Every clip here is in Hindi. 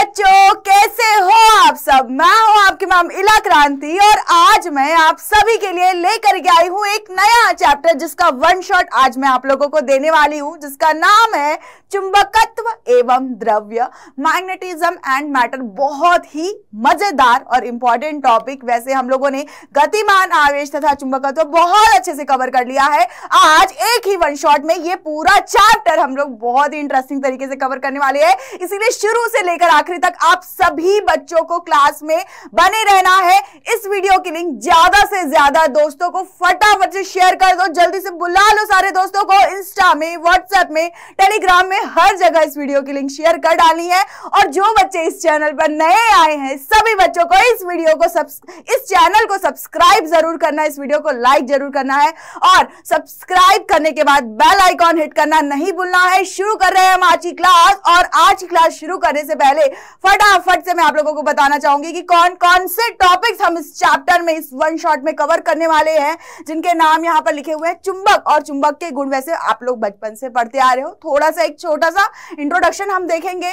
बच्चों कैसे हो आप सब मैं आपके मैम इला क्रांति और आज मैं आप सभी के लिए लेकर के आई हूँ एक नया चैप्टर जिसका वन शॉट आज मैं आप लोगों को देने वाली हूँ जिसका नाम है चुंबकत्व एवं द्रव्य मैग्नेटिज्म एंड मैटर बहुत ही मजेदार और इंपॉर्टेंट टॉपिक वैसे हम लोगों ने गतिमान आवेश तथा चुंबकत्व बहुत अच्छे से कवर कर लिया है आज एक ही वन शॉट में ये पूरा चैप्टर हम लोग बहुत ही इंटरेस्टिंग तरीके से कवर करने वाले है इसीलिए शुरू से लेकर आखिरी तक आप सभी बच्चों को क्लास में बने रहना है इस वीडियो की लिंक ज्यादा से ज्यादा दोस्तों को फटाफट से शेयर कर दो जल्दी से बुला लो सारे दोस्तों को इंस्टा में व्हाट्सएप में टेलीग्राम में हर जगह इस वीडियो की लिंक शेयर कर डालनी है और जो बच्चे इस चैनल पर नए आए हैं सभी बच्चों को इस वीडियो को सब इस चैनल को सब्सक्राइब जरूर करना इस वीडियो को लाइक जरूर करना है और सब्सक्राइब करने के बाद बेल आइकॉन हिट करना नहीं भूलना है शुरू कर रहे हैं हम आज की क्लास और आज की क्लास शुरू करने से पहले फटाफट से मैं आप लोगों को बताना चाहूंगी कि कौन कौन कौन से टॉपिक्स हम इस चैप्टर में इस वन शॉट में कवर करने वाले हैं जिनके नाम यहाँ पर लिखे हुए हैं चुंबक और चुंबक के गुण वैसे आप लोग बचपन से पढ़ते आ रहे हो थोड़ा सा एक छोटा सा इंट्रोडक्शन हम देखेंगे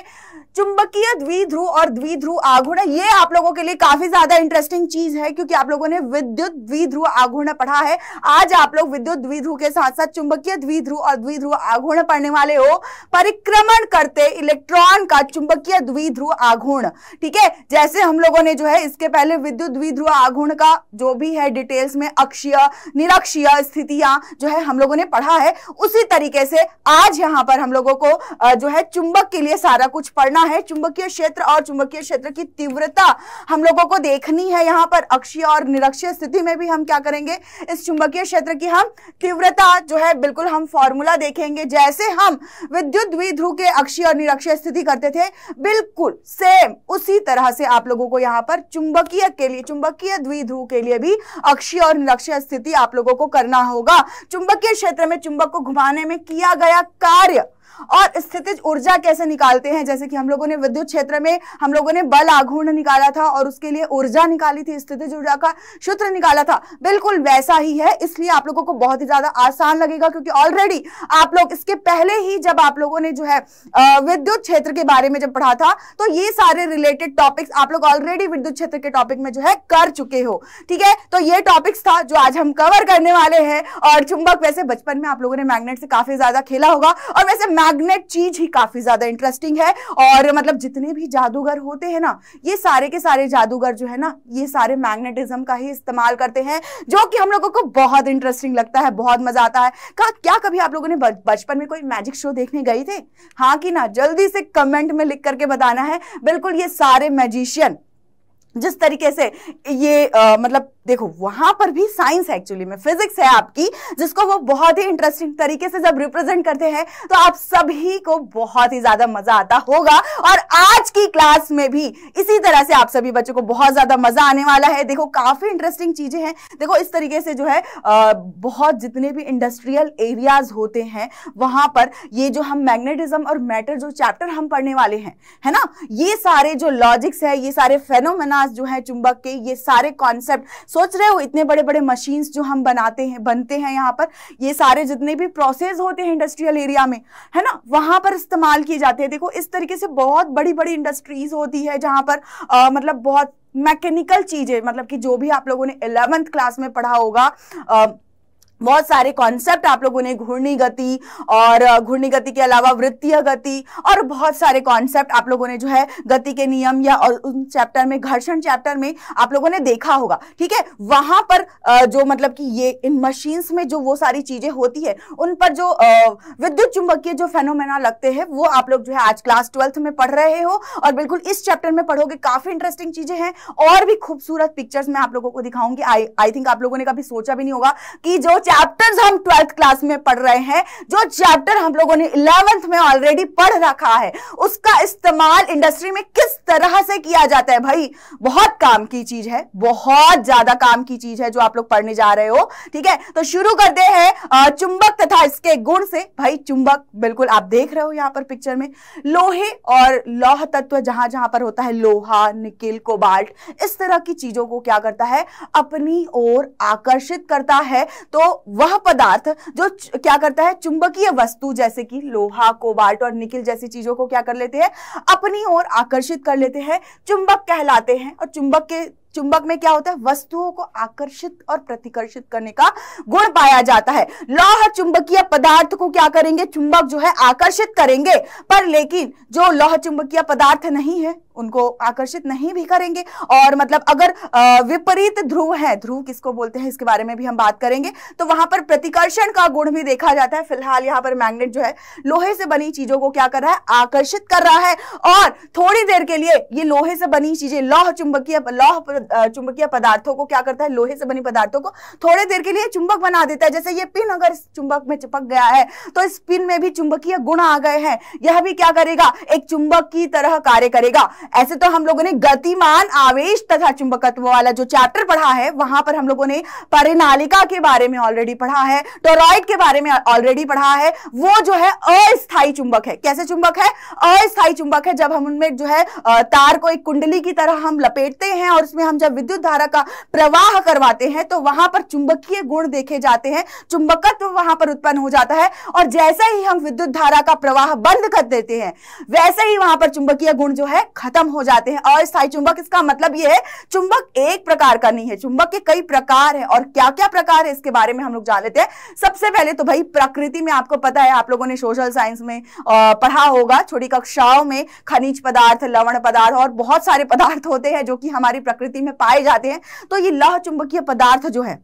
चुंबकीय द्विध्रुव और द्विध्रुव आघूर्ण ये आप लोगों के लिए काफी ज्यादा इंटरेस्टिंग चीज है क्योंकि आप लोगों ने विद्युत द्विध्रुव आघूर्ण पढ़ा है आज आप लोग विद्युत द्विध्रुव के साथ साथ चुंबकीय द्विध्रुव और द्विध्रुव आघूर्ण पढ़ने वाले हो परिक्रमण करते इलेक्ट्रॉन का चुंबकीय द्विध्रुव आघूर्ण ठीक है जैसे हम लोगों ने जो है इस इसके पहले विद्युत द्विध्रुव आघूर्ण का जो भी है डिटेल्स में अक्षीय निरक्षीय स्थितियां जो है हम लोगों ने पढ़ा है उसी तरीके से आज यहां पर हम लोगों को जो है चुंबक के लिए सारा कुछ पढ़ना है चुंबकीय क्षेत्र और चुंबकीय क्षेत्र की तीव्रता हम लोगों को देखनी है यहां पर अक्षीय और निरक्षीय स्थिति में भी हम क्या करेंगे इस चुंबकीय क्षेत्र की हम तीव्रता जो है बिल्कुल हम फॉर्मूला देखेंगे जैसे हम विद्युत द्विध्रुव के अक्षीय और निरक्षीय स्थिति करते थे बिल्कुल सेम उसी तरह से आप लोगों को यहां पर चुंब चुंबकीय के लिए चुंबकीय द्विध्रुव के लिए भी अक्षीय और निरक्षीय स्थिति आप लोगों को करना होगा चुंबकीय क्षेत्र में चुंबक को घुमाने में किया गया कार्य और स्थितिज ऊर्जा कैसे निकालते हैं जैसे कि हम लोगों ने विद्युत क्षेत्र में हम लोगों ने बल आघूर्ण निकाला था और उसके लिए ऊर्जा निकाली थी स्थितिज ऊर्जा का सूत्र निकाला था बिल्कुल वैसा ही है इसलिए आप लोगों को बहुत ही ज्यादा आसान लगेगा क्योंकि ऑलरेडी आप लोग इसके पहले ही जब आप लोगों ने जो है विद्युत क्षेत्र के बारे में जब पढ़ा था तो ये सारे रिलेटेड टॉपिक्स आप लोग ऑलरेडी विद्युत क्षेत्र के टॉपिक में जो है कर चुके हो ठीक है तो ये टॉपिक्स था जो आज हम कवर करने वाले हैं और चुंबक वैसे बचपन में आप लोगों ने मैग्नेट से काफी ज्यादा खेला होगा और वैसे मैग्नेट चीज ही काफी ज्यादा इंटरेस्टिंग है और मतलब जितने भी जादूगर होते हैं ना ये सारे के सारे जादूगर जो है ना ये सारे मैग्नेटिज्म का ही इस्तेमाल करते हैं जो कि हम लोगों को बहुत इंटरेस्टिंग लगता है बहुत मजा आता है का, क्या कभी आप लोगों ने बचपन में कोई मैजिक शो देखने गई थे हाँ कि ना जल्दी से कमेंट में लिख करके बताना है बिल्कुल ये सारे मैजिशियन जिस तरीके से ये आ, मतलब देखो वहां पर भी साइंस एक्चुअली में फिजिक्स है आपकी जिसको वो बहुत ही इंटरेस्टिंग तरीके से जब रिप्रेजेंट करते हैं तो आप सभी को बहुत ही ज्यादा मजा आता होगा और आज की क्लास में भी इसी तरह से आप सभी बच्चों को बहुत ज्यादा मजा आने वाला है देखो काफी इंटरेस्टिंग चीजें हैं देखो इस तरीके से जो है आ, बहुत जितने भी इंडस्ट्रियल एरियाज होते हैं वहां पर ये जो हम मैग्नेटिज्म और मैटर जो चैप्टर हम पढ़ने वाले हैं है ना ये सारे जो लॉजिक्स है ये सारे फेनोमेनास जो है चुंबक के ये सारे कॉन्सेप्ट सोच रहे हो इतने बड़े बड़े मशीन जो हम बनाते हैं बनते हैं यहाँ पर ये सारे जितने भी प्रोसेस होते हैं इंडस्ट्रियल एरिया में है ना वहां पर इस्तेमाल किए जाते हैं देखो इस तरीके से बहुत बड़ी बड़ी इंडस्ट्रीज होती है जहाँ पर आ, मतलब बहुत मैकेनिकल चीज़ें मतलब कि जो भी आप लोगों ने इलेवेंथ क्लास में पढ़ा होगा आ, बहुत सारे कॉन्सेप्ट आप लोगों ने घूर्णी गति और घूर्णी गति के अलावा वृत्तीय गति और बहुत सारे कॉन्सेप्ट आप लोगों ने जो है गति के नियम या और उन चैप्टर में घर्षण चैप्टर में आप लोगों ने देखा होगा ठीक है वहां पर जो मतलब कि ये इन मशीन्स में जो वो सारी चीजें होती है उन पर जो विद्युत चुंबकीय जो फेनोमेना लगते हैं वो आप लोग जो है आज क्लास ट्वेल्थ में पढ़ रहे हो और बिल्कुल इस चैप्टर में पढ़ोगे काफी इंटरेस्टिंग चीजें हैं और भी खूबसूरत पिक्चर्स मैं आप लोगों को दिखाऊंगी आई थिंक आप लोगों ने कभी सोचा भी नहीं होगा कि जो चैप्टर्स हम ट्वेल्थ क्लास में पढ़ रहे हैं जो चैप्टर हम लोगों ने इलेवेंथ में ऑलरेडी पढ़ रखा है उसका इस्तेमाल इंडस्ट्री में किस तरह से किया जाता है भाई बहुत काम की चीज है बहुत ज्यादा काम की चीज है जो आप लोग पढ़ने जा रहे हो ठीक है तो शुरू करते हैं चुंबक तथा इसके गुण से भाई चुंबक बिल्कुल आप देख रहे हो यहां पर पिक्चर में लोहे और लौह तत्व जहां जहां पर होता है लोहा निकिल कोबाल्ट इस तरह की चीजों को क्या करता है अपनी ओर आकर्षित करता है तो वह पदार्थ जो क्या करता है चुंबकीय वस्तु जैसे कि लोहा कोबाल्ट और निकिल जैसी चीजों को क्या कर लेते हैं अपनी ओर आकर्षित कर लेते हैं चुंबक कहलाते हैं और चुंबक के चुंबक में क्या होता है वस्तुओं को आकर्षित और प्रतिकर्षित करने का गुण पाया जाता है लौह चुंबकीय पदार्थ को क्या करेंगे चुंबक जो है आकर्षित करेंगे पर लेकिन जो लौह चुंबकीय पदार्थ नहीं है उनको आकर्षित नहीं भी करेंगे और मतलब अगर विपरीत ध्रुव है ध्रुव किसको बोलते हैं इसके बारे में भी हम बात करेंगे तो वहां पर प्रतिकर्षण का गुण भी देखा जाता है फिलहाल यहाँ पर मैग्नेट जो है लोहे से बनी चीजों को क्या कर रहा है आकर्षित कर रहा है और थोड़ी देर के लिए ये लोहे से बनी चीजें लौह चुंबकीय लौह चुंबकीय पदार्थों को क्या करता है लोहे से बनी पदार्थों को थोड़े देर के लिए चुंबक बना देता है जैसे ये पिन अगर इस चुंबक में चिपक गया है तो इस पिन में भी चुंबकीय गुण आ गए हैं यह भी क्या करेगा एक चुंबक की तरह कार्य करेगा ऐसे तो हम लोगों ने गतिमान आवेश तथा चुंबकत्व वाला जो चैप्टर पढ़ा है वहां पर हम लोगों ने परिनालिका के बारे में ऑलरेडी पढ़ा है टोरॉइड के बारे में ऑलरेडी पढ़ा है वो जो है अस्थायी चुंबक है कैसे चुंबक है अस्थायी चुंबक है जब हम उनमें जो है तार को एक कुंडली की तरह हम लपेटते हैं और उसमें हम जब विद्युत धारा का प्रवाह करवाते हैं तो वहां पर चुंबकीय गुण देखे जाते हैं चुंबकत्व वहां पर उत्पन्न हो जाता है और जैसे ही हम विद्युत धारा का प्रवाह बंद कर देते हैं वैसे ही वहां पर चुंबकीय गुण जो है खत्म हो जाते हैं अस्थायी चुंबक इसका मतलब यह है चुंबक एक प्रकार का नहीं है चुंबक के कई प्रकार है और क्या क्या प्रकार है इसके बारे में हम लोग जान लेते हैं सबसे पहले तो भाई प्रकृति में आपको पता है आप लोगों ने सोशल साइंस में पढ़ा होगा छोटी कक्षाओं में खनिज पदार्थ लवण पदार्थ और बहुत सारे पदार्थ होते हैं जो कि हमारी प्रकृति स्थिति में पाए जाते हैं तो ये लह चुंबकीय पदार्थ जो है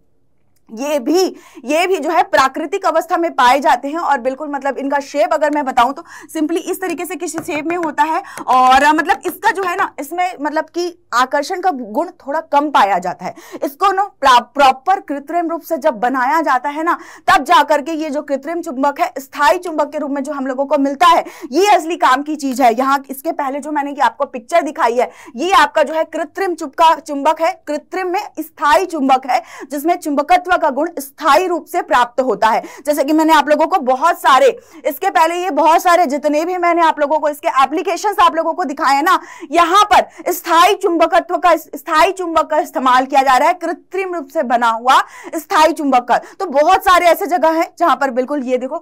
ये भी ये भी जो है प्राकृतिक अवस्था में पाए जाते हैं और बिल्कुल मतलब इनका शेप अगर मैं बताऊं तो सिंपली इस तरीके से किसी शेप में होता है और मतलब इसका जो है ना इसमें मतलब कि आकर्षण का गुण थोड़ा कम पाया जाता है इसको ना प्रॉपर कृत्रिम रूप से जब बनाया जाता है ना तब जाकर के ये जो कृत्रिम चुंबक है स्थायी चुंबक के रूप में जो हम लोगों को मिलता है ये असली काम की चीज है यहाँ इसके पहले जो मैंने आपको पिक्चर दिखाई है ये आपका जो है कृत्रिम चुपका चुंबक है कृत्रिम में स्थायी चुंबक है जिसमें चुंबकत्व का गुण स्थायी रूप से प्राप्त होता है जैसे कि मैंने आप लोगों को बहुत सारे इसके पहले ये बहुत सारे जितने भी मैंने आप लोगों को इसके एप्लीकेशन आप लोगों को दिखाए ना यहां पर स्थायी चुंबकत्व का स्थायी चुंबक का इस्तेमाल किया जा रहा है कृत्रिम रूप से बना हुआ स्थायी चुंबक का तो बहुत सारे ऐसे जगह है जहां पर बिल्कुल ये देखो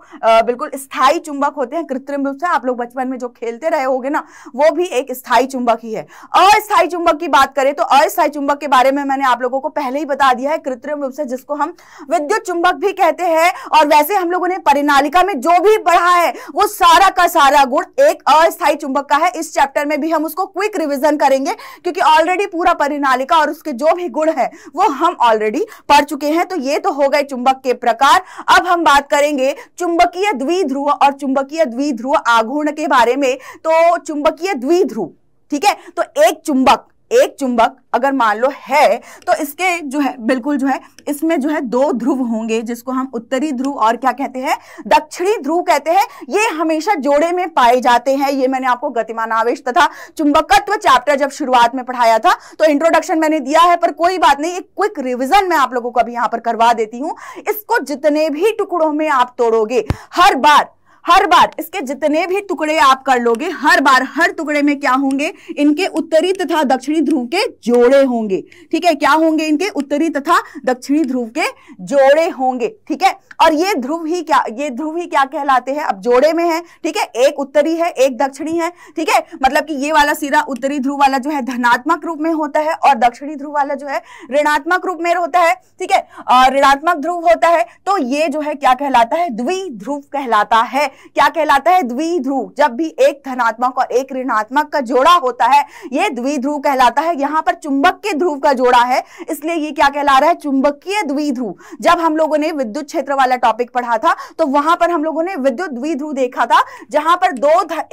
बिल्कुल स्थायी चुंबक होते हैं कृत्रिम रूप से आप लोग बचपन में जो खेलते रहे होगे ना वो भी एक स्थायी चुंबक ही है अस्थायी चुंबक की बात करें तो अस्थायी चुंबक के बारे में मैंने आप लोगों को पहले ही बता दिया है कृत्रिम रूप से जिसको हम विद्युत चुंबक भी कहते हैं और वैसे हम लोगों ने परिणालिका में जो भी पढ़ा है वो सारा का सारा गुण एक अस्थायी चुंबक का है इस चैप्टर में भी हम उसको क्विक रिविजन करेंगे क्योंकि ऑलरेडी पूरा परिणालिका और उसके जो भी गुण है वो हम ऑलरेडी पढ़ चुके हैं तो ये तो हो गए चुंबक के प्रकार अब हम बात करेंगे चुंबकीय द्विध्रुव और चुंबकीय द्विध्रुव आघूर्ण के बारे में तो चुंबकीय द्विध्रुव ठीक है तो एक चुंबक एक चुंबक अगर मान लो है तो इसके जो है बिल्कुल जो है इसमें जो है दो ध्रुव होंगे जिसको हम उत्तरी ध्रुव और क्या कहते हैं दक्षिणी ध्रुव कहते हैं ये हमेशा जोड़े में पाए जाते हैं ये मैंने आपको गतिमान आवेश तथा चुंबकत्व चैप्टर जब शुरुआत में पढ़ाया था तो इंट्रोडक्शन मैंने दिया है पर कोई बात नहीं एक क्विक रिविजन मैं आप लोगों को अभी यहां पर करवा देती हूँ इसको जितने भी टुकड़ों में आप तोड़ोगे हर बार हर बार इसके जितने भी टुकड़े आप कर लोगे हर बार हर टुकड़े में क्या होंगे इनके उत्तरी तथा दक्षिणी ध्रुव के जोड़े होंगे ठीक है क्या होंगे इनके उत्तरी तथा दक्षिणी ध्रुव के जोड़े होंगे ठीक है और ये ध्रुव ही क्या ये ध्रुव ही क्या कहलाते हैं अब जोड़े में है ठीक है एक उत्तरी है एक दक्षिणी है ठीक है मतलब कि ये वाला सीधा उत्तरी ध्रुव वाला जो है धनात्मक रूप में होता है और दक्षिणी ध्रुव वाला जो है ऋणात्मक रूप में होता है ठीक है ऋणात्मक ध्रुव होता है तो ये जो है क्या कहलाता है द्विध्रुव कहलाता है क्या कहलाता है द्विध्रुव जब भी एक धनात्मक और एक ऋणात्मक का जोड़ा होता है ये द्विध्रुव कहलाता है यहाँ पर चुंबक के ध्रुव का जोड़ा है इसलिए ये क्या कहला रहा है चुंबकीय द्विध्रुव जब हम लोगों ने विद्युत क्षेत्र वाला टॉपिक पढ़ा था तो वहां पर हम लोगों ने विद्युत द्विध्रुव देखा था जहां पर दो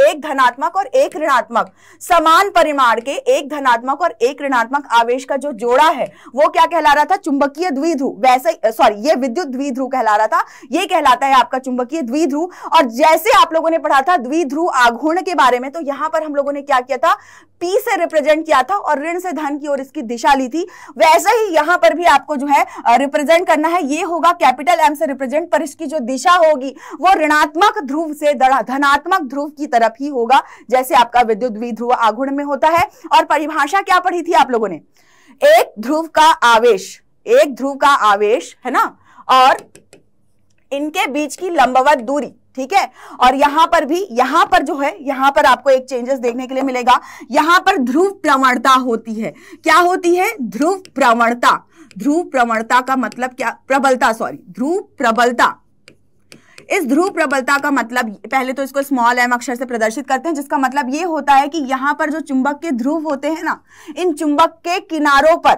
एक धनात्मक और एक ऋणात्मक समान परिमाण के एक धनात्मक और एक ऋणात्मक आवेश का जो जोड़ा है वो क्या कहला रहा था चुंबकीय द्विध्रुव वैसे सॉरी ये विद्युत द्विध्रुव कहला रहा था ये कहलाता है आपका चुंबकीय द्विध्रुव और जैसे आप लोगों ने पढ़ा था द्विध्रुव आघूर्ण के बारे में तो यहां पर हम लोगों ने क्या किया था पी से रिप्रेजेंट किया था और ऋण से धन की ओर इसकी दिशा ली थी वैसे ही यहां पर भी आपको जो है रिप्रेजेंट करना है ये होगा कैपिटल एम से रिप्रेजेंट पर इसकी जो दिशा होगी वो ऋणात्मक ध्रुव से धनात्मक ध्रुव की तरफ ही होगा जैसे आपका विद्युत द्विध्रुव आघूर्ण में होता है और परिभाषा क्या पढ़ी थी आप लोगों ने एक ध्रुव का आवेश एक ध्रुव का आवेश है ना और इनके बीच की लंबवत दूरी ठीक है और यहां पर भी यहां पर जो है यहां पर आपको एक चेंजेस देखने के लिए मिलेगा यहां पर ध्रुव प्रवणता होती है क्या होती है ध्रुव प्रवणता ध्रुव प्रवणता का मतलब क्या प्रबलता सॉरी ध्रुव प्रबलता इस ध्रुव प्रबलता का मतलब पहले तो इसको स्मॉल एम अक्षर से प्रदर्शित करते हैं जिसका मतलब यह होता है कि यहां पर जो चुंबक के ध्रुव होते हैं ना इन चुंबक के किनारों पर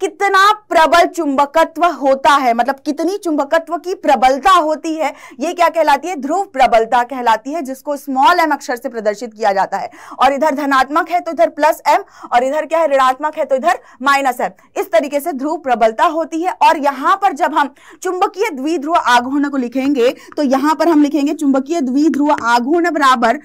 कितना प्रबल चुंबकत्व होता है मतलब कितनी चुंबकत्व की प्रबलता होती है ये क्या कहलाती है ध्रुव प्रबलता कहलाती है जिसको स्मॉल एम अक्षर से प्रदर्शित किया जाता है और इधर धनात्मक है तो इधर प्लस एम और इधर क्या है ऋणात्मक है तो इधर माइनस एम इस तरीके से ध्रुव प्रबलता होती है और यहां पर जब हम चुंबकीय द्विध्रुव आघूर्ण को लिखेंगे तो यहां पर हम लिखेंगे चुंबकीय द्विध्रुव आघूर्ण बराबर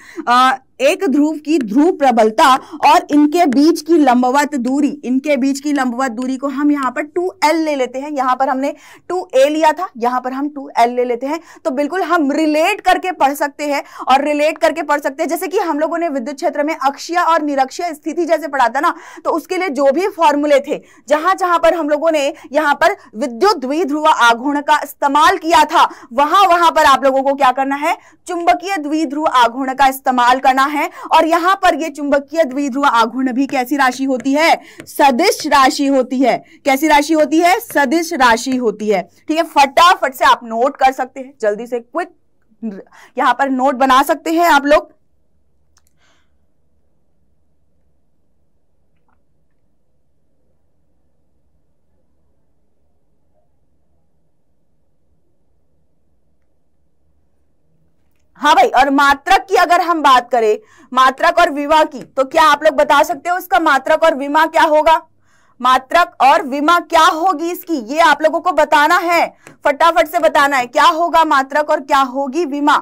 एक ध्रुव की ध्रुव प्रबलता और इनके बीच की लंबवत दूरी इनके बीच की लंबवत दूरी को हम यहाँ पर टू एल ले लेते हैं यहाँ पर हमने टू ए लिया था यहाँ पर हम टू एल ले लेते हैं तो बिल्कुल हम रिलेट करके पढ़ सकते हैं और रिलेट करके पढ़ सकते हैं जैसे कि हम लोगों ने विद्युत क्षेत्र में अक्षय और निरक्षय स्थिति जैसे पढ़ा था ना तो उसके लिए जो भी फॉर्मूले थे जहां जहां पर हम लोगों ने यहाँ पर विद्युत द्विध्रुव आघूर्ण का इस्तेमाल किया था वहां वहां पर आप लोगों को क्या करना है चुंबकीय द्विध्रुव आघूर्ण का इस्तेमाल करना है और यहां पर ये चुंबकीय द्विध्रुव आघूर्ण भी कैसी राशि होती है सदिश राशि होती है कैसी राशि होती है सदिश राशि होती है ठीक है फटाफट से आप नोट कर सकते हैं जल्दी से क्विक यहां पर नोट बना सकते हैं आप लोग हाँ भाई और मात्रक की अगर हम बात करें मात्रक और विमा की तो क्या आप लोग बता सकते हो इसका मात्रक और विमा क्या होगा मात्रक और विमा क्या होगी इसकी ये आप लोगों को बताना है फटाफट से बताना है क्या होगा मात्रक और क्या होगी विमा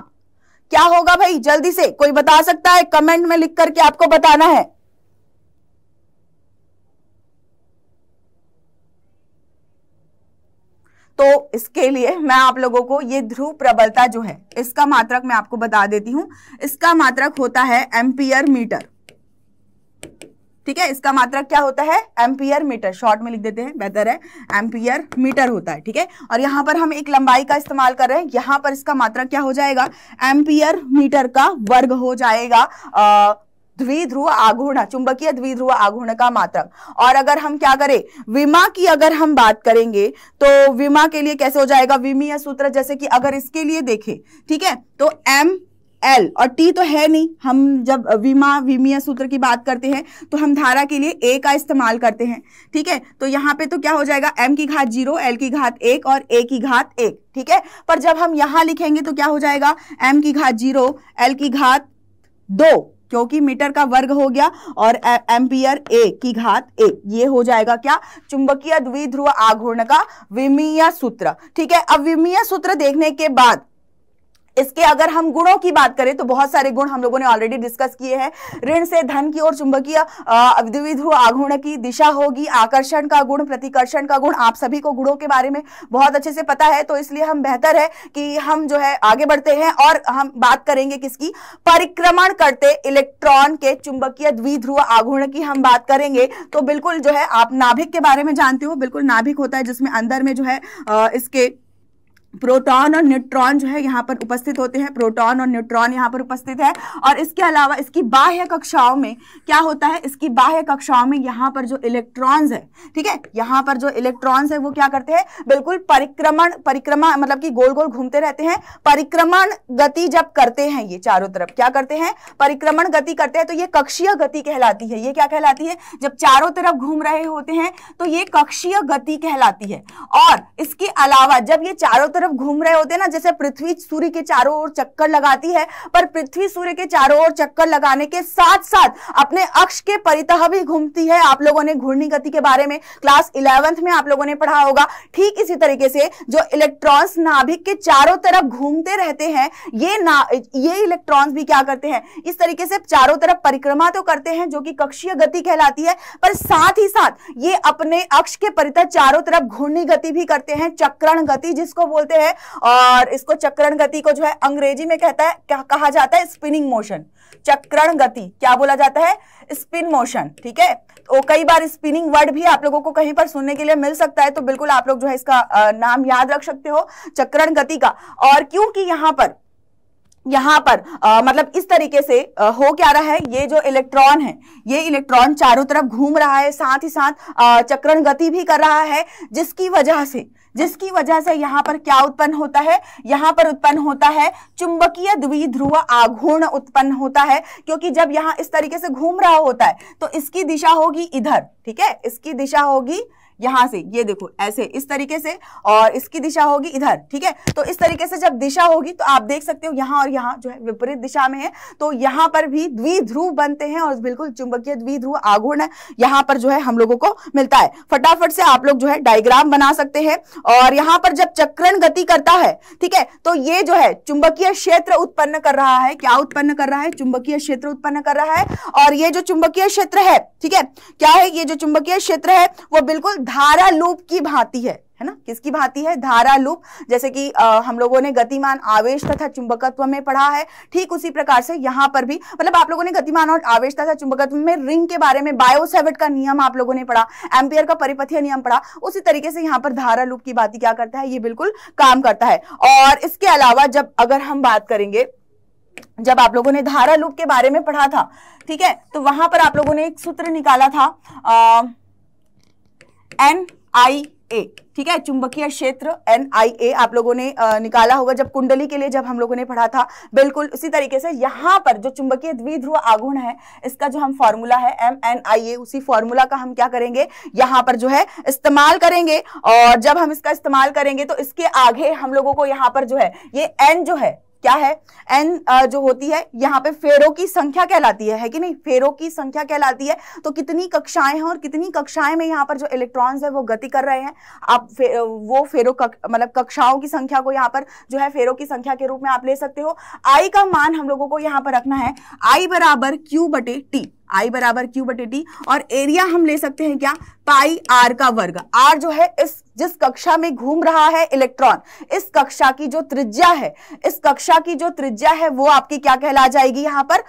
क्या होगा भाई जल्दी से कोई बता सकता है कमेंट में लिख करके आपको बताना है तो इसके लिए मैं आप लोगों को ये ध्रुव प्रबलता जो है इसका मात्रक मैं आपको बता देती हूं इसका मात्रक होता है एम्पियर मीटर ठीक है इसका मात्रक क्या होता है एम्पियर मीटर शॉर्ट में लिख देते हैं बेहतर है एम्पियर मीटर होता है ठीक है और यहां पर हम एक लंबाई का इस्तेमाल कर रहे हैं यहां पर इसका मात्रक क्या हो जाएगा एम्पियर मीटर का वर्ग हो जाएगा आ, द्विध्रुव आघूर्ण चुंबकीय द्विध्रुव आघूर्ण का मात्रक और अगर हम क्या करें विमा की अगर हम बात करेंगे तो विमा के लिए कैसे हो जाएगा विमीय सूत्र जैसे कि अगर इसके लिए देखें ठीक है तो एम एल और टी तो है नहीं हम जब विमा विमीय सूत्र की बात करते हैं तो हम धारा के लिए ए का इस्तेमाल करते हैं ठीक है तो यहाँ पे तो क्या हो जाएगा एम की घात जीरो एल की घात एक और ए की घात एक ठीक है पर जब हम यहाँ लिखेंगे तो क्या हो जाएगा एम की घात जीरो एल की घात दो क्योंकि मीटर का वर्ग हो गया और एम्पियर ए की घात ए ये हो जाएगा क्या चुंबकीय द्विध्रुव आघूर्ण का विमीय सूत्र ठीक है अब विमीय सूत्र देखने के बाद इसके अगर हम गुणों की बात करें तो बहुत सारे गुण हम लोगों ने ऑलरेडी डिस्कस किए हैं ऋण से धन की ओर चुंबकीय द्विध्रुव आघूर्ण की दिशा होगी आकर्षण का गुण प्रतिकर्षण का गुण आप सभी को गुणों के बारे में बहुत अच्छे से पता है तो इसलिए हम बेहतर है कि हम जो है आगे बढ़ते हैं और हम बात करेंगे किसकी परिक्रमण करते इलेक्ट्रॉन के चुंबकीय द्विध्रुव आघूर्ण की हम बात करेंगे तो बिल्कुल जो है आप नाभिक के बारे में जानते हो बिल्कुल नाभिक होता है जिसमें अंदर में जो है इसके प्रोटॉन और न्यूट्रॉन जो है यहाँ पर उपस्थित होते हैं प्रोटॉन और न्यूट्रॉन यहाँ पर उपस्थित है और इसके अलावा इसकी बाह्य कक्षाओं में क्या होता है इसकी बाह्य कक्षाओं में यहाँ पर जो इलेक्ट्रॉन्स है ठीक है यहाँ पर जो इलेक्ट्रॉन्स है वो क्या करते हैं बिल्कुल परिक्रमण परिक्रमा मतलब कि गोल गोल घूमते रहते हैं परिक्रमण गति जब करते हैं ये चारों तरफ क्या करते हैं परिक्रमण गति करते हैं तो ये कक्षीय गति कहलाती है ये क्या कहलाती है जब चारों तरफ घूम रहे होते हैं तो ये कक्षीय गति कहलाती है और इसके अलावा जब ये चारों तरफ तरफ घूम रहे होते हैं ना जैसे पृथ्वी सूर्य के चारों ओर चक्कर लगाती है पर पृथ्वी सूर्य के चारों ओर चक्कर लगाने के साथ साथ अपने अक्ष के परितह भी घूमती है आप लोगों ने घूर्णी गति के बारे में क्लास इलेवेंथ में आप लोगों ने पढ़ा होगा ठीक इसी तरीके से जो इलेक्ट्रॉन्स नाभिक के चारों तरफ घूमते रहते हैं ये ना ये इलेक्ट्रॉन्स भी क्या करते हैं इस तरीके से चारों तरफ परिक्रमा तो करते हैं जो कि कक्षीय गति कहलाती है पर साथ ही साथ ये अपने अक्ष के परितः चारों तरफ घूर्णी गति भी करते हैं चक्रण गति जिसको बोलते बोलते हैं और इसको चक्रण गति को जो है अंग्रेजी में कहता है क्या कहा जाता है स्पिनिंग मोशन चक्रण गति क्या बोला जाता है स्पिन मोशन ठीक है तो कई बार स्पिनिंग वर्ड भी आप लोगों को कहीं पर सुनने के लिए मिल सकता है तो बिल्कुल आप लोग जो है इसका नाम याद रख सकते हो चक्रण गति का और क्योंकि यहां पर यहां पर आ, मतलब इस तरीके से आ, हो क्या रहा है ये जो इलेक्ट्रॉन है ये इलेक्ट्रॉन चारों तरफ घूम रहा है साथ ही साथ चक्रण गति भी कर रहा है जिसकी वजह से जिसकी वजह से यहाँ पर क्या उत्पन्न होता है यहाँ पर उत्पन्न होता है चुंबकीय द्विध्रुव आघूर्ण उत्पन्न होता है क्योंकि जब यहाँ इस तरीके से घूम रहा होता है तो इसकी दिशा होगी इधर ठीक है इसकी दिशा होगी यहां से ये देखो ऐसे इस तरीके से और इसकी दिशा होगी इधर ठीक है तो इस तरीके से जब दिशा होगी तो आप देख सकते हो यहाँ और यहाँ जो है विपरीत दिशा में है तो यहाँ पर भी द्विध्रुव बनते हैं और बिल्कुल चुंबकीय द्विध्रुव आघूर्ण यहाँ पर जो है हम लोगों को मिलता है फटाफट से आप लोग जो है डायग्राम बना सकते हैं और यहाँ पर जब चक्रण गति करता है ठीक है तो ये जो है चुंबकीय क्षेत्र उत्पन्न कर रहा है क्या उत्पन्न कर रहा है चुंबकीय क्षेत्र उत्पन्न कर रहा है और ये जो चुंबकीय क्षेत्र है ठीक है क्या है ये जो चुंबकीय क्षेत्र है वो बिल्कुल धारा लूप की भांति है है ना किसकी भांति है धारा लूप जैसे कि आ, हम लोगों ने गतिमान आवेश तथा चुंबकत्व में पढ़ा है ठीक उसी प्रकार से यहां पर भी मतलब आप लोगों ने गतिमान और आवेश तथा चुंबकत्व में रिंग के बारे में बायोसेवेट का नियम आप लोगों ने पढ़ा एम्पियर का परिपथीय नियम पढ़ा उसी तरीके से यहां पर धारा लूप की बात क्या करता है ये बिल्कुल काम करता है और इसके अलावा जब अगर हम बात करेंगे जब आप लोगों ने धारा लूप के बारे में पढ़ा था ठीक है तो वहां पर आप लोगों ने एक सूत्र निकाला था अः एन आई ए ठीक है चुंबकीय क्षेत्र एन आई ए आप लोगों ने निकाला होगा जब कुंडली के लिए जब हम लोगों ने पढ़ा था बिल्कुल उसी तरीके से यहाँ पर जो चुंबकीय द्विध्रुव आगुण है इसका जो हम फॉर्मूला है एम एन आई ए उसी फॉर्मूला का हम क्या करेंगे यहाँ पर जो है इस्तेमाल करेंगे और जब हम इसका इस्तेमाल करेंगे तो इसके आगे हम लोगों को यहाँ पर जो है ये एन जो है क्या है एन uh, जो होती है यहाँ पे फेरों की संख्या कहलाती है है कि नहीं फेरों की संख्या कहलाती है तो कितनी कक्षाएं हैं और कितनी कक्षाएं में यहाँ पर जो इलेक्ट्रॉन्स है वो गति कर रहे हैं आप फे, uh, वो फेरों कक, मतलब कक्षाओं की संख्या को यहाँ पर जो है फेरों की संख्या के रूप में आप ले सकते हो आई का मान हम लोगों को यहाँ पर रखना है आई बराबर क्यू बटे टी आई बराबर क्यू बटे टी और एरिया हम ले सकते हैं क्या पाई आर का वर्ग आर जो है इस जिस कक्षा में घूम रहा है इलेक्ट्रॉन इस कक्षा की जो त्रिज्या है इस कक्षा की जो त्रिज्या है वो आपकी क्या कहला जाएगी यहाँ पर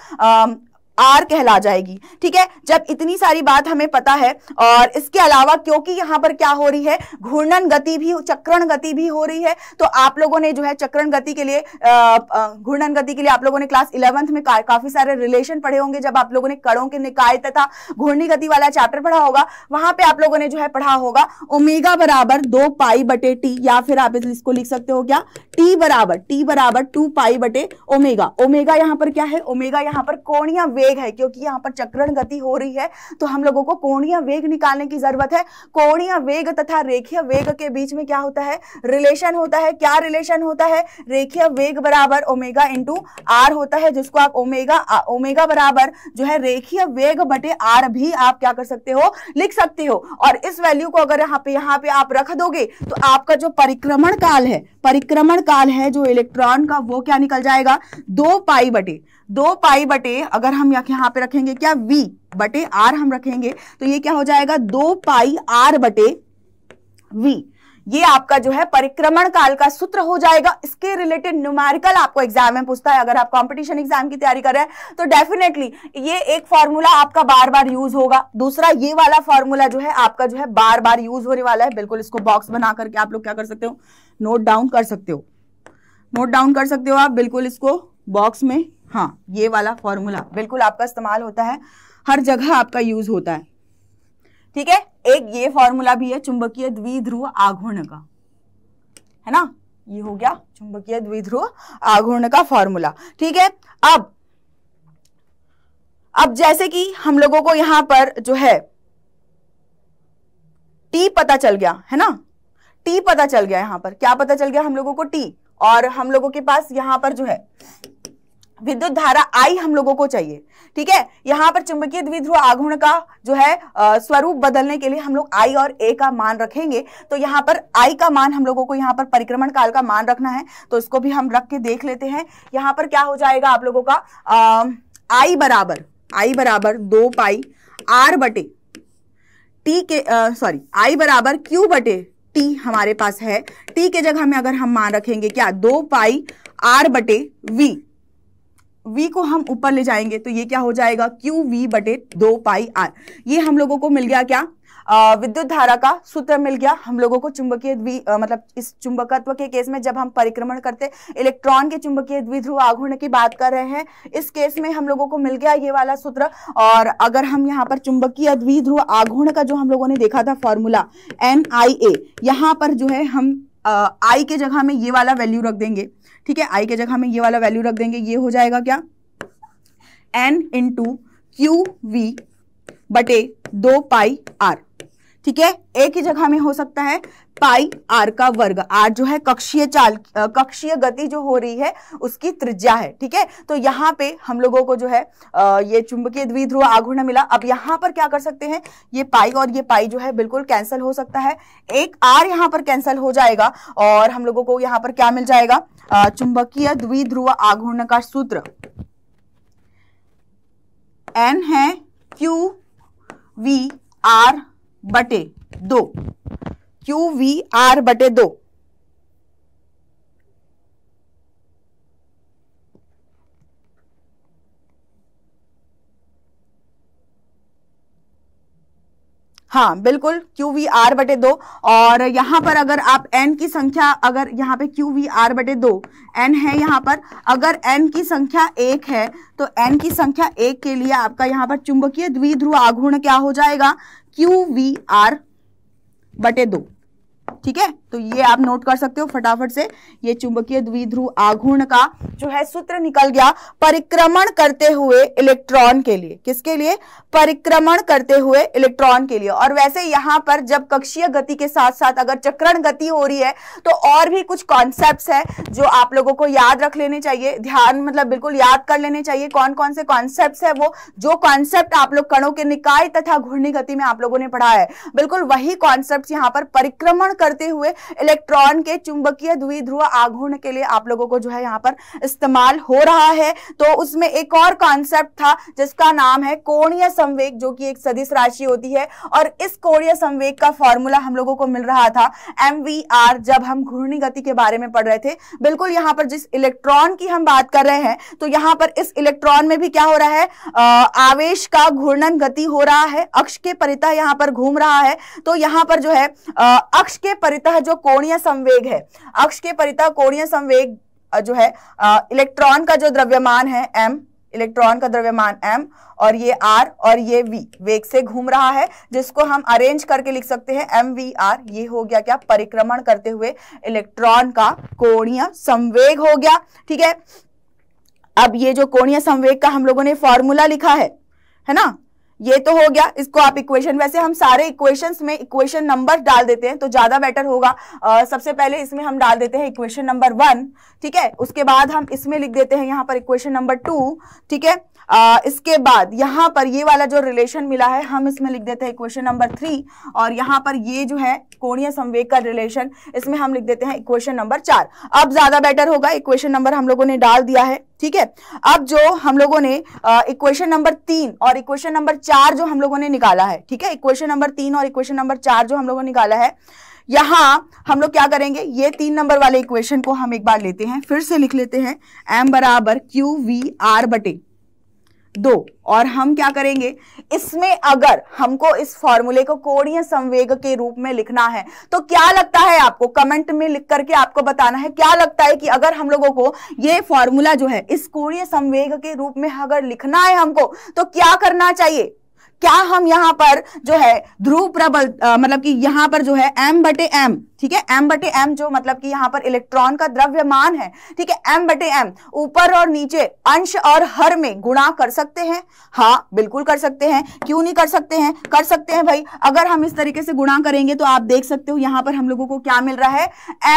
आर कहला जाएगी ठीक है जब इतनी सारी बात हमें पता है और इसके अलावा क्योंकि यहां पर क्या हो रही है घूर्णन गति भी चक्रण गति भी हो रही है तो आप लोगों ने जो है चक्रण गति के लिए घूर्णन गति के लिए आप लोगों ने क्लास इलेवंथ में का, काफी सारे रिलेशन पढ़े होंगे जब आप लोगों ने कड़ों के निकाय तथा घूर्णी गति वाला चैप्टर पढ़ा होगा वहां पर आप लोगों ने जो है पढ़ा होगा ओमेगा बराबर दो पाई बटे टी या फिर आप इसको लिख सकते हो क्या टी बराबर टी बराबर टू पाई बटे ओमेगा ओमेगा यहां पर क्या है ओमेगा यहां पर कोणिया वेग वेग है क्योंकि यहाँ पर चक्रण गति हो रही है तो हम लोगों को कोणीय वेग निकालने की जरूरत है कोणीय वेग तथा रेखीय वेग के बीच में क्या होता है रिलेशन होता है क्या रिलेशन होता है रेखीय वेग बराबर ओमेगा इंटू आर होता है जिसको आप ओमेगा ओमेगा बराबर जो है रेखीय वेग बटे आर भी आप क्या कर सकते हो लिख सकते हो और इस वैल्यू को अगर यहाँ पे यहाँ पे आप रख दोगे तो आपका जो परिक्रमण काल है परिक्रमण काल है जो इलेक्ट्रॉन का वो क्या निकल जाएगा दो पाई बटे दो पाई बटे अगर हम यहाँ पे रखेंगे क्या v बटे r हम रखेंगे तो ये क्या हो जाएगा दो पाई r बटे v ये आपका जो है परिक्रमण काल का सूत्र हो जाएगा इसके रिलेटेड न्यूमेरिकल आपको एग्जाम में पूछता है अगर आप कंपटीशन एग्जाम की तैयारी कर रहे हैं तो डेफिनेटली ये एक फॉर्मूला आपका बार बार यूज होगा दूसरा ये वाला फॉर्मूला जो है आपका जो है बार बार यूज होने वाला है बिल्कुल इसको बॉक्स बना करके आप लोग क्या कर सकते हो नोट डाउन कर सकते हो नोट डाउन कर सकते हो आप बिल्कुल इसको बॉक्स में हाँ ये वाला फॉर्मूला बिल्कुल आपका इस्तेमाल होता है हर जगह आपका यूज होता है ठीक है एक ये फॉर्मूला भी है चुंबकीय द्विध्रुव आघूर्ण का है ना ये हो गया चुंबकीय द्विध्रुव आघूर्ण का फॉर्मूला ठीक है अब अब जैसे कि हम लोगों को यहां पर जो है टी पता चल गया है ना टी पता चल गया यहां पर क्या पता चल गया हम लोगों को टी और हम लोगों के पास यहां पर जो है विद्युत धारा आई हम लोगों को चाहिए ठीक है यहाँ पर चुंबकीय द्विध्रुव आघूर्ण का जो है आ, स्वरूप बदलने के लिए हम लोग आई और ए का मान रखेंगे तो यहाँ पर आई का मान हम लोगों को यहाँ पर परिक्रमण काल का मान रखना है तो इसको भी हम रख के देख लेते हैं यहाँ पर क्या हो जाएगा आप लोगों का आई बराबर आई बराबर दो पाई आर बटे टी के सॉरी आई बराबर क्यू बटे टी हमारे पास है टी के जगह में अगर हम मान रखेंगे क्या दो पाई आर बटे वी v को हम ऊपर ले जाएंगे तो ये क्या हो जाएगा क्यू वी बटे दो पाई आर ये हम लोगों को मिल गया क्या विद्युत धारा का सूत्र मिल गया हम लोगों को चुंबकीय द्वि मतलब इस चुंबकत्व के केस में जब हम परिक्रमण करते इलेक्ट्रॉन के चुंबकीय द्विध्रुव आघूर्ण की बात कर रहे हैं इस केस में हम लोगों को मिल गया ये वाला सूत्र और अगर हम यहाँ पर चुंबकीय द्विध्रुव आघूर्ण का जो हम लोगों ने देखा था फॉर्मूला एन आई ए यहाँ पर जो है हम आई के जगह में ये वाला वैल्यू रख देंगे ठीक है आई के जगह हमें ये वाला वैल्यू रख देंगे ये हो जाएगा क्या एन इंटू क्यू वी बटे दो पाई आर ठीक है ए की जगह में हो सकता है पाई आर का वर्ग आर जो है कक्षीय चाल कक्षीय गति जो हो रही है उसकी त्रिज्या है ठीक है तो यहाँ पे हम लोगों को जो है ये चुंबकीय द्विध्रुव आघूर्ण मिला अब यहाँ पर क्या कर सकते हैं ये पाई और ये पाई जो है बिल्कुल कैंसिल हो सकता है एक आर यहाँ पर कैंसिल हो जाएगा और हम लोगों को यहाँ पर क्या मिल जाएगा चुंबकीय द्विध्रुव आघूर्ण का सूत्र एन है क्यू वी आर बटे दो क्यू वी आर बटे दो हाँ बिल्कुल क्यू वी आर बटे दो और यहां पर अगर आप एन की संख्या अगर यहाँ पे क्यू वी आर बटे दो एन है यहां पर अगर एन की संख्या एक है तो एन की संख्या एक के लिए आपका यहाँ पर चुंबकीय द्विध्रुव आघूर्ण क्या हो जाएगा क्यू वी आर बटे दो ठीक है तो ये आप नोट कर सकते हो फटाफट से ये चुंबकीय द्विध्रुव आघूर्ण का जो है सूत्र निकल गया परिक्रमण करते हुए इलेक्ट्रॉन के लिए किसके लिए परिक्रमण करते हुए इलेक्ट्रॉन के लिए और वैसे यहाँ पर जब कक्षीय गति के साथ साथ अगर चक्रण गति हो रही है तो और भी कुछ कॉन्सेप्ट है जो आप लोगों को याद रख लेने चाहिए ध्यान मतलब बिल्कुल याद कर लेने चाहिए कौन कौन से कॉन्सेप्ट है वो जो कॉन्सेप्ट आप लोग कणों के निकाय तथा घूर्णी गति में आप लोगों ने पढ़ा है बिल्कुल वही कॉन्सेप्ट यहाँ पर परिक्रमण करते हुए इलेक्ट्रॉन के चुंबकीय द्विध्रुव आघूर्ण के लिए आप लोगों को जो है यहाँ पर इस्तेमाल हो रहा है तो उसमें एक और कॉन्सेप्ट था जिसका नाम है कोणीय संवेग जो कि एक सदिश राशि होती है और इस कोणीय संवेग का फॉर्मूला हम लोगों को मिल रहा था एम जब हम घूर्णी गति के बारे में पढ़ रहे थे बिल्कुल यहाँ पर जिस इलेक्ट्रॉन की हम बात कर रहे हैं तो यहाँ पर इस इलेक्ट्रॉन में भी क्या हो रहा है आवेश का घूर्णन गति हो रहा है अक्ष के परिता यहाँ पर घूम रहा है तो यहाँ पर जो है अक्ष के परिता जो कोणीय संवेग है अक्ष के परिता कोणीय संवेग जो है इलेक्ट्रॉन का जो द्रव्यमान है एम इलेक्ट्रॉन का द्रव्यमान m और ये r और ये v वेग से घूम रहा है जिसको हम अरेंज करके लिख सकते हैं एम वी आर ये हो गया क्या परिक्रमण करते हुए इलेक्ट्रॉन का कोणीय संवेग हो गया ठीक है अब ये जो कोणीय संवेग का हम लोगों ने फॉर्मूला लिखा है है ना ये तो हो गया इसको आप इक्वेशन वैसे हम सारे इक्वेशंस में इक्वेशन नंबर डाल देते हैं तो ज्यादा बेटर होगा आ, सबसे पहले इसमें हम डाल देते हैं इक्वेशन नंबर वन ठीक है उसके बाद हम इसमें लिख देते हैं यहाँ पर इक्वेशन नंबर टू ठीक है इसके बाद यहाँ पर ये वाला जो रिलेशन मिला है हम इसमें लिख देते हैं इक्वेशन नंबर थ्री और यहाँ पर ये जो है कोणीय संवेग का रिलेशन इसमें हम लिख देते हैं इक्वेशन नंबर चार अब ज्यादा बेटर होगा इक्वेशन नंबर हम लोगों ने डाल दिया है ठीक है अब जो हम लोगों ने इक्वेशन नंबर तीन और इक्वेशन नंबर चार जो हम लोगों ने निकाला है ठीक है इक्वेशन नंबर तीन और इक्वेशन नंबर चार जो हम लोगों ने निकाला है यहां हम लोग क्या करेंगे ये तीन नंबर वाले इक्वेशन को हम एक बार लेते हैं फिर से लिख लेते हैं एम बराबर क्यू वी आर बटे दो और हम क्या करेंगे इसमें अगर हमको इस फॉर्मूले को कोणीय संवेग के रूप में लिखना है तो क्या लगता है आपको कमेंट में लिख करके आपको बताना है क्या लगता है कि अगर हम लोगों को ये फॉर्मूला जो है इस कोणीय संवेग के रूप में अगर लिखना है हमको तो क्या करना चाहिए क्या हम यहाँ पर जो है ध्रुव प्रबल मतलब कि यहाँ पर जो है m बटे एम ठीक है m बटे एम जो मतलब कि यहाँ पर इलेक्ट्रॉन का द्रव्यमान है ठीक है m बटे एम ऊपर और नीचे अंश और हर में गुणा कर सकते हैं हाँ बिल्कुल कर सकते हैं क्यों नहीं कर सकते हैं कर सकते हैं भाई अगर हम इस तरीके से गुणा करेंगे तो आप देख सकते हो यहाँ पर हम लोगों को क्या मिल रहा है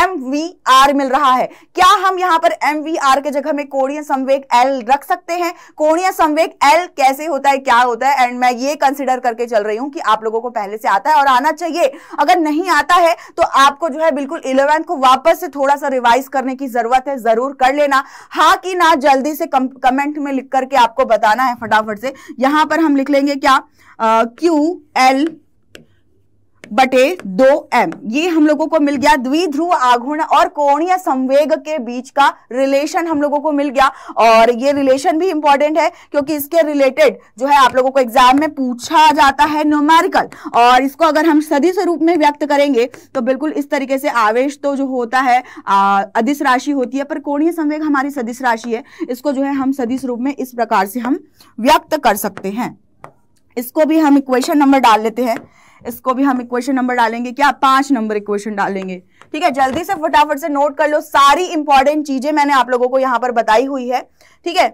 एम वी आर मिल रहा है क्या हम यहाँ पर एम वी आर के जगह में कोणीय संवेग एल रख सकते हैं कोणीय संवेग एल कैसे होता है क्या होता है एंड मैं ये कंसिडर करके चल रही हूँ कि आप लोगों को पहले से आता है और आना चाहिए अगर नहीं आता है तो आपको जो है बिल्कुल इलेवेंथ को वापस से थोड़ा सा रिवाइज करने की जरूरत है जरूर कर लेना हाँ कि ना जल्दी से कम, कमेंट में लिख करके आपको बताना है फटाफट से यहां पर हम लिख लेंगे क्या क्यू एल बटे दो एम ये हम लोगों को मिल गया द्विध्रुव आघूर्ण और कोणीय संवेग के बीच का रिलेशन हम लोगों को मिल गया और ये रिलेशन भी इंपॉर्टेंट है क्योंकि इसके रिलेटेड जो है आप लोगों को एग्जाम में पूछा जाता है न्यूमेरिकल और इसको अगर हम सदी रूप में व्यक्त करेंगे तो बिल्कुल इस तरीके से आवेश तो जो होता है अधिस राशि होती है पर कोणीय संवेग हमारी सदिश राशि है इसको जो है हम सदिश रूप में इस प्रकार से हम व्यक्त कर सकते हैं इसको भी हम इक्वेशन नंबर डाल लेते हैं इसको भी हम इक्वेशन नंबर डालेंगे क्या पांच नंबर इक्वेशन डालेंगे ठीक है जल्दी से फटाफट से नोट कर लो सारी इंपॉर्टेंट चीजें मैंने आप लोगों को यहां पर बताई हुई है ठीक है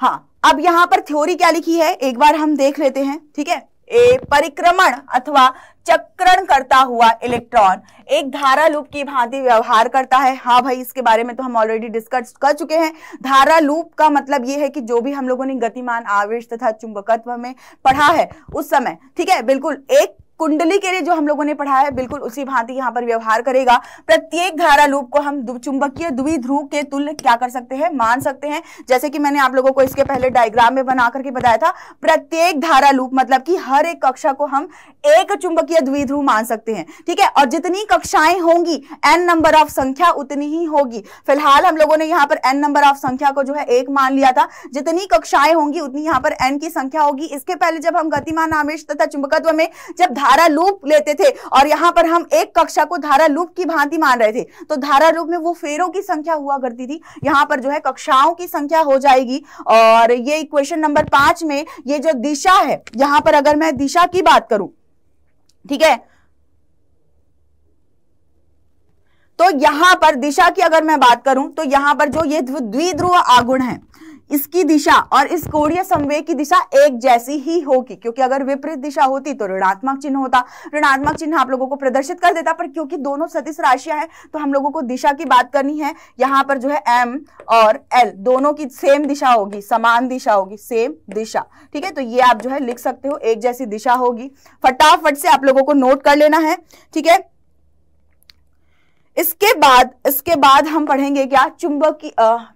हाँ अब यहां पर थ्योरी क्या लिखी है एक बार हम देख लेते हैं ठीक है ए परिक्रमण अथवा चक्रण करता हुआ इलेक्ट्रॉन एक धारा लूप की भांति व्यवहार करता है हाँ भाई इसके बारे में तो हम ऑलरेडी डिस्कस कर चुके हैं धारा लूप का मतलब ये है कि जो भी हम लोगों ने गतिमान आवेश तथा चुंबकत्व में पढ़ा है उस समय ठीक है बिल्कुल एक कुंडली के लिए जो हम लोगों ने पढ़ा है बिल्कुल उसी भांति यहाँ पर व्यवहार करेगा प्रत्येक धारा लूप को हम चुंबकीय द्विध्रुव के तुल्य क्या कर सकते हैं मान सकते हैं जैसे कि मैंने आप लोगों को इसके पहले डायग्राम में बना करके बताया था प्रत्येक धारा लूप मतलब कि हर एक कक्षा को हम एक चुंबकीय द्विध्रुव मान सकते हैं ठीक है और जितनी कक्षाएं होंगी एन नंबर ऑफ संख्या उतनी ही होगी फिलहाल हम लोगों ने यहाँ पर एन नंबर ऑफ संख्या को जो है एक मान लिया था जितनी कक्षाएं होंगी उतनी यहाँ पर एन की संख्या होगी इसके पहले जब हम गतिमान आवेश तथा चुंबकत्व में जब धारा लूप लेते थे और यहाँ पर हम एक कक्षा को धारा लूप की भांति मान रहे थे तो धारा लूप में वो फेरों की संख्या हुआ करती थी यहाँ पर जो है कक्षाओं की संख्या हो जाएगी और ये क्वेश्चन नंबर पांच में ये जो दिशा है यहाँ पर अगर मैं दिशा की बात करूं ठीक है तो यहां पर दिशा की अगर मैं बात करूं तो यहां पर जो ये द्विध्रुव आगुण है इसकी दिशा और इस कोणीय संवेग की दिशा एक जैसी ही होगी क्योंकि अगर विपरीत दिशा होती तो ऋणात्मक चिन्ह होता ऋणात्मक चिन्ह आप लोगों को प्रदर्शित कर देता पर क्योंकि दोनों सदिश राशियां हैं तो हम लोगों को दिशा की बात करनी है यहाँ पर जो है एम और एल दोनों की सेम दिशा होगी समान दिशा होगी सेम दिशा ठीक है तो ये आप जो है लिख सकते हो एक जैसी दिशा होगी फटाफट से आप लोगों को नोट कर लेना है ठीक है इसके बाद इसके बाद हम पढ़ेंगे क्या चुंबकीय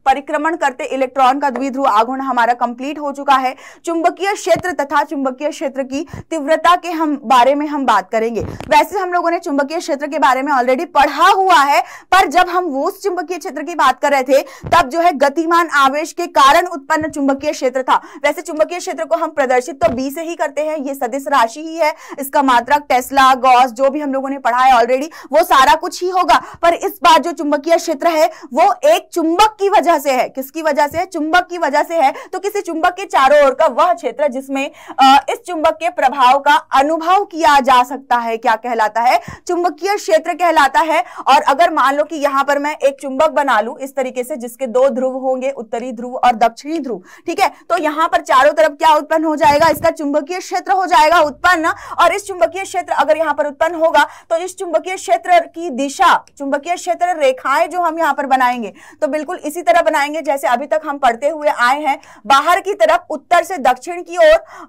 परिक्रमण करते इलेक्ट्रॉन का द्विध्रुव आघूर्ण हमारा कंप्लीट हो चुका है चुंबकीय क्षेत्र तथा चुंबकीय क्षेत्र की तीव्रता के हम बारे में हम बात करेंगे वैसे हम लोगों ने चुंबकीय क्षेत्र के बारे में ऑलरेडी पढ़ा हुआ है पर जब हम वो चुंबकीय क्षेत्र की बात कर रहे थे तब जो है गतिमान आवेश के कारण उत्पन्न चुंबकीय क्षेत्र था वैसे चुंबकीय क्षेत्र को हम प्रदर्शित तो बी से ही करते हैं ये सदिश राशि ही है इसका मात्रक टेस्ला गॉस जो भी हम लोगों ने पढ़ा है ऑलरेडी वो सारा कुछ ही होगा पर इस बार जो चुंबकीय क्षेत्र है वो एक चुंबक की वजह से है किसकी वजह से है चुंबक की वजह से है तो किसी चुंबक के चारों ओर का वह क्षेत्र जिसमें इस चुंबक के प्रभाव का अनुभव किया जा सकता है क्या कहलाता है चुंबकीय क्षेत्र कहलाता है और अगर मान लो कि यहां पर मैं एक चुंबक बना लू इस तरीके से जिसके दो ध्रुव होंगे उत्तरी ध्रुव और दक्षिणी ध्रुव ठीक है तो यहां पर चारों तरफ क्या उत्पन्न हो जाएगा इसका चुंबकीय क्षेत्र हो जाएगा उत्पन्न और इस चुंबकीय क्षेत्र अगर यहां पर उत्पन्न होगा तो इस चुंबकीय क्षेत्र की दिशा चुंबकीय क्षेत्र रेखाएं जो हम यहाँ पर बनाएंगे तो बिल्कुल इसी तरह बनाएंगे जैसे अभी तक हम पढ़ते हुए आए हैं बाहर की तरफ उत्तर से दक्षिण की ओर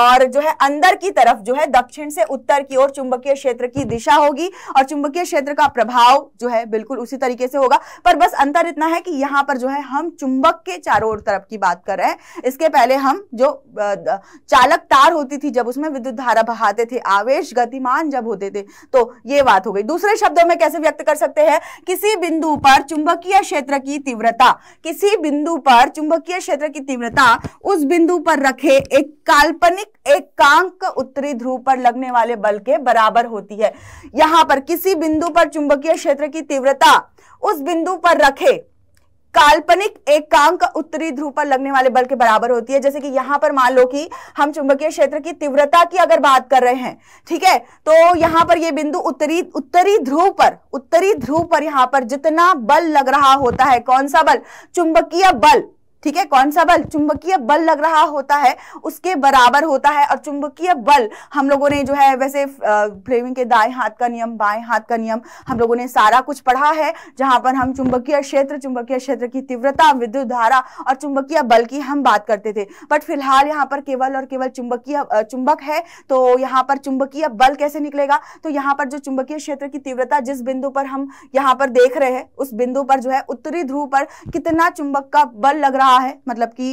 और जो है अंदर की तरफ जो है दक्षिण से उत्तर की ओर चुंबकीय क्षेत्र की दिशा होगी और चुंबकीय क्षेत्र का प्रभाव जो है बिल्कुल उसी तरीके से होगा पर बस अंतर इतना है कि यहाँ पर जो है हम चुंबक के चारों ओर तरफ की बात कर रहे हैं इसके पहले हम जो चालक तार होती थी जब उसमें विद्युत धारा बहाते थे आवेश गतिमान जब होते थे तो ये बात हो गई दूसरे शब्दों में कैसे व्यक्त कर सकते हैं किसी बिंदु पर चुंबकीय क्षेत्र की तीव्रता किसी बिंदु पर चुंबकीय क्षेत्र की तीव्रता उस बिंदु पर रखे एक काल्पनिक एक कांक उत्तरी ध्रुव पर लगने वाले बल के बराबर होती है यहां पर किसी बिंदु पर चुंबकीय क्षेत्र की तीव्रता उस बिंदु पर रखे काल्पनिक एक उत्तरी ध्रुव पर लगने वाले बल के बराबर होती है जैसे कि यहां पर मान लो कि हम चुंबकीय क्षेत्र की तीव्रता की अगर बात कर रहे हैं ठीक है तो यहां पर यह बिंदु उत्तरी उत्तरी ध्रुव पर उत्तरी ध्रुव पर यहां पर जितना बल लग रहा होता है कौन सा बल चुंबकीय बल ठीक है कौन सा बल चुंबकीय बल लग रहा होता है उसके बराबर होता है और चुंबकीय बल हम लोगों ने जो है वैसे फ्लेमिंग के दाएं हाथ का नियम बाएं हाथ का नियम हम लोगों ने सारा कुछ पढ़ा है जहां पर हम चुंबकीय क्षेत्र चुंबकीय क्षेत्र की तीव्रता विद्युत धारा और चुंबकीय बल की हम बात करते थे बट फिलहाल यहाँ पर केवल और केवल चुंबकीय चुंबक है तो यहाँ पर चुंबकीय बल कैसे निकलेगा तो यहाँ पर जो चुंबकीय क्षेत्र की तीव्रता जिस बिंदु पर हम यहाँ पर देख रहे हैं उस बिंदु पर जो है उत्तरी ध्रुव पर कितना चुंबक का बल लग रहा रहा है मतलब कि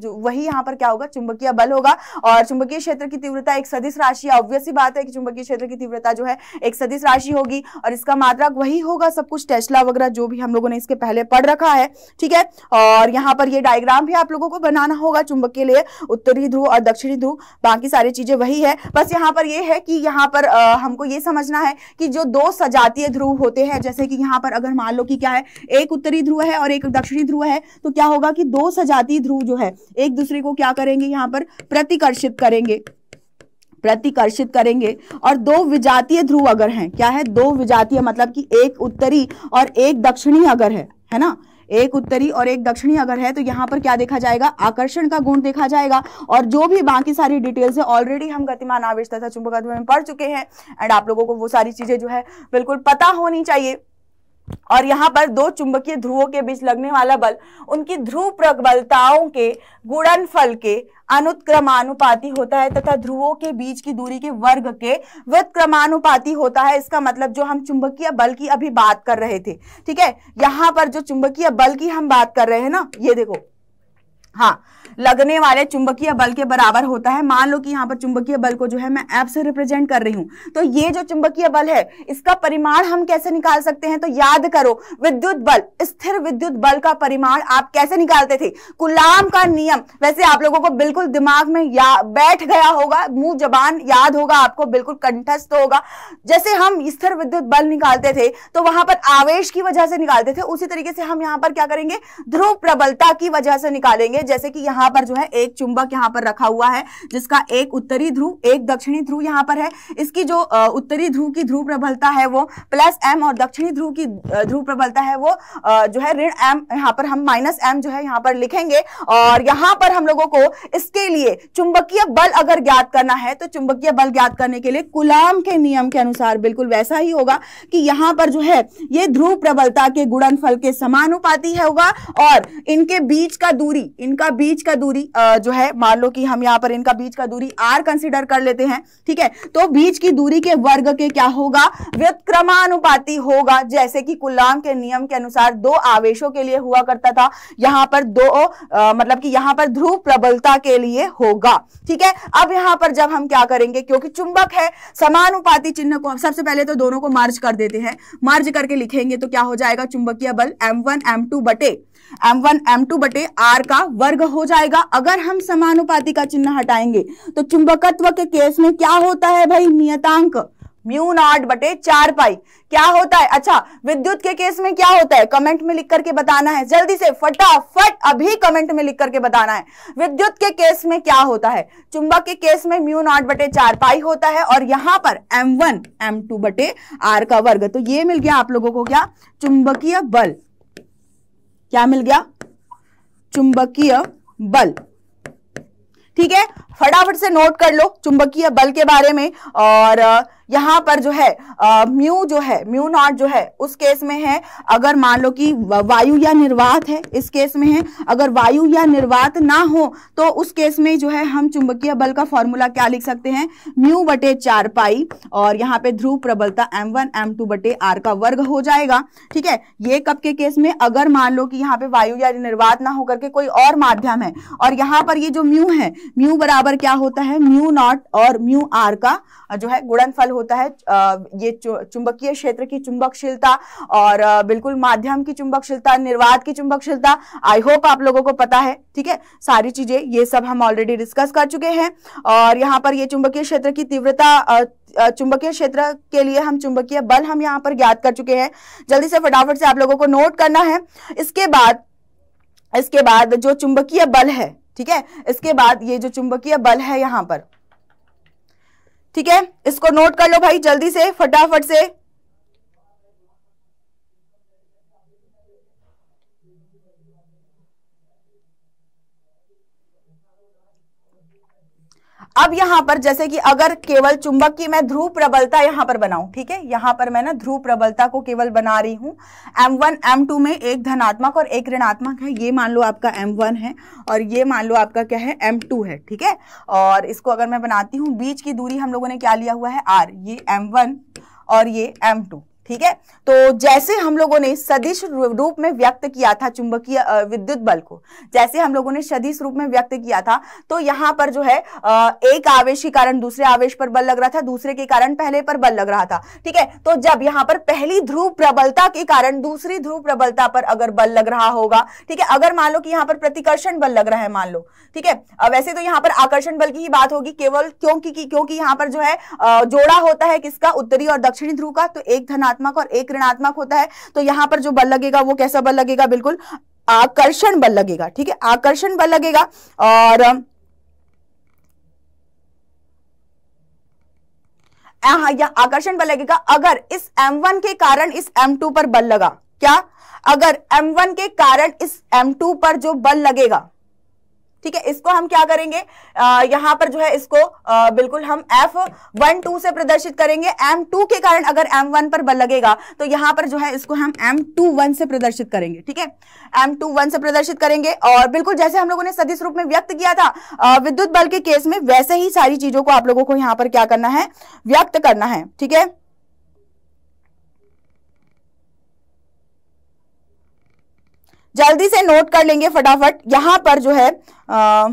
जो वही यहाँ पर क्या होगा चुंबकीय बल होगा और चुंबकीय क्षेत्र की तीव्रता एक सदिश राशि ऑब्वियस ही बात है कि चुंबकीय क्षेत्र की तीव्रता जो है एक सदिश राशि होगी और इसका मात्रा वही होगा सब कुछ टेस्ला वगैरह जो भी हम लोगों ने इसके पहले पढ़ रखा है ठीक है और यहाँ पर ये डायग्राम भी आप लोगों को बनाना होगा चुंबक के लिए उत्तरी ध्रुव और दक्षिणी ध्रुव बाकी सारी चीजें वही है बस यहाँ पर ये है कि यहाँ पर हमको ये समझना है कि जो दो सजातीय ध्रुव होते हैं जैसे कि यहाँ पर अगर मान लो कि क्या है एक उत्तरी ध्रुव है और एक दक्षिणी ध्रुव है तो क्या होगा कि दो सजाती ध्रुव जो है एक दूसरे को क्या करेंगे यहाँ पर प्रतिकर्षित करेंगे प्रतिकर्षित करेंगे और दो विजातीय ध्रुव अगर हैं क्या है दो विजातीय मतलब कि एक उत्तरी और एक दक्षिणी अगर है है ना एक उत्तरी और एक दक्षिणी अगर है तो यहाँ पर क्या देखा जाएगा आकर्षण का गुण देखा जाएगा और जो भी बाकी सारी डिटेल्स है ऑलरेडी हम गतिमान आवेश तथा चुंबकत्व में पढ़ चुके हैं एंड आप लोगों को वो सारी चीजें जो है बिल्कुल पता होनी चाहिए और यहाँ पर दो चुंबकीय ध्रुवों के बीच लगने वाला बल उनकी ध्रुव प्रबलताओं के गुणनफल के अनुत्क्रमानुपाती होता है तथा ध्रुवों के बीच की दूरी के वर्ग के व्युत्क्रमानुपाती होता है इसका मतलब जो हम चुंबकीय बल की अभी बात कर रहे थे ठीक है यहां पर जो चुंबकीय बल की हम बात कर रहे हैं ना ये देखो हाँ लगने वाले चुंबकीय बल के बराबर होता है मान लो कि यहाँ पर चुंबकीय बल को जो है मैं एफ से रिप्रेजेंट कर रही हूँ तो ये जो चुंबकीय बल है इसका परिमाण हम कैसे निकाल सकते हैं तो याद करो विद्युत बल स्थिर विद्युत बल का परिमाण आप कैसे निकालते थे गुलाम का नियम वैसे आप लोगों को बिल्कुल दिमाग में या बैठ गया होगा मुंह जबान याद होगा आपको बिल्कुल कंठस्थ होगा जैसे हम स्थिर विद्युत बल निकालते थे तो वहां पर आवेश की वजह से निकालते थे उसी तरीके से हम यहाँ पर क्या करेंगे ध्रुव प्रबलता की वजह से निकालेंगे जैसे कि यहाँ यहाँ पर जो है एक चुंबक यहाँ पर रखा हुआ है जिसका एक उत्तरी ध्रुव एक दक्षिणी ध्रुव यहाँ पर है इसकी जो उत्तरी ध्रुव की ध्रुव प्रबलता है वो प्लस एम और दक्षिणी ध्रुव की ध्रुव प्रबलता है वो जो है ऋण एम यहाँ पर हम माइनस एम जो है यहाँ पर लिखेंगे और यहाँ पर हम लोगों को इसके लिए चुंबकीय बल अगर ज्ञात करना है तो चुंबकीय बल ज्ञात करने के लिए कुलाम के नियम के अनुसार बिल्कुल वैसा ही होगा कि यहाँ पर जो है ये ध्रुव प्रबलता के गुणनफल के समानुपाती होगा और इनके बीच का दूरी इनका बीच का का दूरी जो है मान लो कि हम यहाँ पर इनका बीच का दूरी आर कंसिडर कर लेते हैं ठीक है तो बीच की दूरी के वर्ग के क्या होगा व्यक्रमानुपाती होगा जैसे कि कुल्लाम के नियम के अनुसार दो आवेशों के लिए हुआ करता था यहाँ पर दो आ, मतलब कि यहाँ पर ध्रुव प्रबलता के लिए होगा ठीक है अब यहाँ पर जब हम क्या करेंगे क्योंकि चुंबक है समानुपाति चिन्ह को सबसे पहले तो दोनों को मार्ज कर देते हैं मार्ज करके लिखेंगे तो क्या हो जाएगा चुंबकीय बल एम वन बटे एम वन एम टू बटे आर का वर्ग हो जाएगा अगर हम समानुपाती का चिन्ह हटाएंगे तो चुंबकत्व के केस में क्या होता है भाई नियतांक म्यू नॉट बटे चार पाई क्या होता है अच्छा विद्युत के केस में क्या होता है कमेंट में लिख करके बताना है जल्दी से फटाफट अभी कमेंट में लिख करके बताना है विद्युत के केस में क्या होता है चुंबक के केस में म्यू नॉट बटे चार पाई होता है और यहां पर एम वन एम टू बटे आर का वर्ग तो ये मिल गया आप लोगों को क्या चुंबकीय बल क्या मिल गया चुंबकीय बल ठीक है फटाफट से नोट कर लो चुंबकीय बल के बारे में और यहाँ पर जो है म्यू जो है म्यू नॉट जो है उस केस में है अगर मान लो कि वायु या निर्वात है इस केस में है अगर वायु या निर्वात ना हो तो उस केस में जो है हम चुंबकीय बल का फॉर्मूला क्या लिख सकते हैं म्यू बटे चार पाई और यहाँ पे ध्रुव प्रबलता एम वन एम टू बटे आर का वर्ग हो जाएगा ठीक है ये कब के केस में अगर मान लो कि यहाँ पे वायु या निर्वात ना होकर के कोई और माध्यम है और यहाँ पर ये जो म्यू है म्यू बराबर क्या होता है म्यू नॉट और म्यू आर का जो है गुणनफल हो होता है ये चुंबकीय क्षेत्र की चुंबकशीलता और बिल्कुल माध्यम की चुंबकशीलता निर्वात की चुंबकशीलता आई होप आप लोगों को पता है ठीक है सारी चीजें ये सब हम ऑलरेडी डिस्कस कर चुके हैं और यहाँ पर ये चुंबकीय क्षेत्र की तीव्रता चुंबकीय क्षेत्र के लिए हम चुंबकीय बल हम यहाँ पर ज्ञात कर चुके हैं जल्दी से फटाफट से आप लोगों को नोट करना है इसके बाद इसके बाद जो चुंबकीय बल है ठीक है इसके बाद ये जो चुंबकीय बल है यहाँ पर ठीक है इसको नोट कर लो भाई जल्दी से फटाफट से अब यहां पर जैसे कि अगर केवल चुंबक की मैं ध्रुव प्रबलता यहां पर बनाऊं ठीक है यहां पर मैं ना ध्रुव प्रबलता को केवल बना रही हूं M1 M2 में एक धनात्मक और एक ऋणात्मक है ये मान लो आपका M1 है और ये मान लो आपका क्या है M2 है ठीक है और इसको अगर मैं बनाती हूँ बीच की दूरी हम लोगों ने क्या लिया हुआ है आर ये एम और ये एम ठीक है तो जैसे हम लोगों ने सदिश रूप में व्यक्त किया था चुंबकीय विद्युत बल को जैसे हम लोगों ने सदिश रूप में व्यक्त किया था तो यहाँ पर जो है एक आवेश के कारण दूसरे आवेश पर बल लग रहा था दूसरे के कारण पहले पर बल लग रहा था ठीक है तो जब यहाँ पर पहली ध्रुव प्रबलता के कारण दूसरी ध्रुव प्रबलता पर अगर बल लग रहा होगा ठीक है अगर मान लो कि यहाँ पर प्रतिकर्षण बल लग रहा है मान लो ठीक है वैसे तो यहाँ पर आकर्षण बल की ही बात होगी केवल क्योंकि क्योंकि यहां पर जो है जोड़ा होता है किसका उत्तरी और दक्षिणी ध्रुव का तो एक धना धनात्मक और एक ऋणात्मक होता है तो यहां पर जो बल लगेगा वो कैसा बल लगेगा बिल्कुल आकर्षण बल लगेगा ठीक है आकर्षण बल लगेगा और या आकर्षण बल लगेगा अगर इस M1 के कारण इस M2 पर बल लगा क्या अगर M1 के कारण इस M2 पर जो बल लगेगा ठीक है इसको हम क्या करेंगे आ, यहां पर जो है इसको आ, बिल्कुल हम एफ वन टू से प्रदर्शित करेंगे एम टू के कारण अगर एम वन पर बल लगेगा तो यहां पर जो है इसको हम एम टू वन से प्रदर्शित करेंगे ठीक है एम टू वन से प्रदर्शित करेंगे और बिल्कुल जैसे हम लोगों ने सदिश रूप में व्यक्त किया था विद्युत बल के केस में वैसे ही सारी चीजों को आप लोगों को यहां पर क्या करना है व्यक्त करना है ठीक है जल्दी से नोट कर लेंगे फटाफट यहां पर जो है आ,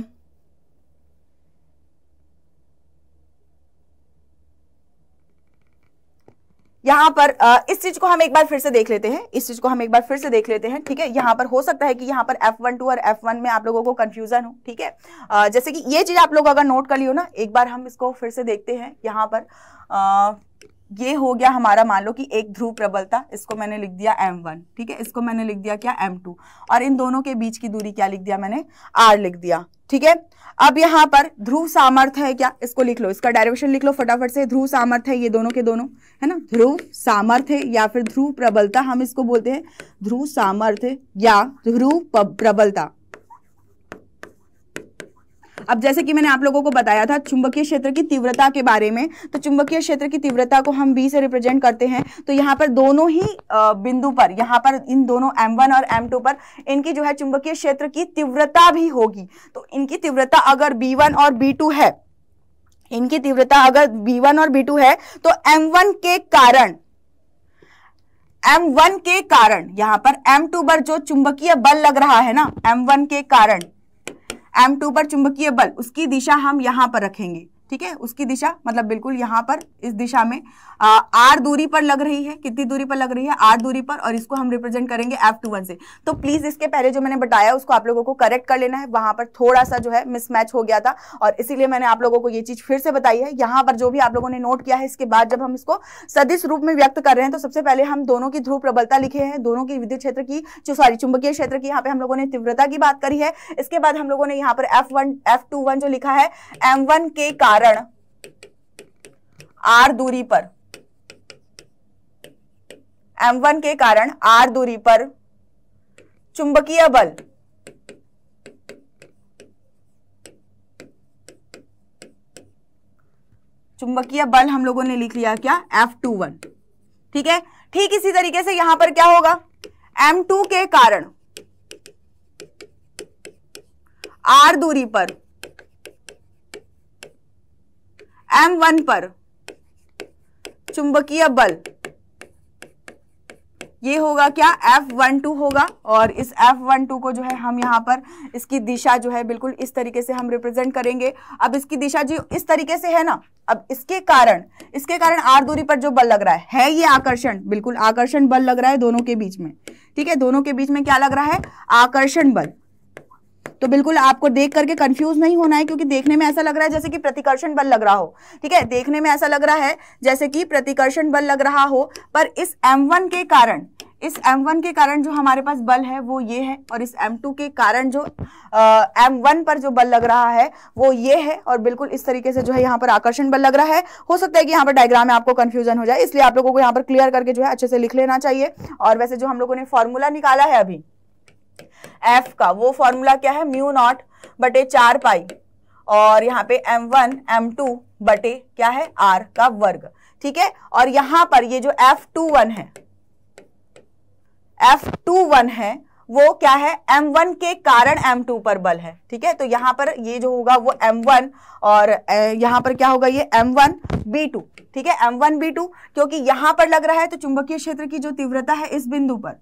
यहां पर इस चीज को हम एक बार फिर से देख लेते हैं इस चीज को हम एक बार फिर से देख लेते हैं ठीक है यहां पर हो सकता है कि यहां पर F12 और F1 में आप लोगों को कंफ्यूजन हो ठीक है जैसे कि ये चीज आप लोग अगर नोट कर लियो ना एक बार हम इसको फिर से देखते हैं यहां पर ये हो गया हमारा मान लो कि एक ध्रुव प्रबलता इसको मैंने लिख दिया m1 ठीक है इसको मैंने लिख दिया क्या m2 और इन दोनों के बीच की दूरी क्या लिख दिया मैंने r लिख दिया ठीक है अब यहाँ पर ध्रुव सामर्थ्य है क्या इसको लिख लो इसका डायरेक्शन लिख लो फटाफट से ध्रुव सामर्थ्य है ये दोनों के दोनों है ना ध्रुव सामर्थ्य या फिर ध्रुव प्रबलता हम इसको बोलते हैं ध्रुव सामर्थ्य या ध्रुव प्रबलता अब जैसे कि मैंने आप लोगों को बताया था चुंबकीय क्षेत्र की तीव्रता के बारे में तो चुंबकीय क्षेत्र की तीव्रता को हम बी से रिप्रेजेंट करते हैं तो यहाँ पर दोनों ही बिंदु पर यहाँ पर इन दोनों एम और एम पर इनकी जो है चुंबकीय क्षेत्र की तीव्रता भी होगी तो इनकी तीव्रता अगर बी और बी है इनकी तीव्रता अगर B1 और B2 है तो M1 के कारण M1 के कारण यहां पर M2 पर जो चुंबकीय बल लग रहा है ना M1 के कारण एम टू पर चुंबकीय बल उसकी दिशा हम यहाँ पर रखेंगे ठीक है उसकी दिशा मतलब बिल्कुल यहाँ पर इस दिशा में आर दूरी पर लग रही है कितनी दूरी पर लग रही है आर दूरी पर और इसको हम रिप्रेजेंट करेंगे एफ टू वन से तो प्लीज इसके पहले जो मैंने बताया उसको आप लोगों को करेक्ट कर लेना है वहां पर थोड़ा सा जो है मिसमैच हो गया था और इसीलिए मैंने आप लोगों को ये चीज फिर से बताई है यहाँ पर जो भी आप लोगों ने नोट किया है इसके बाद जब हम इसको सदिश रूप में व्यक्त कर रहे हैं तो सबसे पहले हम दोनों की ध्रुव प्रबलता लिखे हैं दोनों की विद्युत क्षेत्र की जो सॉरी चुंबकीय क्षेत्र की यहाँ पे हम लोगों ने तीव्रता की बात करी है इसके बाद हम लोगों ने यहाँ पर f one f two one जो लिखा है एम वन के कारण कारण आर दूरी पर M1 के कारण आर दूरी पर चुंबकीय बल चुंबकीय बल हम लोगों ने लिख लिया क्या F21 ठीक है ठीक इसी तरीके से यहां पर क्या होगा M2 के कारण R दूरी पर एम वन पर चुंबकीय बल ये होगा क्या एफ वन टू होगा और इस एफ वन टू को जो है हम यहाँ पर इसकी दिशा जो है बिल्कुल इस तरीके से हम रिप्रेजेंट करेंगे अब इसकी दिशा जो इस तरीके से है ना अब इसके कारण इसके कारण आर दूरी पर जो बल लग रहा है है ये आकर्षण बिल्कुल आकर्षण बल लग रहा है दोनों के बीच में ठीक है दोनों के बीच में क्या लग रहा है आकर्षण बल तो बिल्कुल आपको देख करके कंफ्यूज नहीं होना है क्योंकि देखने में ऐसा लग रहा है जैसे कि प्रतिकर्षण बल लग रहा हो ठीक है देखने में ऐसा लग रहा है जैसे कि प्रतिकर्षण बल लग रहा हो पर इस एम के कारण इस M1 के कारण जो हमारे पास बल है वो ये है और इस M2 के कारण जो आ, M1 पर जो बल लग रहा है वो ये है और बिल्कुल इस तरीके से जो है यहाँ पर आकर्षण बल लग रहा है हो सकता है कि यहाँ पर डायग्राम में आपको कंफ्यूजन हो जाए इसलिए आप लोगों को यहाँ पर क्लियर करके जो है अच्छे से लिख लेना चाहिए और वैसे जो हम लोगों ने फॉर्मूला निकाला है अभी एफ का वो फॉर्मूला क्या है म्यू नॉट बटे चार पाई और यहाँ पे एम वन एम टू बटे क्या है आर का वर्ग ठीक है और यहां पर ये जो एफ टू वन है एफ टू वन है वो क्या है M1 के कारण M2 पर बल है ठीक है तो यहां पर ये जो होगा वो M1 और यहां पर क्या होगा ये M1 B2 ठीक है M1 B2 क्योंकि यहां पर लग रहा है तो चुंबकीय क्षेत्र की जो तीव्रता है इस बिंदु पर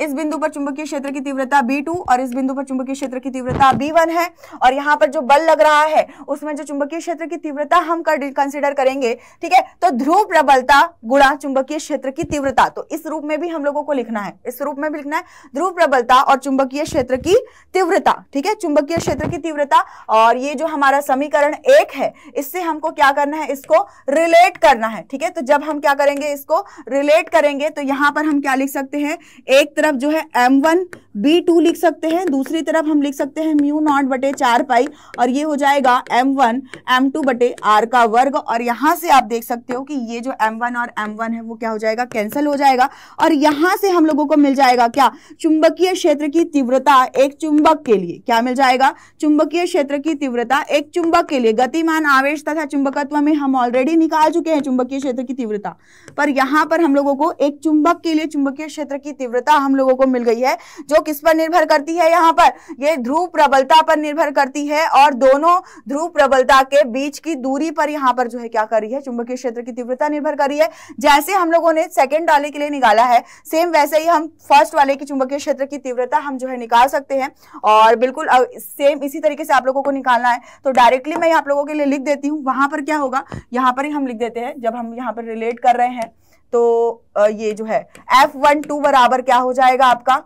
इस बिंदु पर चुंबकीय क्षेत्र की तीव्रता B2 और इस बिंदु पर चुंबकीय क्षेत्र की तीव्रता B1 है और यहाँ पर जो बल लग रहा है उसमें जो चुंबकीय क्षेत्र की तीव्रता हम कंसिडर करेंगे ठीक है तो ध्रुव प्रबलता गुणा चुंबकीय क्षेत्र की तीव्रता तो इस रूप में भी हम लोगों को लिखना है इस रूप में भी लिखना है ध्रुव प्रबलता और चुंबकीय क्षेत्र की तीव्रता ठीक है चुंबकीय क्षेत्र की तीव्रता और ये जो हमारा समीकरण एक है इससे हमको क्या करना है इसको रिलेट करना है ठीक है तो जब हम क्या करेंगे इसको रिलेट करेंगे तो यहाँ पर हम क्या लिख सकते हैं एक तरफ जो है एम वन बी टू लिख सकते हैं दूसरी तरफ हम लिख सकते हैं म्यू नॉट बटे चार पाई और ये हो जाएगा एम वन एम टू बटे आर का वर्ग और यहां से आप देख सकते हो कि ये जो एम वन और एम वन है वो क्या हो जाएगा कैंसिल हो जाएगा और यहां से हम लोगों को मिल जाएगा क्या चुंबकीय क्षेत्र की तीव्रता एक चुंबक के लिए क्या मिल जाएगा चुंबकीय क्षेत्र की तीव्रता एक चुंबक के लिए गतिमान आवेश तथा चुंबकत्व में हम ऑलरेडी निकाल चुके हैं चुंबकीय क्षेत्र की तीव्रता पर यहां पर हम लोगों को एक चुंबक के लिए चुंबकीय क्षेत्र की तीव्रता हम हम लोगों को मिल गई है जो किस पर निर्भर करती है यहाँ पर ये ध्रुव प्रबलता पर निर्भर करती है और दोनों ध्रुव प्रबलता के बीच की दूरी पर यहाँ पर जो है क्या कर रही है चुंबकीय क्षेत्र की तीव्रता निर्भर कर रही है जैसे हम लोगों ने सेकेंड वाले के लिए निकाला है सेम वैसे ही हम फर्स्ट वाले की चुंबकीय क्षेत्र की तीव्रता हम जो है निकाल सकते हैं और बिल्कुल सेम इसी तरीके से आप लोगों को निकालना है तो डायरेक्टली मैं आप लोगों के लिए लिख देती हूँ वहां पर क्या होगा यहाँ पर ही हम लिख देते हैं जब हम यहाँ पर रिलेट कर रहे हैं तो ये जो है एफ वन टू बराबर क्या हो जाएगा आपका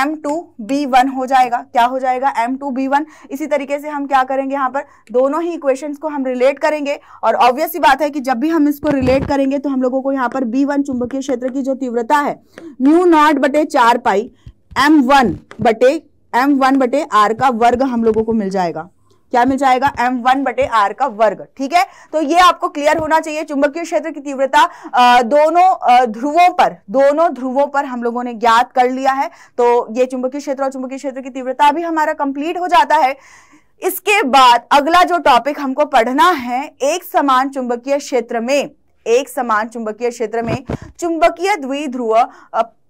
एम टू बी वन हो जाएगा क्या हो जाएगा एम टू बी वन इसी तरीके से हम क्या करेंगे यहाँ पर दोनों ही इक्वेशंस को हम रिलेट करेंगे और ऑब्वियस ही बात है कि जब भी हम इसको रिलेट करेंगे तो हम लोगों को यहाँ पर बी वन चुंबकीय क्षेत्र की जो तीव्रता है म्यू नॉट बटे चार पाई एम वन बटे एम वन बटे आर का वर्ग हम लोगों को मिल जाएगा क्या मिल जाएगा एम वन बटे आर का वर्ग ठीक है तो ये आपको क्लियर होना चाहिए चुंबकीय क्षेत्र की तीव्रता दोनों ध्रुवों पर दोनों ध्रुवों पर हम लोगों ने ज्ञात कर लिया है तो ये चुंबकीय क्षेत्र और चुंबकीय क्षेत्र की तीव्रता भी हमारा कंप्लीट हो जाता है इसके बाद अगला जो टॉपिक हमको पढ़ना है एक समान चुंबकीय क्षेत्र में एक समान चुंबकीय क्षेत्र में चुंबकीय द्विध्रुव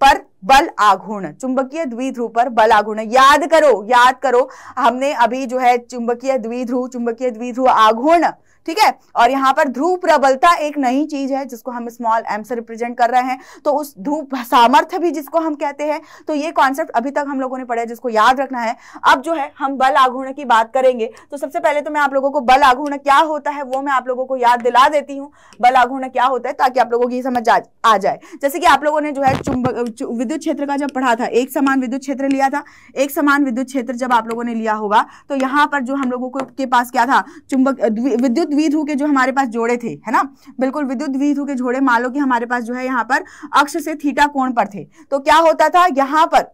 पर बल आघूर्ण चुंबकीय द्विध्रुव पर बल आघूर्ण याद करो याद करो हमने अभी जो है चुंबकीय द्विध्रुव चुंबकीय द्विध्रुव आघूर्ण ठीक है और यहाँ पर ध्रुव प्रबलता एक नई चीज है जिसको हम स्मॉल एम से रिप्रेजेंट कर रहे हैं तो उस ध्रुव सामर्थ्य भी जिसको हम कहते हैं तो ये कॉन्सेप्ट अभी तक हम लोगों ने पढ़ा है जिसको याद रखना है अब जो है हम बल आघूर्ण की बात करेंगे तो सबसे पहले तो मैं आप लोगों को बल आघूर्ण क्या होता है वो मैं आप लोगों को याद दिला देती हूँ बल आघूर्ण क्या होता है ताकि आप लोगों की समझ आ जाए जैसे कि आप लोगों ने जो है विद्युत क्षेत्र का जब पढ़ा था एक समान विद्युत क्षेत्र लिया था एक समान विद्युत क्षेत्र जब आप लोगों ने लिया होगा तो यहाँ पर जो हम लोगों के पास क्या था चुंबक विद्युत विद्युद्वीधु के जो हमारे पास जोड़े थे है ना बिल्कुल विद्युद्वीधु के जोड़े मान लो कि हमारे पास जो है यहाँ पर अक्ष से थीटा कोण पर थे तो क्या होता था यहाँ पर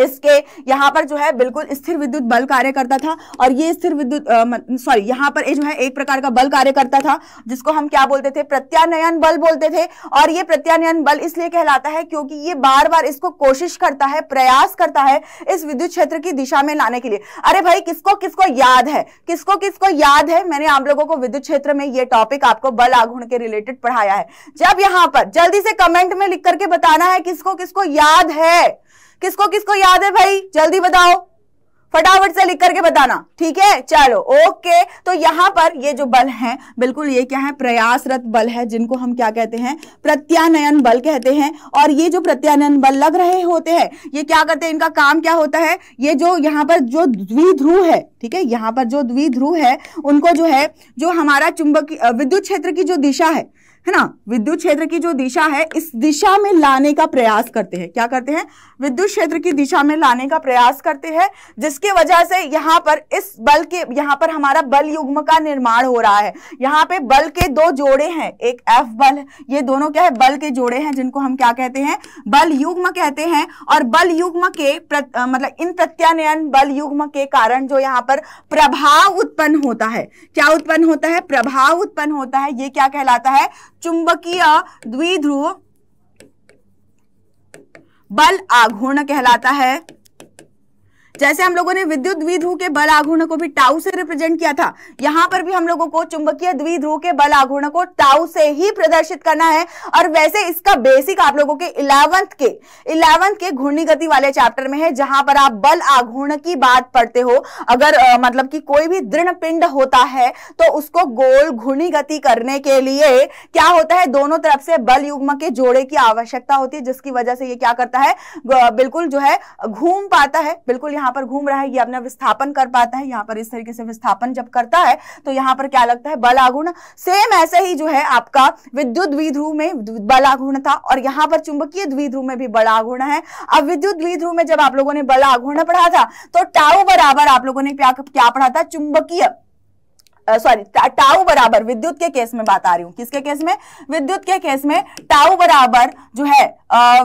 इसके यहाँ पर जो है बिल्कुल स्थिर विद्युत बल कार्य करता था और ये स्थिर विद्युत सॉरी यहाँ पर ये जो है एक प्रकार का बल कार्य करता था जिसको हम क्या बोलते थे प्रत्यानयन बल बोलते थे और ये प्रत्यानयन बल इसलिए कहलाता है क्योंकि ये बार बार इसको कोशिश करता है प्रयास करता है इस विद्युत क्षेत्र की दिशा में लाने के लिए अरे भाई किसको किसको याद है किसको किसको याद है मैंने आप लोगों को विद्युत क्षेत्र में ये टॉपिक आपको बल आघूर्ण के रिलेटेड पढ़ाया है जब यहाँ पर जल्दी से कमेंट में लिख करके बताना है किसको किसको याद है किसको किसको याद है भाई जल्दी बताओ फटाफट से लिख करके बताना ठीक है चलो ओके तो यहाँ पर ये जो बल है बिल्कुल ये क्या है प्रयासरत बल है जिनको हम क्या कहते हैं प्रत्यानयन बल कहते हैं और ये जो प्रत्यानयन बल लग रहे होते हैं ये क्या करते हैं इनका काम क्या होता है ये जो यहाँ पर जो द्विध्रुव है ठीक है यहाँ पर जो द्विध्रुव है उनको जो है जो हमारा चुंबकीय विद्युत क्षेत्र की जो दिशा है है ना विद्युत क्षेत्र की जो दिशा है इस दिशा में लाने का प्रयास करते हैं क्या करते हैं विद्युत क्षेत्र की दिशा में लाने का प्रयास करते हैं जिसकी वजह से यहाँ पर इस बल के यहाँ पर हमारा बल युग्म का निर्माण हो रहा है यहाँ पे बल के दो जोड़े हैं एक एफ बल ये दोनों क्या है बल के जोड़े हैं जिनको हम क्या कहते हैं बल युग्म कहते हैं और बल युग्म के प्रत, मतलब इन प्रत्यानयन बल युग्म के कारण जो यहाँ पर प्रभाव उत्पन्न होता है क्या उत्पन्न होता है प्रभाव उत्पन्न होता है ये क्या कहलाता है चुंबकीय द्विध्रुव बल आघूर्ण कहलाता है जैसे हम लोगों ने विद्युत द्विध्रुव के बल आघूर्ण को भी टाउ से रिप्रेजेंट किया था यहां पर भी हम लोगों को चुंबकीय द्विध्रुव के बल आघूर्ण को टाउ से ही प्रदर्शित करना है और वैसे इसका बेसिक आप लोगों के इलेवंथ के इलेवंथ के घूर्णी गति वाले चैप्टर में है जहां पर आप बल आघूर्ण की बात पढ़ते हो अगर आ, मतलब कि कोई भी दृढ़ पिंड होता है तो उसको गोल घूर्णी गति करने के लिए क्या होता है दोनों तरफ से बल युग्म के जोड़े की आवश्यकता होती है जिसकी वजह से ये क्या करता है बिल्कुल जो है घूम पाता है बिल्कुल यहाँ यहाँ पर घूम रहा है ये अपना विस्थापन कर पाता है यहाँ पर इस तरीके से विस्थापन जब करता है तो यहाँ पर क्या लगता है बल आघूर्ण सेम ऐसे ही जो है आपका विद्युत द्विध्रुव में बल आघूर्ण था और यहाँ पर चुंबकीय द्विध्रुव में भी बल आघूर्ण है अब विद्युत द्विध्रुव में जब आप लोगों ने बल आघूर्ण पढ़ा था तो टाऊ बराबर आप लोगों ने क्या पढ़ा था चुंबकीय सॉरी टाऊ बराबर विद्युत के केस में बात आ रही हूं किसके केस में विद्युत के केस में टाऊ बराबर जो है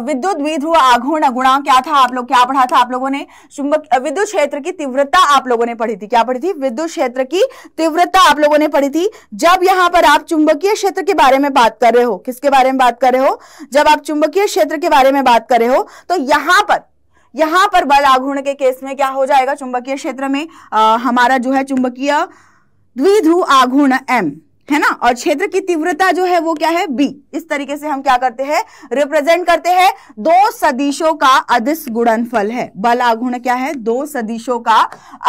विद्युत विध्रुव आघूर्ण गुणा क्या था आप लोग क्या पढ़ा था आप लोगों ने चुंबक विद्युत क्षेत्र की तीव्रता आप लोगों ने पढ़ी थी क्या पढ़ी थी विद्युत क्षेत्र की तीव्रता आप लोगों ने पढ़ी थी जब यहां पर आप चुंबकीय क्षेत्र के बारे में बात कर रहे हो किसके बारे में बात कर रहे हो जब आप चुंबकीय क्षेत्र के बारे में बात कर रहे हो तो यहां पर यहां पर बल आघूर्ण के केस में क्या हो जाएगा चुंबकीय क्षेत्र में हमारा जो है चुंबकीय द्विध्रुव आघूर्ण एम है ना और क्षेत्र की तीव्रता जो है वो क्या है बी इस तरीके से हम क्या करते हैं रिप्रेजेंट करते हैं दो सदिशों का अदिश गुणनफल है बल आघूर्ण क्या है दो सदिशों का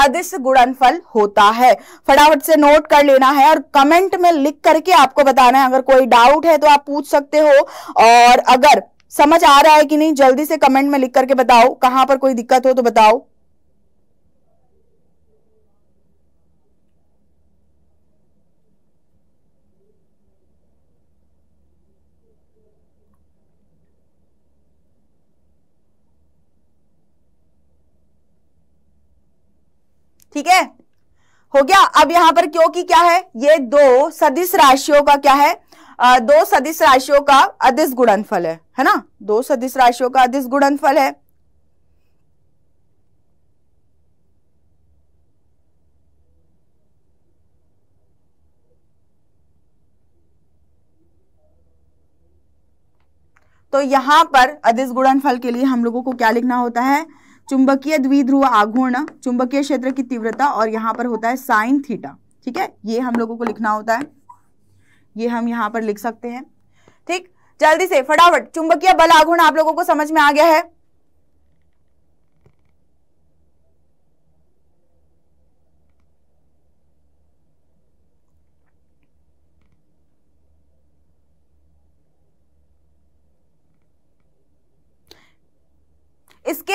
अदिश गुणनफल होता है फटाफट से नोट कर लेना है और कमेंट में लिख करके आपको बताना है अगर कोई डाउट है तो आप पूछ सकते हो और अगर समझ आ रहा है कि नहीं जल्दी से कमेंट में लिख करके बताओ कहां पर कोई दिक्कत हो तो बताओ ठीक है हो गया अब यहां पर क्योंकि क्या है ये दो सदिश राशियों का क्या है आ, दो सदिश राशियों का अधिस गुणनफल है है ना दो सदिश राशियों का अधिस गुणनफल है तो यहां पर अधिस गुणनफल के लिए हम लोगों को क्या लिखना होता है चुंबकीय द्विध्रुव आघूर्ण चुंबकीय क्षेत्र की तीव्रता और यहाँ पर होता है साइन थीटा ठीक है ये हम लोगों को लिखना होता है ये हम यहाँ पर लिख सकते हैं ठीक जल्दी से फटाफट चुंबकीय बल आघूर्ण आप लोगों को समझ में आ गया है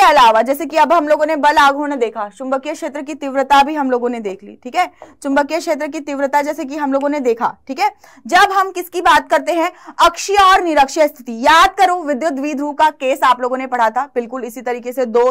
अलावा जैसे कि अब हम लोगों ने बल आघूर्ण देखा चुंबकीय क्षेत्र की तीव्रता भी हम लोगों ने देख ली ठीक है चुंबकीय क्षेत्र की तीव्रता जैसे कि हम लोगों ने देखा ठीक है जब हम किसकी बात करते हैं अक्षीय और निरक्षीय स्थिति याद करो विद्युत द्विध्रुव का केस आप लोगों ने पढ़ा था बिल्कुल इसी तरीके से दो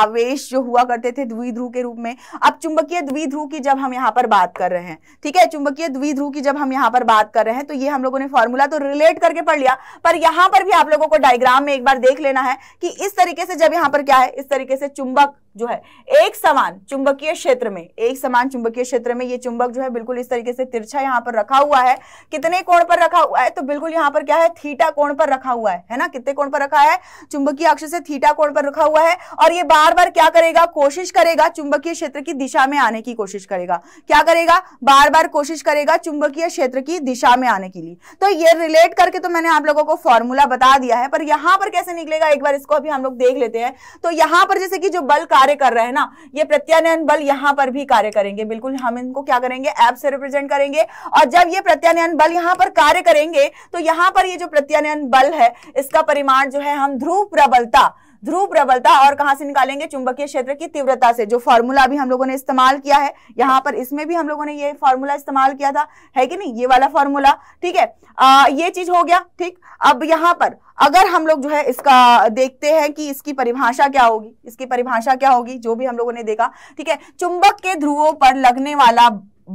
आवेश जो हुआ करते थे द्विध्रुव के रूप में अब चुंबकीय द्विध्रुव की जब हम यहाँ पर बात कर रहे हैं ठीक है चुंबकीय द्विध्रुव की जब हम यहाँ पर बात कर रहे हैं तो ये हम लोगों ने फॉर्मूला तो रिलेट करके पढ़ लिया पर यहाँ पर भी आप लोगों को डायग्राम में एक बार देख लेना है कि इस तरीके से जब यहाँ पर क्या है इस तरीके से चुंबक जो है एक समान चुंबकीय क्षेत्र में एक समान चुंबकीय क्षेत्र में ये चुंबक जो है बिल्कुल इस तरीके से तिरछा यहाँ पर रखा हुआ है कितने कोण पर रखा हुआ है तो बिल्कुल यहाँ पर क्या है थीटा कोण पर रखा हुआ है है ना कितने कोण पर रखा है चुंबकीय अक्ष से थीटा कोण पर रखा हुआ है और ये बार बार क्या करेगा कोशिश करेगा चुंबकीय क्षेत्र की दिशा में आने की कोशिश करेगा क्या करेगा बार बार कोशिश करेगा चुंबकीय क्षेत्र की दिशा में आने के लिए तो ये रिलेट करके तो मैंने आप लोगों को फॉर्मूला बता दिया है पर यहां पर कैसे निकलेगा एक बार इसको अभी हम लोग देख लेते हैं तो यहां पर जैसे कि जो बल का कार्य कर रहे हैं ना ये प्रत्यानयन बल यहां पर भी कार्य करेंगे बिल्कुल हम इनको क्या करेंगे एप से रिप्रेजेंट करेंगे और जब ये प्रत्यानयन बल यहां पर कार्य करेंगे तो यहां पर ये जो प्रत्यानयन बल है इसका परिमाण जो है हम ध्रुव प्रबलता ध्रुव प्रबलता और कहां से निकालेंगे चुंबकीय क्षेत्र की तीव्रता से जो फॉर्मूला भी हम लोगों ने इस्तेमाल किया है यहां पर इसमें भी हम लोगों ने ये फॉर्मूला इस्तेमाल किया था है कि नहीं ये वाला फॉर्मूला ठीक है आ, ये चीज हो गया ठीक अब यहाँ पर अगर हम लोग जो है इसका देखते हैं कि इसकी परिभाषा क्या होगी इसकी परिभाषा क्या होगी जो भी हम लोगों ने देखा ठीक है चुंबक के ध्रुवों पर लगने वाला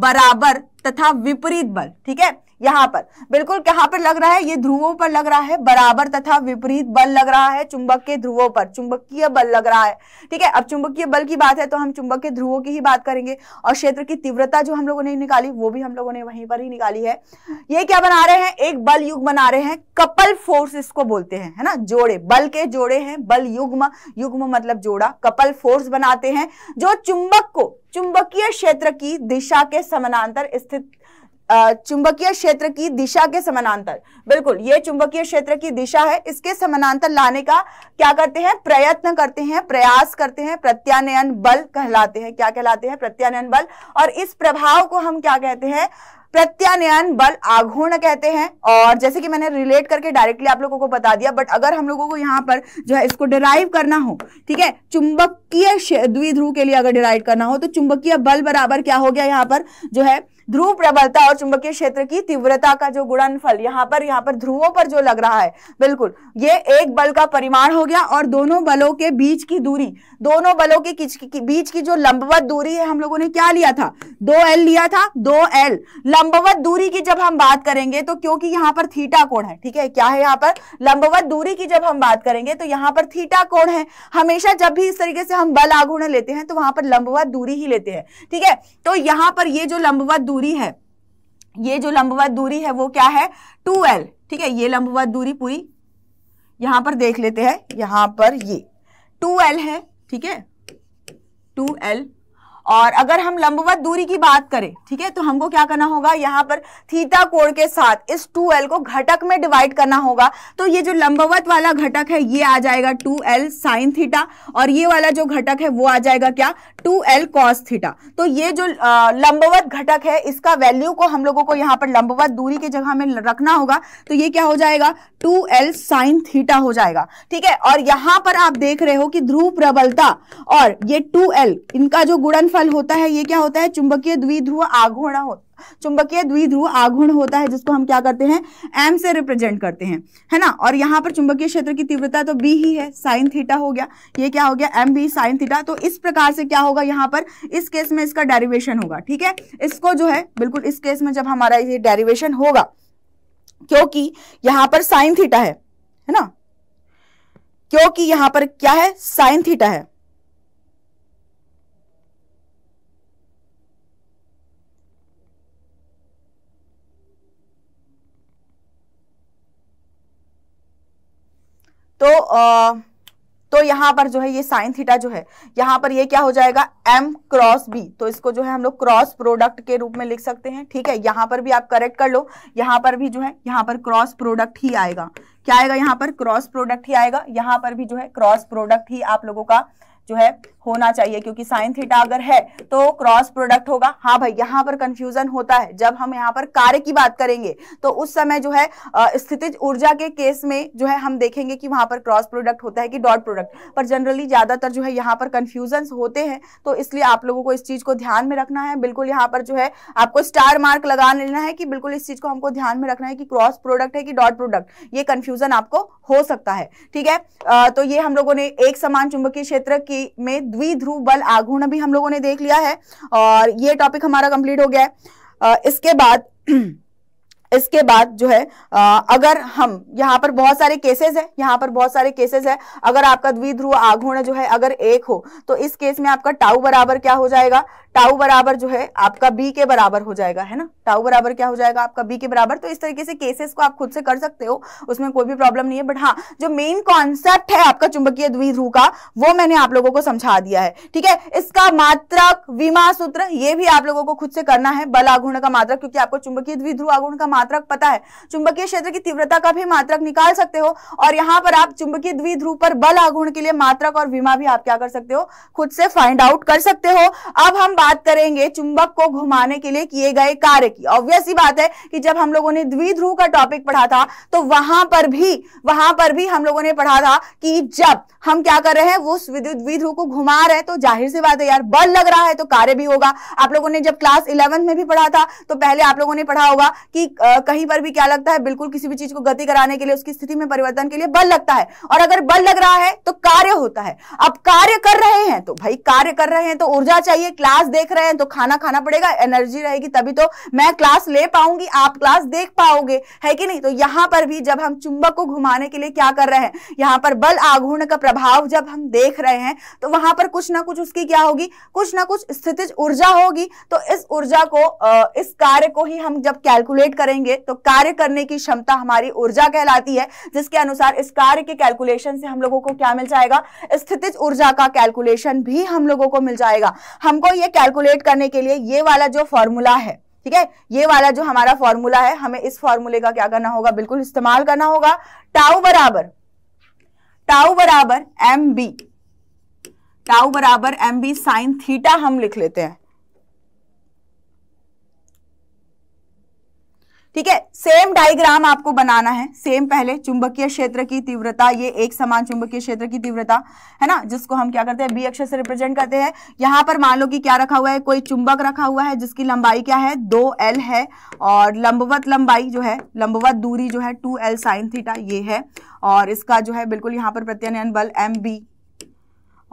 बराबर तथा विपरीत बल ठीक है यहाँ पर बिल्कुल कहाँ पर लग रहा है ये ध्रुवों पर लग रहा है बराबर तथा विपरीत बल लग रहा है चुंबक के ध्रुवों पर चुंबकीय बल लग रहा है ठीक है अब चुंबकीय बल की बात है तो हम चुंबक के ध्रुवों की ही बात करेंगे और क्षेत्र की तीव्रता जो हम लोगों ने निकाली वो भी हम लोगों ने वहीं पर ही निकाली है ये क्या बना रहे हैं एक बल युग बना रहे हैं कपल फोर्स इसको बोलते हैं है ना जोड़े बल के जोड़े हैं बल युग्म युग्म मतलब जोड़ा कपल फोर्स बनाते हैं जो चुंबक को चुंबकीय क्षेत्र की दिशा के समानांतर स्थित चुंबकीय क्षेत्र की दिशा के समानांतर बिल्कुल ये चुंबकीय क्षेत्र की दिशा है इसके समानांतर लाने का क्या करते हैं प्रयत्न करते हैं प्रयास करते हैं प्रत्यानयन बल कहलाते हैं क्या कहलाते हैं प्रत्यानयन बल और इस प्रभाव को हम क्या कहते हैं प्रत्यानयन बल आघूर्ण कहते हैं और जैसे कि मैंने रिलेट करके डायरेक्टली आप लोगों को बता दिया बट अगर हम लोगों को यहाँ पर जो है इसको डिराइव करना हो ठीक है चुंबकीय द्विध्रुव के लिए अगर डिराइव करना हो तो चुंबकीय बल बराबर क्या हो गया यहाँ पर जो है ध्रुव प्रबलता और चुंबकीय क्षेत्र की तीव्रता का जो गुणनफल यहाँ पर यहाँ पर ध्रुवों पर जो लग रहा है बिल्कुल ये एक बल का परिमाण हो गया और दोनों बलों के बीच की दूरी दोनों बलों के बीच की जो लंबवत दूरी है हम लोगों ने क्या लिया था दो एल लिया था दो एल लंबवत दूरी की जब हम बात करेंगे तो क्योंकि यहाँ पर थीटा कोण है ठीक है क्या है यहाँ पर लंबवत दूरी की जब हम बात करेंगे तो यहाँ पर थीटा कोण है हमेशा जब भी इस तरीके से हम बल आघूर्ण लेते हैं तो वहां पर लंबवत दूरी ही लेते हैं ठीक है तो यहाँ पर ये जो लंबवत दूरी दूरी है ये जो लंबवत दूरी है वो क्या है टू एल ठीक है ये लंबवत दूरी पूरी यहां पर देख लेते हैं यहां पर ये टू एल है ठीक है टू एल और अगर हम लंबवत दूरी की बात करें ठीक है तो हमको क्या करना होगा यहाँ पर थीटा कोण के साथ इस 2l को घटक में डिवाइड करना होगा तो ये जो लंबवत वाला घटक है ये आ जाएगा 2l एल साइन थीटा और ये वाला जो घटक है वो आ जाएगा क्या 2l एल कॉस थीटा तो ये जो लंबवत घटक है इसका वैल्यू को हम लोगों को यहाँ पर लंबवत दूरी की जगह में रखना होगा तो ये क्या हो जाएगा टू एल साइन थीटा हो जाएगा ठीक है और यहाँ पर आप देख रहे हो कि ध्रुव प्रबलता और ये टू इनका जो गुड़न फल होता है ये क्या होता है चुंबकीय द्विध्रुव आघूर्ण हो चुंबकीय द्विध्रुव आघूर्ण होता है जिसको हम क्या करते हैं एम से रिप्रेजेंट करते हैं है ना और यहाँ पर चुंबकीय क्षेत्र की तीव्रता तो बी ही है साइन थीटा हो गया ये क्या हो गया एम बी साइन थीटा तो इस प्रकार से क्या होगा यहाँ पर इस केस में इसका डेरिवेशन होगा ठीक है इसको जो है बिल्कुल इस केस में जब हमारा ये डेरिवेशन होगा क्योंकि यहाँ पर साइन थीटा है है ना क्योंकि यहाँ पर क्या है साइन थीटा है तो आ, तो यहाँ पर जो है ये साइन थीटा जो है यहाँ पर ये क्या हो जाएगा एम क्रॉस बी तो इसको जो है हम लोग क्रॉस प्रोडक्ट के रूप में लिख सकते हैं ठीक है यहाँ पर भी आप करेक्ट कर लो यहाँ पर भी जो है यहाँ पर क्रॉस प्रोडक्ट ही आएगा क्या आएगा यहाँ पर क्रॉस प्रोडक्ट ही आएगा यहाँ पर भी जो है क्रॉस प्रोडक्ट ही आप लोगों का जो है होना चाहिए क्योंकि साइन थीटा अगर है तो क्रॉस प्रोडक्ट होगा हाँ भाई यहाँ पर कंफ्यूजन होता है जब हम यहाँ पर कार्य की बात करेंगे तो उस समय जो है स्थितिज ऊर्जा के केस में जो है हम देखेंगे कि वहां पर क्रॉस प्रोडक्ट होता है कि डॉट प्रोडक्ट पर जनरली ज्यादातर जो है यहाँ पर कंफ्यूजन होते हैं तो इसलिए आप लोगों को इस चीज को ध्यान में रखना है बिल्कुल यहाँ पर जो है आपको स्टार मार्क लगा लेना है कि बिल्कुल इस चीज को हमको ध्यान में रखना है कि क्रॉस प्रोडक्ट है कि डॉट प्रोडक्ट ये कंफ्यूजन आपको हो सकता है ठीक है तो ये हम लोगों ने एक समान चुंबकीय क्षेत्र की में द्विध्रुव बल आघूर्ण भी हम लोगों ने देख लिया है और ये टॉपिक हमारा कंप्लीट हो गया है इसके बाद इसके बाद जो है आ, अगर हम यहाँ पर बहुत सारे केसेस है यहाँ पर बहुत सारे केसेस है अगर आपका द्विध्रुव आघूर्ण जो है अगर एक हो तो इस केस में आपका टाउ बराबर क्या हो जाएगा टाउ बराबर जो है आपका बी के बराबर हो जाएगा है ना टाउ बराबर क्या हो जाएगा आपका बी के बराबर तो इस तरीके से केसेस को आप खुद से कर सकते हो उसमें कोई भी प्रॉब्लम नहीं है बट हाँ जो मेन कॉन्सेप्ट है आपका चुंबकीय द्विध्रुव का वो मैंने आप लोगों को समझा दिया है ठीक है इसका मात्रक विमा सूत्र ये भी आप लोगों को खुद से करना है बल आघूर्ण का मात्रक क्योंकि आपको चुंबकीय द्विध्रुव आघूर्ण का मात्रक पता है चुंबकीय क्षेत्र की तीव्रता का भी मात्रक निकाल सकते हो और यहाँ पर आप चुंबकीय द्विध्रुव पर बल आघूर्ण के लिए मात्रक और विमा भी आप क्या कर सकते हो खुद से फाइंड आउट कर सकते हो अब हम बात करेंगे चुंबक को घुमाने के लिए किए गए कार्य की ऑब्वियस ही बात है कि जब हम लोगों ने द्विध्रुव का टॉपिक पढ़ा था तो वहां पर भी वहां पर भी हम लोगों ने पढ़ा था कि जब हम क्या कर रहे हैं वो द्विध्रुव को घुमा रहे तो जाहिर सी बात है यार बल लग रहा है तो कार्य भी होगा आप लोगों ने जब क्लास इलेवंथ में भी पढ़ा था तो पहले आप लोगों ने पढ़ा होगा कि कहीं पर भी क्या लगता है बिल्कुल किसी भी चीज को गति कराने के लिए उसकी स्थिति में परिवर्तन के लिए बल लगता है और अगर बल लग रहा है तो कार्य होता है अब कार्य कर रहे हैं तो भाई कार्य कर रहे हैं तो ऊर्जा चाहिए क्लास देख रहे हैं तो खाना खाना पड़ेगा एनर्जी रहेगी तभी तो मैं मैं क्लास ले पाऊंगी आप क्लास देख पाओगे है कि नहीं तो यहां पर भी जब हम चुंबक को घुमाने के लिए क्या कर रहे हैं यहां पर बल आघूर्ण का प्रभाव जब हम देख रहे हैं तो वहां पर कुछ ना कुछ उसकी क्या होगी कुछ ना कुछ स्थिति ऊर्जा होगी तो इस ऊर्जा को इस कार्य को ही हम जब कैलकुलेट करेंगे तो कार्य करने की क्षमता हमारी ऊर्जा कहलाती है जिसके अनुसार इस कार्य के कैलकुलेशन से हम लोगों को क्या मिल जाएगा स्थितिज ऊर्जा का कैलकुलेशन भी हम लोगों को मिल जाएगा हमको ये कैलकुलेट करने के लिए ये वाला जो फॉर्मूला है ठीक है ये वाला जो हमारा फॉर्मूला है हमें इस फॉर्मूले का क्या करना होगा बिल्कुल इस्तेमाल करना होगा टाउ बराबर टाउ बराबर एम बी टाउ बराबर एम बी साइन थीटा हम लिख लेते हैं ठीक है सेम डायग्राम आपको बनाना है सेम पहले चुंबकीय क्षेत्र की तीव्रता ये एक समान चुंबकीय क्षेत्र की तीव्रता है ना जिसको हम क्या करते हैं बी अक्षर से रिप्रेजेंट करते हैं यहां पर मान लो कि क्या रखा हुआ है कोई चुंबक रखा हुआ है जिसकी लंबाई क्या है दो एल है और लंबवत लंबाई जो है लंबवत दूरी जो है टू एल साइन थीटा ये है और इसका जो है बिल्कुल यहाँ पर प्रत्यान बल एम बी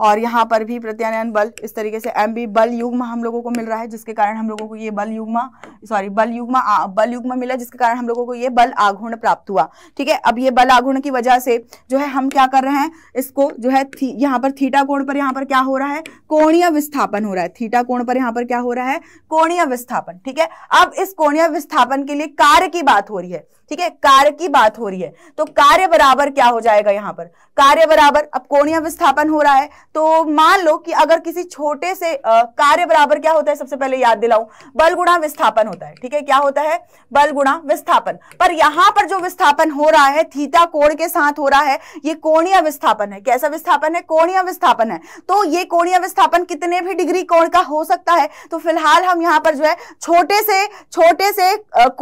और यहाँ पर भी प्रत्यानयन बल इस तरीके से एम बी बल युग्म हम लोगों को मिल रहा है जिसके कारण हम लोगों को ये बल युग्म सॉरी बल युग्म बल युग्म मिला जिसके कारण हम लोगों को ये बल आघूर्ण प्राप्त हुआ ठीक है अब ये बल आघूर्ण की वजह से जो है हम क्या कर रहे हैं इसको जो है यहाँ पर थीटा कोण पर यहाँ पर क्या हो रहा है कोणीय विस्थापन हो रहा है थीटा कोण पर यहाँ पर क्या हो रहा है कोणीय विस्थापन ठीक है अब इस कोणीय विस्थापन के लिए कार्य की बात हो रही है ठीक है कार्य की बात हो रही है तो कार्य बराबर क्या हो जाएगा यहाँ पर कार्य बराबर अब कोणीय विस्थापन हो रहा है तो मान लो कि अगर किसी छोटे से कार्य बराबर क्या होता है सबसे पहले याद दिलाऊं बल गुणा विस्थापन होता है ठीक है क्या होता है बल गुणा विस्थापन पर यहां पर जो विस्थापन हो रहा है थीटा कोण के साथ हो रहा है ये कोणीय विस्थापन है कैसा विस्थापन है कोणीय विस्थापन है तो ये कोणीय विस्थापन कितने भी डिग्री कोण का हो सकता है तो फिलहाल हम यहाँ पर जो है छोटे से छोटे से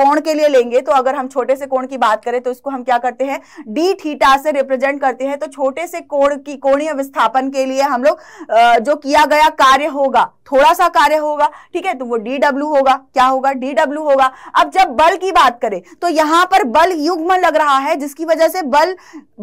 कोण के लिए लेंगे तो अगर हम छोटे छोटे से कोण की बात करें तो इसको हम क्या करते हैं डी थीटा से रिप्रेजेंट करते हैं तो छोटे से कोण की कोणीय विस्थापन के लिए हम लोग जो किया गया कार्य होगा थोड़ा सा कार्य होगा ठीक है तो वो डी डब्ल्यू होगा क्या होगा डी डब्ल्यू होगा अब जब बल की बात करें तो यहां पर बल युग्म लग रहा है जिसकी वजह से बल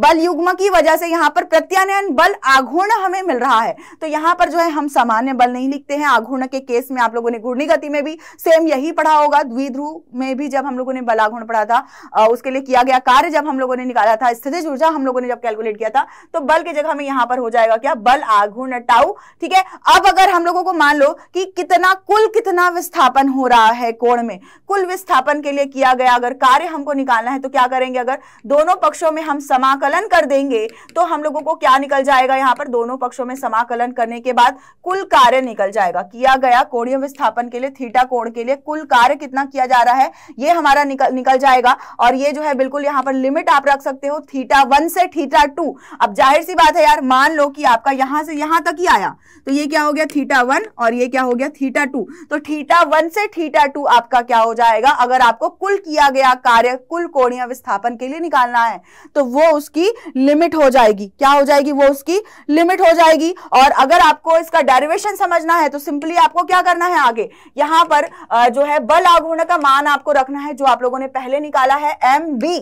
बल युग्म की वजह से यहां पर प्रत्यानयन बल आघूर्ण हमें मिल रहा है तो यहां पर जो है हम सामान्य बल नहीं लिखते हैं आघूर्ण के केस में आप लोगों ने घूर्णी गति में भी सेम यही पढ़ा होगा द्विध्रुव में भी जब हम लोगों ने बल आघूर्ण पढ़ा था उसके लिए किया गया कार्य जब हम लोगों ने निकाला था स्थितिज ऊर्जा हम लोगों ने जब कैलकुलेट किया था तो बल की जगह में यहां पर हो जाएगा क्या बल आघूर्ण टाऊ ठीक है अब अगर हम लोगों को मान लो कि कितना कुल कितना विस्थापन हो रहा है कोण में कुल विस्थापन के लिए किया गया अगर कार्य हमको निकालना है तो क्या करेंगे अगर दोनों पक्षों में हम समाकलन कर देंगे तो हम लोगों को क्या निकल जाएगा यहाँ पर दोनों पक्षों में समाकलन करने के बाद कुल कार्य निकल जाएगा किया गया कोणीय विस्थापन के लिए थीटा कोण के लिए कुल कार्य कितना किया जा रहा है यह हमारा निकल निकल जाएगा और ये जो है बिल्कुल यहाँ पर लिमिट आप रख सकते हो थीटा वन से थीटा टू अब जाहिर सी बात है यार मान लो कि आपका यहां से यहां तक ही आया तो ये क्या हो गया थीटा वन और ये क्या हो गया थीटा टू तो थीटा वन से थीटा टू आपका क्या हो जाएगा अगर आपको कुल किया गया कार्य कुल कोणीय विस्थापन के लिए निकालना है तो वो उसकी लिमिट हो जाएगी क्या हो जाएगी वो उसकी लिमिट हो जाएगी और अगर आपको इसका डेरिवेशन समझना है तो सिंपली आपको क्या करना है आगे यहां पर जो है बल आघूर्ण का मान आपको रखना है जो आप लोगों ने पहले निकाला है m b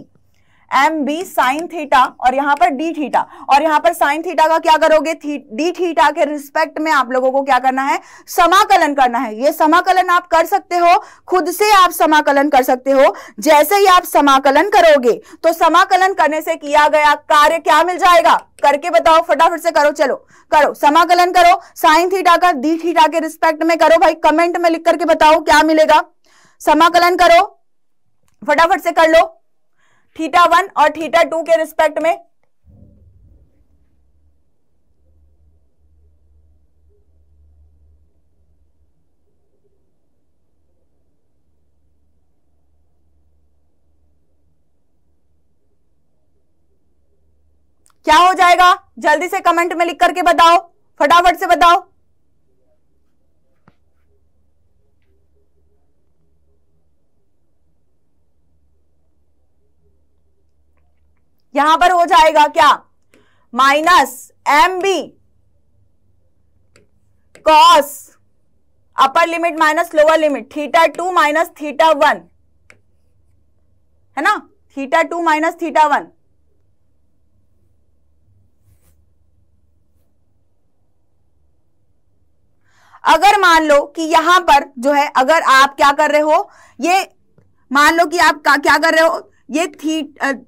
m b sine theta और यहां पर डी थीटा और यहां पर साइन थीटा का क्या करोगे थी, डी थीटा के रिस्पेक्ट में आप लोगों को क्या करना है समाकलन करना है ये समाकलन आप कर सकते हो खुद से आप समाकलन कर सकते हो जैसे ही आप समाकलन करोगे तो समाकलन करने से किया गया कार्य क्या मिल जाएगा करके बताओ फटाफट से करो चलो करो समाकलन करो साइन थीटा का डी थीटा के रिस्पेक्ट में करो भाई कमेंट में लिख करके बताओ क्या मिलेगा समाकलन करो फटाफट से कर लो थीटा वन और थीटा टू के रिस्पेक्ट में क्या हो जाएगा जल्दी से कमेंट में लिख करके बताओ फटाफट से बताओ यहां पर हो जाएगा क्या minus m b cos upper limit minus lower limit theta two minus theta one है ना theta two minus theta one अगर मान लो कि यहां पर जो है अगर आप क्या कर रहे हो ये मान लो कि आप क्या कर रहे हो ये थी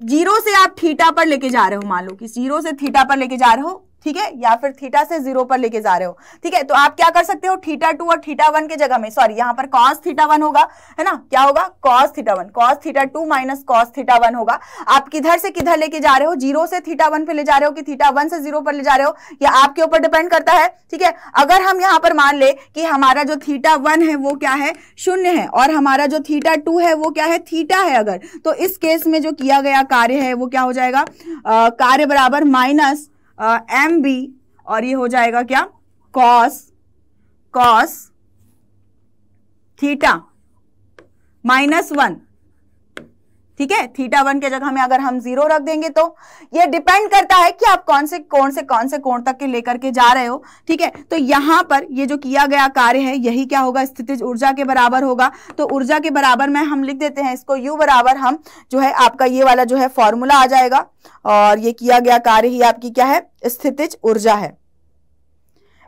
जीरो से आप थीटा पर लेके जा रहे हो मान लो कि जीरो से थीटा पर लेके जा रहे हो ठीक है या फिर थीटा से जीरो पर लेके जा रहे हो ठीक है तो आप क्या कर सकते हो थीटा टू और थीटा वन के जगह में सॉरी यहाँ पर कॉस थीटा वन होगा है ना क्या होगा cos theta one cos theta two minus cos theta one होगा आप किधर से किधर लेके जा रहे हो जीरो से थीटा वन पे ले जा रहे हो कि थीटा वन से जीरो पर ले जा रहे हो या आपके ऊपर डिपेंड करता है ठीक है अगर हम यहाँ पर मान ले कि हमारा जो थीटा वन है वो क्या है शून्य है और हमारा जो थीटा टू है वो क्या है थीटा है अगर तो इस केस में जो किया गया कार्य है वो क्या हो जाएगा कार्य बराबर माइनस एम बी और ये हो जाएगा क्या cos cos theta minus one ठीक है थीटा वन के जगह में अगर हम जीरो रख देंगे तो ये डिपेंड करता है कि आप कौन से कोण से कौन से कोण तक के लेकर के जा रहे हो ठीक है तो यहां पर ये जो किया गया कार्य है यही क्या होगा स्थितिज ऊर्जा के बराबर होगा तो ऊर्जा के बराबर में हम लिख देते हैं इसको यू बराबर हम जो है आपका ये वाला जो है फॉर्मूला आ जाएगा और ये किया गया कार्य ही आपकी क्या है स्थितिज ऊर्जा है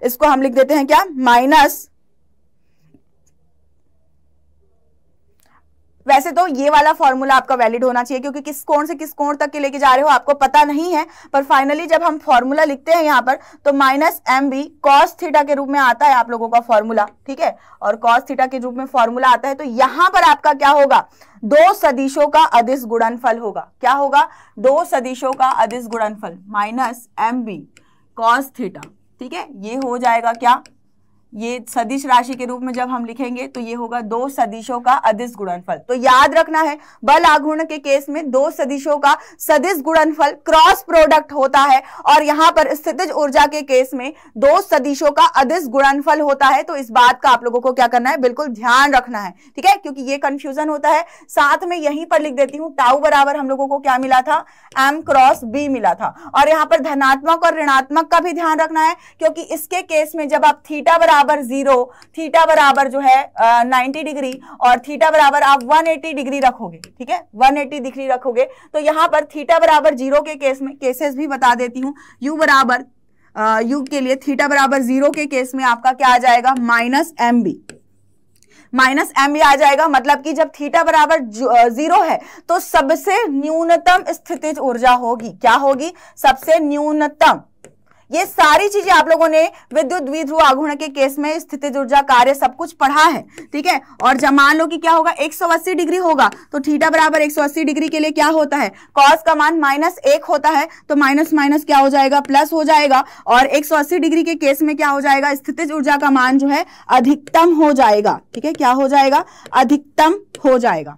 इसको हम लिख देते हैं क्या माइनस वैसे तो ये वाला फॉर्मूला आपका वैलिड होना चाहिए क्योंकि किस कोण से किस कोण तक के लेके जा रहे हो आपको पता नहीं है पर फाइनली जब हम फॉर्मूला लिखते हैं यहाँ पर तो minus m b cos theta के रूप में आता है आप लोगों का फॉर्मूला ठीक है और कॉस थीटा के रूप में फॉर्मूला आता है तो यहाँ पर आपका क्या होगा दो सदिशों का अधिस गुणनफल होगा क्या होगा दो सदिशों का अधिस गुणनफल minus m b cos theta ठीक है ये हो जाएगा क्या ये सदिश राशि के रूप में जब हम लिखेंगे तो ये होगा दो सदिशों का अधिस गुणनफल तो याद रखना है बल आघूर्ण के केस में दो सदिशों का सदिश गुणनफल क्रॉस प्रोडक्ट होता है और यहाँ पर स्थितिज ऊर्जा के केस में दो सदिशों का अधिस गुणनफल होता है तो इस बात का आप लोगों को क्या करना है बिल्कुल ध्यान रखना है ठीक है क्योंकि ये कंफ्यूजन होता है साथ में यहीं पर लिख देती हूँ टाउ बराबर हम लोगों को क्या मिला था एम क्रॉस बी मिला था और यहाँ पर धनात्मक और ऋणात्मक का भी ध्यान रखना है क्योंकि इसके केस में जब आप थीटा बराबर बराबर जीरो थीटा बराबर जो है नाइन्टी डिग्री और थीटा बराबर आप वन एट्टी डिग्री रखोगे ठीक है वन एट्टी डिग्री रखोगे तो यहाँ पर थीटा बराबर जीरो के केस में केसेस भी बता देती हूँ यू बराबर यू के लिए थीटा बराबर जीरो के केस में आपका क्या आ जाएगा minus m b minus m भी आ जाएगा मतलब कि जब थीटा बराबर जीरो है तो सबसे न्यूनतम स्थितिज ऊर्जा होगी क्या होगी सबसे न्यूनतम ये सारी चीजें आप लोगों ने विद्युत द्विध्रुव आघूर्ण के केस में स्थिति ऊर्जा कार्य सब कुछ पढ़ा है ठीक है और जब मान लो कि क्या होगा 180 डिग्री होगा तो थीटा बराबर 180 डिग्री के लिए क्या होता है कॉस का मान माइनस एक होता है तो माइनस माइनस क्या हो जाएगा प्लस हो जाएगा और एक डिग्री के केस में क्या हो जाएगा स्थितिज ऊर्जा का मान जो है अधिकतम हो जाएगा ठीक है क्या हो जाएगा अधिकतम हो जाएगा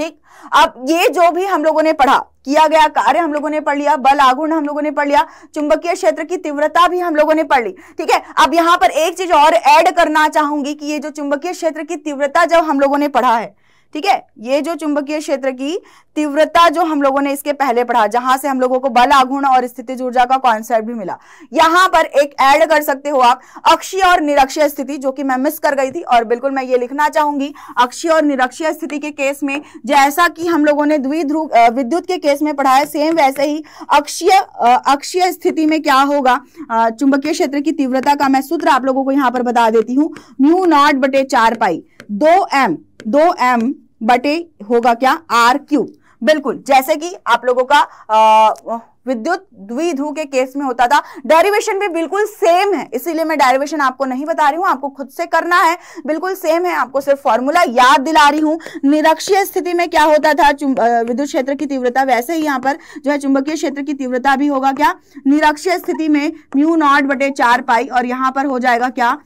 ठीक अब ये जो भी हम लोगों ने पढ़ा किया गया कार्य हम लोगों ने पढ़ लिया बल आगुण हम लोगों ने पढ़ लिया चुंबकीय क्षेत्र की तीव्रता भी हम लोगों ने पढ़ ली ठीक है अब यहाँ पर एक चीज और ऐड करना चाहूंगी कि ये जो चुंबकीय क्षेत्र की तीव्रता जब हम लोगों ने पढ़ा है ठीक है ये जो चुंबकीय क्षेत्र की तीव्रता जो हम लोगों ने इसके पहले पढ़ा जहां से हम लोगों को बल आघूर्ण और स्थिति ऊर्जा का कॉन्सेप्ट भी मिला यहां पर एक ऐड कर सकते हो आप अक्षीय और निरक्षीय स्थिति जो कि मैं मिस कर गई थी और बिल्कुल मैं ये लिखना चाहूंगी अक्षीय और निरक्षीय स्थिति के केस में जैसा कि हम लोगों ने द्विध्रुव विद्युत के केस में पढ़ाया सेम वैसे ही अक्षीय अक्षीय स्थिति में क्या होगा चुंबकीय क्षेत्र की तीव्रता का मैं सूत्र आप लोगों को यहां पर बता देती हूँ म्यू नॉट बटे चार पाई दो एम दो एम बटे होगा क्या आर क्यूब बिल्कुल जैसे कि आप लोगों का आ, विद्युत द्विधु के केस में होता था डेरिवेशन भी बिल्कुल सेम है इसीलिए मैं डेरिवेशन आपको नहीं बता रही हूं आपको खुद से करना है बिल्कुल सेम है आपको सिर्फ फॉर्मूला याद दिला रही हूं निरक्षीय स्थिति में क्या होता था विद्युत क्षेत्र की तीव्रता वैसे ही यहां पर जो है चुंबकीय क्षेत्र की तीव्रता भी होगा क्या निरक्षीय स्थिति में म्यू नॉट बटे पाई और यहां पर हो जाएगा क्या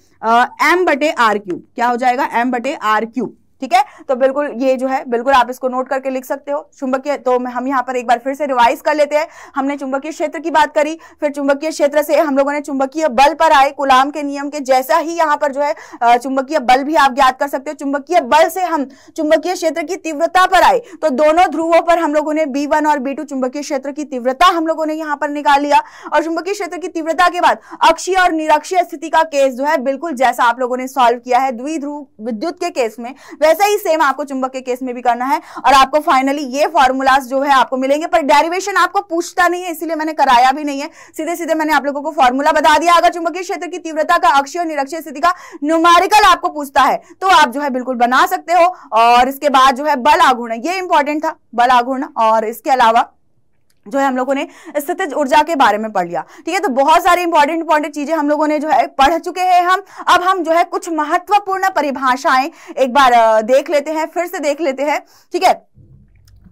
एम बटे क्यूब क्या हो जाएगा एम बटे क्यूब ठीक है तो बिल्कुल ये जो है बिल्कुल आप इसको नोट करके लिख सकते हो चुंबकीय तो हम यहाँ पर एक बार फिर से रिवाइज कर लेते हैं हमने चुंबकीय क्षेत्र की बात करी फिर चुंबकीय क्षेत्र से हम लोगों ने चुंबकीय बल पर आए गुलाम के नियम के जैसा ही यहाँ पर जो है चुंबकीय बल भी आप ज्ञात कर सकते हो चुंबकीय बल से हम चुंबकीय क्षेत्र की तीव्रता पर आए तो दोनों ध्रुवों पर हम लोगों ने बी और बी चुंबकीय क्षेत्र की तीव्रता हम लोगों ने यहाँ पर निकाल लिया और चुंबकीय क्षेत्र की तीव्रता के बाद अक्षीय और निरक्षीय स्थिति का केस जो है बिल्कुल जैसा आप लोगों ने सॉल्व किया है द्विध्रुव विद्युत के केस में वह वैसा ही सेम आपको चुंबक के केस में भी करना है और आपको फाइनली ये फॉर्मूलाज जो है आपको मिलेंगे पर डेरिवेशन आपको पूछता नहीं है इसीलिए मैंने कराया भी नहीं है सीधे सीधे मैंने आप लोगों को फॉर्मूला बता दिया अगर चुंबकीय क्षेत्र की तीव्रता का अक्षय और निरक्षय स्थिति का न्यूमारिकल आपको पूछता है तो आप जो है बिल्कुल बना सकते हो और इसके बाद जो है बल आघूर्ण ये इंपॉर्टेंट था बल आघूर्ण और इसके अलावा जो है हम लोगों ने स्थित ऊर्जा के बारे में पढ़ लिया ठीक है तो बहुत सारी इंपॉर्टेंट इंपॉर्टेंट चीजें हम लोगों ने जो है पढ़ चुके हैं हम अब हम जो है कुछ महत्वपूर्ण परिभाषाएं एक बार देख लेते हैं फिर से देख लेते हैं ठीक है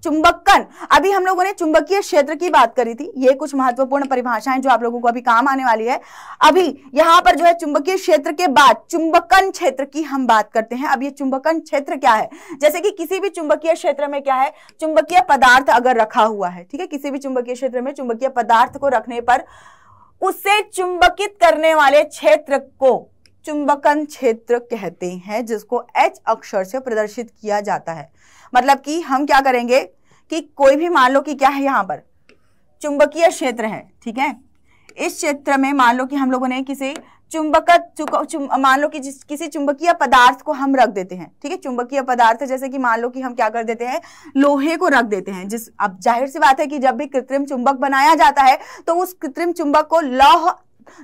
चुंबकन अभी हम लोगों ने चुंबकीय क्षेत्र की बात करी थी ये कुछ महत्वपूर्ण परिभाषाएं जो आप लोगों को अभी काम आने वाली है अभी यहां पर जो है चुंबकीय क्षेत्र के बाद चुंबकन क्षेत्र की हम बात करते हैं अब ये चुंबकन क्षेत्र क्या है जैसे कि किसी भी चुंबकीय क्षेत्र में क्या है चुंबकीय पदार्थ अगर रखा हुआ है ठीक है किसी भी चुंबकीय क्षेत्र में चुंबकीय पदार्थ को रखने पर उसे चुंबकित करने वाले क्षेत्र को चुंबकन क्षेत्र कहते हैं जिसको एच अक्षर से प्रदर्शित किया जाता है मतलब कि हम क्या करेंगे कि कोई भी मान लो कि क्या है यहां पर चुंबकीय क्षेत्र है ठीक है इस क्षेत्र में मान लो कि हम लोगों ने किसी चुंबक मान लो कि जिस किसी चुंबकीय पदार्थ को हम रख देते हैं ठीक है चुंबकीय पदार्थ जैसे कि मान लो कि हम क्या कर देते हैं लोहे को रख देते हैं जिस अब जाहिर सी बात है कि जब भी कृत्रिम चुंबक बनाया जाता है तो उस कृत्रिम चुंबक को लौह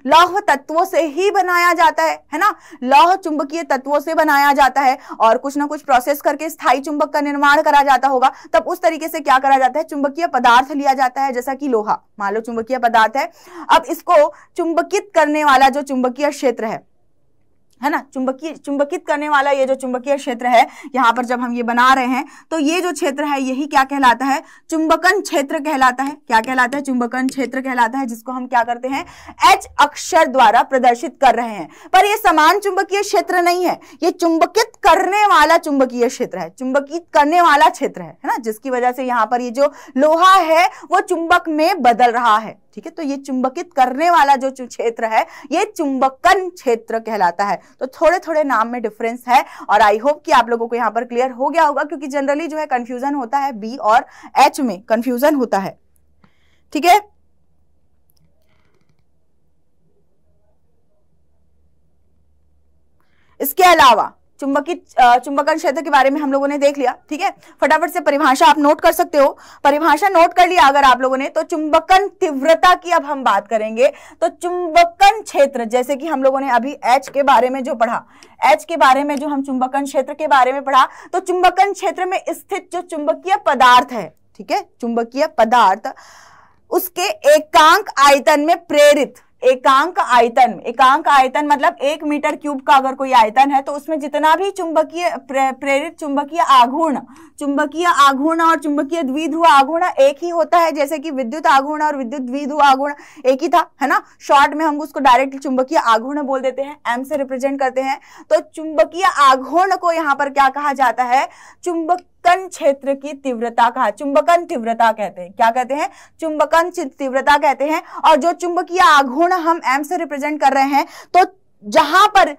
लौह तत्वों से ही बनाया जाता है है ना लौह चुंबकीय तत्वों से बनाया जाता है और कुछ ना कुछ प्रोसेस करके स्थायी चुंबक का निर्माण करा जाता होगा तब उस तरीके से क्या करा जाता है चुंबकीय पदार्थ लिया जाता है जैसा कि लोहा मान लो चुंबकीय पदार्थ है अब इसको चुंबकित करने वाला जो चुंबकीय क्षेत्र है है ना चुंबकीय चुंबकित करने वाला ये जो चुंबकीय क्षेत्र है यहाँ पर जब हम ये बना रहे हैं तो ये जो क्षेत्र है यही क्या कहलाता है चुंबकन क्षेत्र कहलाता है क्या कहलाता है चुंबकन क्षेत्र कहलाता है जिसको हम क्या करते हैं एच अक्षर द्वारा प्रदर्शित कर रहे हैं पर यह समान चुंबकीय क्षेत्र नहीं है ये चुंबकित करने वाला चुंबकीय क्षेत्र है चुंबकित करने वाला क्षेत्र है ना जिसकी वजह से यहाँ पर ये जो लोहा है वो चुंबक में बदल रहा है ठीक है तो ये चुंबकित करने वाला जो क्षेत्र है ये चुंबकन क्षेत्र कहलाता है तो थोड़े थोड़े नाम में डिफरेंस है और आई होप कि आप लोगों को यहाँ पर क्लियर हो गया होगा क्योंकि जनरली जो है कंफ्यूजन होता है बी और एच में कंफ्यूजन होता है ठीक है इसके अलावा चुंबकी चुंबकन क्षेत्र के बारे में हम लोगों ने देख लिया ठीक है फटाफट से परिभाषा आप नोट कर सकते हो परिभाषा नोट कर लिया अगर आप लोगों ने तो चुंबकन तीव्रता की अब हम बात करेंगे तो चुंबकन क्षेत्र जैसे कि हम लोगों ने अभी एच के बारे में जो पढ़ा एच के बारे में जो हम चुंबकन क्षेत्र के बारे में पढ़ा तो चुंबकन क्षेत्र में स्थित जो चुंबकीय पदार्थ है ठीक है चुंबकीय पदार्थ उसके एकांक आयतन में प्रेरित एकांक आयतन एकांक आयतन मतलब एक मीटर क्यूब का अगर कोई आयतन है तो उसमें जितना भी चुंबकीय प्रेरित चुंबकीय आघूर्ण चुंबकीय आघूर्ण और चुंबकीय द्विध्रुव आघूर्ण एक ही होता है जैसे कि विद्युत आघूर्ण और विद्युत द्विध्रुव आघूर्ण एक ही था है ना शॉर्ट में हम उसको डायरेक्टली चुंबकीय आघूर्ण बोल देते हैं एम से रिप्रेजेंट करते हैं तो चुंबकीय आघूर्ण को यहाँ पर क्या कहा जाता है चुंबक चुंबकन क्षेत्र की तीव्रता कहा चुंबकन तीव्रता कहते हैं क्या कहते हैं चुंबकन तीव्रता कहते हैं और जो चुंबकीय आघूर्ण हम एम से रिप्रेजेंट कर रहे हैं तो जहां पर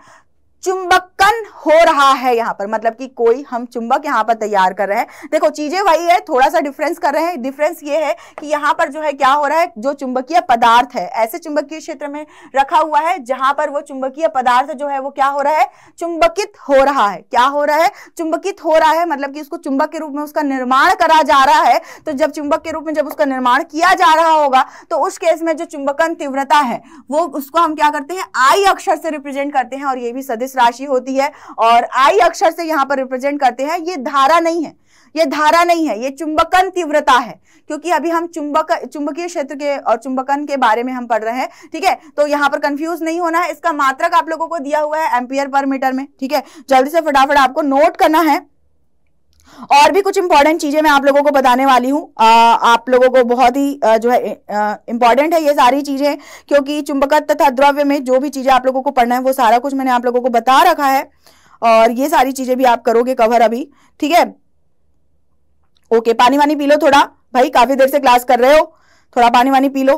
चुंबकन हो रहा है यहाँ पर मतलब कि कोई हम चुंबक यहाँ पर तैयार कर रहे हैं देखो चीजें वही है थोड़ा सा डिफरेंस कर रहे हैं डिफरेंस ये है कि यहाँ पर जो है क्या हो रहा है जो चुंबकीय पदार्थ है ऐसे चुंबकीय क्षेत्र में रखा हुआ है जहां पर वो चुंबकीय पदार्थ जो है वो क्या हो रहा है चुंबकित हो रहा है क्या हो रहा है चुंबकित हो रहा है मतलब कि उसको चुंबक के रूप में उसका निर्माण करा जा रहा है तो जब चुंबक के रूप में जब उसका निर्माण किया जा रहा होगा तो उस केस में जो चुंबकन तीव्रता है वो उसको हम क्या करते हैं आई अक्षर से रिप्रेजेंट करते हैं और ये भी सदस्य मेष राशि होती है और आई अक्षर से यहाँ पर रिप्रेजेंट करते हैं ये धारा नहीं है ये धारा नहीं है ये चुंबकन तीव्रता है क्योंकि अभी हम चुंबक चुंबकीय क्षेत्र के और चुंबकन के बारे में हम पढ़ रहे हैं ठीक है तो यहाँ पर कंफ्यूज नहीं होना है इसका मात्रक आप लोगों को दिया हुआ है एम्पियर पर मीटर में ठीक है जल्दी से फटाफट आपको नोट करना है और भी कुछ इंपॉर्टेंट चीजें मैं आप लोगों को बताने वाली हूँ आप लोगों को बहुत ही आ, जो है इंपॉर्टेंट है ये सारी चीजें क्योंकि चुंबक तथा द्रव्य में जो भी चीजें आप लोगों को पढ़ना है वो सारा कुछ मैंने आप लोगों को बता रखा है और ये सारी चीजें भी आप करोगे कवर अभी ठीक है ओके पानी वानी पी लो थोड़ा भाई काफी देर से क्लास कर रहे हो थोड़ा पानी वानी पी लो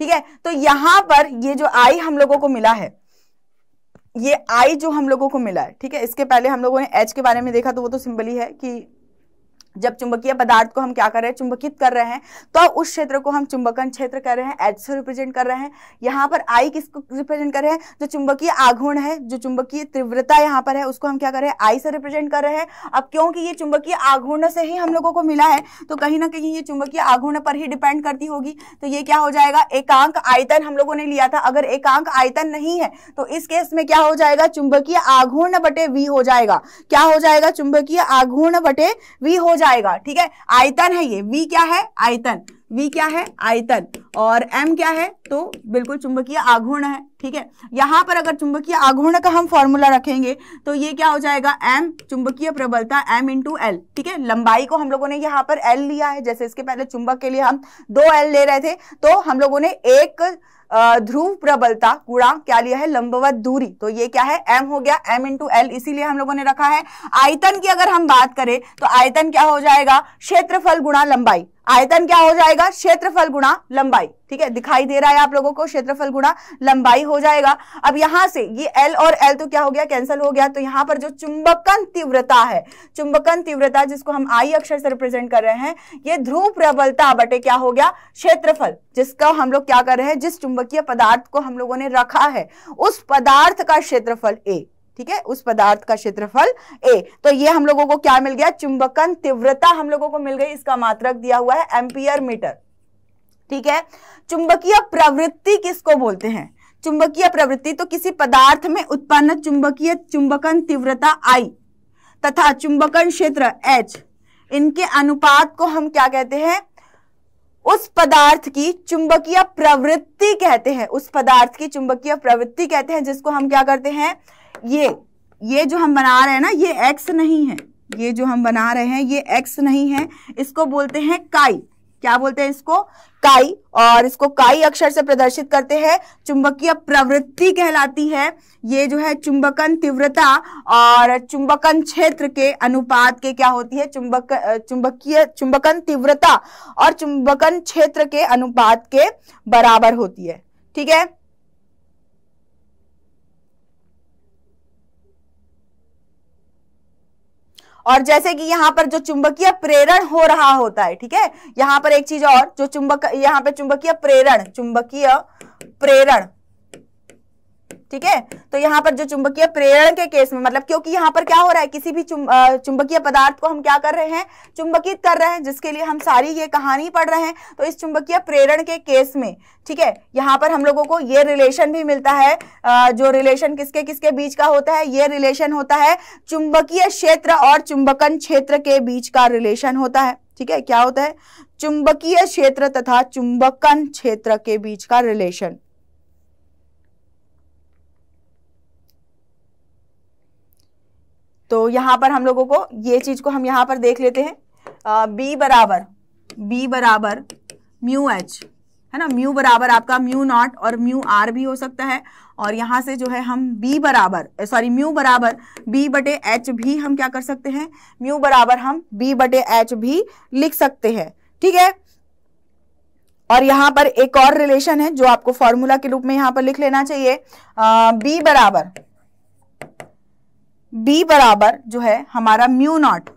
ठीक है तो यहां पर ये जो आई हम लोगों को मिला है ये आई जो हम लोगों को मिला है ठीक है इसके पहले हम लोगों ने एच के बारे में देखा तो वो तो ही है कि जब चुंबकीय पदार्थ को हम क्या कर रहे हैं चुंबकित कर रहे हैं तो उस क्षेत्र को हम चुंबकन क्षेत्र कर रहे हैं एच से रिप्रेजेंट कर रहे हैं यहाँ पर आई किसको रिप्रेजेंट कर रहे हैं जो चुंबकीय आघूर्ण है जो चुंबकीय तीव्रता यहाँ पर है उसको हम क्या कर रहे हैं आई से रिप्रेजेंट कर रहे हैं अब क्योंकि ये चुंबकीय आघूर्ण से ही हम लोगों को मिला है तो कहीं ना कहीं ये चुंबकीय आघूर्ण पर ही डिपेंड करती होगी तो ये क्या हो जाएगा एकांक आयतन हम लोगों ने लिया था अगर एकांक आयतन नहीं है तो इस केस में क्या हो जाएगा चुंबकीय आघूर्ण बटे वी हो जाएगा क्या हो जाएगा चुंबकीय आघूर्ण बटे वी हो जाएगा ठीक है आयतन है ये V क्या है आयतन V क्या है आयतन और M क्या है तो बिल्कुल चुंबकीय आघूर्ण है ठीक है यहां पर अगर चुंबकीय आघूर्ण का हम फॉर्मूला रखेंगे तो ये क्या हो जाएगा M चुंबकीय प्रबलता M इंटू एल ठीक है लंबाई को हम लोगों ने यहां पर L लिया है जैसे इसके पहले चुंबक के लिए हम दो L ले रहे थे तो हम लोगों ने एक ध्रुव प्रबलता गुणांक क्या लिया है लंबवत दूरी तो ये क्या है एम हो गया एम इंटू एल इसीलिए हम लोगों ने रखा है आयतन की अगर हम बात करें तो आयतन क्या हो जाएगा क्षेत्रफल गुणा लंबाई आयतन क्या हो जाएगा क्षेत्रफल गुणा लंबाई ठीक है दिखाई दे रहा है आप लोगों को क्षेत्रफल गुणा लंबाई हो जाएगा अब यहां से ये एल और एल तो क्या हो गया कैंसिल हो गया तो यहां पर जो चुंबकन तीव्रता है चुंबकन तीव्रता जिसको हम आई अक्षर से रिप्रेजेंट कर रहे हैं ये ध्रुव प्रबलता बटे क्या हो गया क्षेत्रफल जिसका हम लोग क्या कर रहे हैं जिस चुंबकीय पदार्थ को हम लोगों ने रखा है उस पदार्थ का क्षेत्रफल ए ठीक है उस पदार्थ का क्षेत्रफल ए तो ये हम लोगों को क्या मिल गया चुंबकन तीव्रता हम लोगों को मिल गई इसका मात्रक दिया हुआ है एम्पियर मीटर ठीक है चुंबकीय प्रवृत्ति किसको बोलते हैं चुंबकीय प्रवृत्ति तो किसी पदार्थ में उत्पन्न चुंबकीय चुंबकन तीव्रता आई तथा चुंबकन क्षेत्र एच इनके अनुपात को हम क्या कहते हैं उस पदार्थ की चुंबकीय प्रवृत्ति कहते हैं उस पदार्थ की चुंबकीय प्रवृत्ति कहते हैं जिसको हम क्या करते हैं ये ये जो हम बना रहे हैं ना ये एक्स नहीं है ये जो हम बना रहे हैं ये एक्स नहीं है इसको बोलते हैं काई क्या बोलते हैं इसको काई और इसको काई अक्षर से प्रदर्शित करते हैं चुंबकीय प्रवृत्ति कहलाती है ये जो है चुंबकन तीव्रता और चुंबकन क्षेत्र के अनुपात के क्या होती है चुंबक चुंबकीय चुंबकन तीव्रता और चुंबकन क्षेत्र के अनुपात के बराबर होती है ठीक है और जैसे कि यहाँ पर जो चुंबकीय प्रेरण हो रहा होता है ठीक है यहाँ पर एक चीज और जो चुंबक यहाँ पे चुंबकीय प्रेरण चुंबकीय प्रेरण ठीक है तो यहाँ पर जो चुंबकीय प्रेरण के केस में मतलब क्योंकि यहाँ पर क्या हो रहा है किसी भी चुंब, चुंबकीय पदार्थ को हम क्या कर रहे हैं चुंबकित कर रहे हैं जिसके लिए हम सारी ये कहानी पढ़ रहे हैं तो इस चुंबकीय प्रेरण के केस में ठीक है यहाँ पर हम लोगों को ये रिलेशन भी मिलता है जो रिलेशन किसके किसके बीच का होता है ये रिलेशन होता है चुंबकीय क्षेत्र और चुंबकन क्षेत्र के बीच का रिलेशन होता है ठीक है क्या होता है चुंबकीय क्षेत्र तथा चुंबकन क्षेत्र के बीच का रिलेशन तो यहां पर हम लोगों को ये चीज़ को हम यहां पर देख लेते हैं बी बराबर बी बराबर म्यू एच है ना म्यू बराबर आपका म्यू नॉट और म्यू आर भी हो सकता है और यहां से जो है हम b बराबर सॉरी म्यू बराबर b बटे एच भी हम क्या कर सकते हैं म्यू बराबर हम b बटे एच भी लिख सकते हैं ठीक है और यहां पर एक और रिलेशन है जो आपको फॉर्मूला के रूप में यहां पर लिख लेना चाहिए बी बराबर बी बराबर जो है हमारा mu naught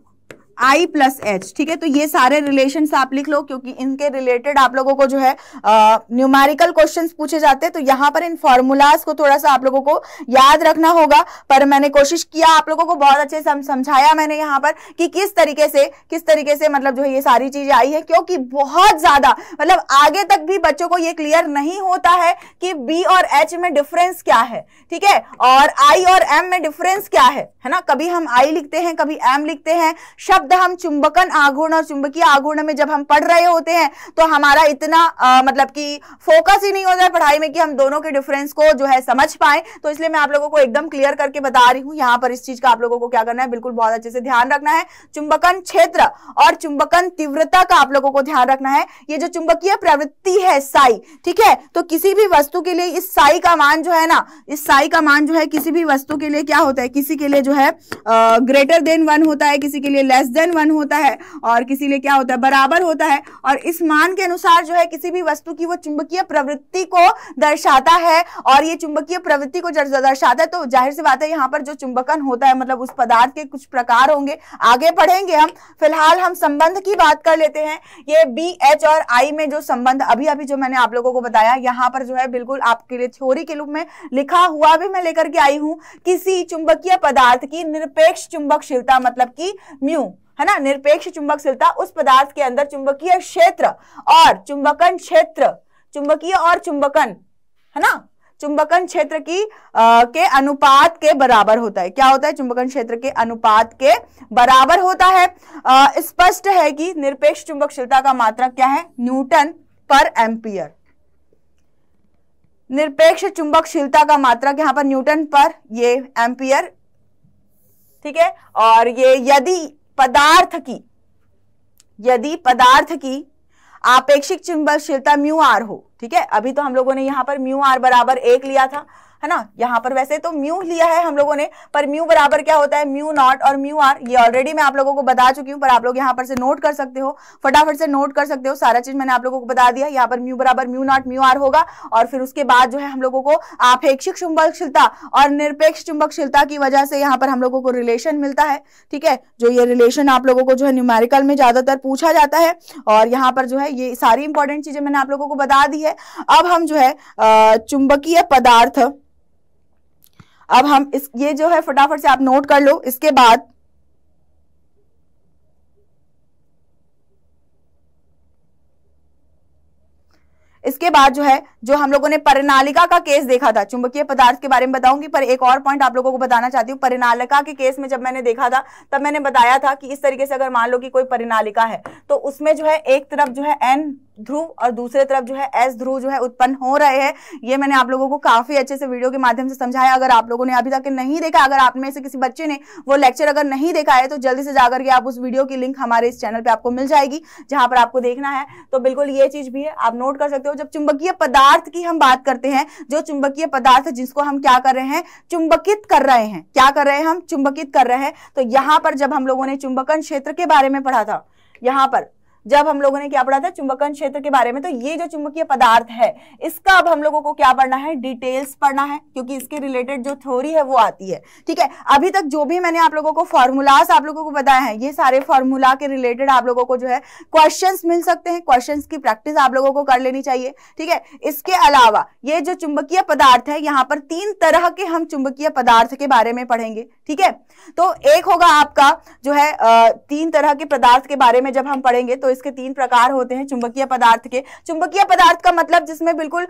I plus h ठीक है तो ये सारे रिलेशन आप लिख लो क्योंकि इनके रिलेटेड आप लोगों को जो है न्यूमेरिकल क्वेश्चंस पूछे जाते हैं तो यहाँ पर इन फॉर्मूलाज को थोड़ा सा आप लोगों को याद रखना होगा पर मैंने कोशिश किया आप लोगों को बहुत अच्छे से समझाया मैंने यहाँ पर कि किस तरीके से किस तरीके से मतलब जो है ये सारी चीजें आई है क्योंकि बहुत ज्यादा मतलब आगे तक भी बच्चों को ये क्लियर नहीं होता है कि बी और एच में डिफरेंस क्या है ठीक है और आई और एम में डिफरेंस क्या है है ना कभी हम आई लिखते हैं कभी एम लिखते हैं शब्द शब्द हम चुंबकन आघूर्ण और चुंबकीय आघूर्ण में जब हम पढ़ रहे होते हैं तो हमारा इतना आ, मतलब कि फोकस ही नहीं होता है पढ़ाई में कि हम दोनों के डिफरेंस को जो है समझ पाए तो इसलिए मैं आप लोगों को एकदम क्लियर करके बता रही हूं यहां पर इस चीज का आप लोगों को क्या करना है बिल्कुल बहुत अच्छे से ध्यान रखना है चुंबकन क्षेत्र और चुंबकन तीव्रता का आप लोगों को ध्यान रखना है ये जो चुंबकीय प्रवृत्ति है साई ठीक है तो किसी भी वस्तु के लिए इस साई का मान जो है ना इस साई का मान जो है किसी भी वस्तु के लिए क्या होता है किसी के लिए जो है ग्रेटर देन वन होता है किसी के लिए लेस देन वन होता है और किसी लिए क्या होता है बराबर होता है और इस मान के अनुसार जो है किसी भी वस्तु की वो चुंबकीय प्रवृत्ति को दर्शाता है और ये चुंबकीय प्रवृत्ति को दर्शाता है तो जाहिर सी बात है यहाँ पर जो चुंबकन होता है मतलब उस पदार्थ के कुछ प्रकार होंगे आगे पढ़ेंगे हम फिलहाल हम संबंध की बात कर लेते हैं ये बी एच और आई में जो संबंध अभी अभी जो मैंने आप लोगों को बताया यहाँ पर जो है बिल्कुल आपके लिए थ्योरी के रूप में लिखा हुआ भी मैं लेकर के आई हूँ किसी चुंबकीय पदार्थ की निरपेक्ष चुंबकशीलता मतलब की म्यू है ना निरपेक्ष चुंबकशीलता उस पदार्थ के अंदर चुंबकीय क्षेत्र और चुंबकन क्षेत्र चुंबकीय और चुंबकन है ना चुंबकन क्षेत्र की आ, के अनुपात के बराबर होता है क्या होता है चुंबकन क्षेत्र के अनुपात के बराबर होता है स्पष्ट है कि निरपेक्ष चुंबकशीलता का मात्रा क्या है न्यूटन पर एम्पियर निरपेक्ष चुंबकशीलता का मात्रक यहां पर न्यूटन पर ये एम्पियर ठीक है और ये यदि पदार्थ की यदि पदार्थ की आपेक्षिक चुंबकशीलता म्यू आर हो ठीक है अभी तो हम लोगों ने यहां पर म्यू आर बराबर एक लिया था है ना यहाँ पर वैसे तो म्यू लिया है हम लोगों ने पर म्यू बराबर क्या होता है म्यू नॉट और म्यू आर ये ऑलरेडी मैं आप लोगों को बता चुकी हूँ पर आप लोग यहाँ पर से नोट कर सकते हो फटाफट से नोट कर सकते हो सारा चीज मैंने आप लोगों को बता दिया यहाँ पर म्यू बराबर म्यू नॉट म्यू आर होगा और फिर उसके बाद जो है हम लोगों को आपेक्षिक चुंबकशीलता और निरपेक्ष चुंबकशीलता की वजह से यहाँ पर हम लोगों को रिलेशन मिलता है ठीक है जो ये रिलेशन आप लोगों को जो है न्यूमेरिकल में ज्यादातर पूछा जाता है और यहाँ पर जो है ये सारी इंपॉर्टेंट चीजें मैंने आप लोगों को बता दी है अब हम जो है चुंबकीय पदार्थ अब हम इस ये जो है फटाफट से आप नोट कर लो इसके बाद इसके बाद जो है जो हम लोगों ने परिनालिका का केस देखा था चुंबकीय पदार्थ के बारे में बताऊंगी पर एक और पॉइंट आप लोगों को बताना चाहती हूँ परिनालिका के केस में जब मैंने देखा था तब मैंने बताया था कि इस तरीके से अगर मान लो कि कोई परिनालिका है तो उसमें जो है एक तरफ जो है एन ध्रुव और दूसरे तरफ जो है एस ध्रुव जो है उत्पन्न हो रहे हैं ये मैंने आप लोगों को काफी अच्छे से वीडियो के माध्यम से समझाया अगर आप लोगों ने अभी तक नहीं देखा अगर आप में से किसी बच्चे ने वो लेक्चर अगर नहीं देखा है तो जल्दी से जाकर के आप उस वीडियो की लिंक हमारे इस चैनल पर आपको मिल जाएगी जहां पर आपको देखना है तो बिल्कुल ये चीज भी है आप नोट कर सकते हो जब चुंबकीय पदार्थ की हम बात करते हैं जो चुंबकीय पदार्थ जिसको हम क्या कर रहे हैं चुंबकित कर रहे हैं क्या कर रहे हैं हम चुंबकित कर रहे हैं तो यहाँ पर जब हम लोगों ने चुंबकन क्षेत्र के बारे में पढ़ा था यहाँ पर जब हम लोगों ने क्या पढ़ा था चुंबकन क्षेत्र के बारे में तो ये जो चुंबकीय पदार्थ है इसका अब हम लोगों को क्या पढ़ना है डिटेल्स पढ़ना है क्योंकि इसके रिलेटेड जो थ्योरी है वो आती है ठीक है अभी तक जो भी मैंने आप लोगों को फॉर्मूलाज आप लोगों को बताए हैं ये सारे फॉर्मूला के रिलेटेड आप लोगों को जो है क्वेश्चन मिल सकते हैं क्वेश्चन की प्रैक्टिस आप लोगों को कर लेनी चाहिए ठीक है इसके अलावा ये जो चुंबकीय पदार्थ है यहाँ पर तीन तरह के हम चुंबकीय पदार्थ के बारे में पढ़ेंगे ठीक है तो एक होगा आपका जो है तीन तरह के पदार्थ के बारे में जब हम पढ़ेंगे तो इसके तीन प्रकार होते हैं चुंबकीय पदार्थ के चुंबकीय पदार्थ का मतलब जिसमें बिल्कुल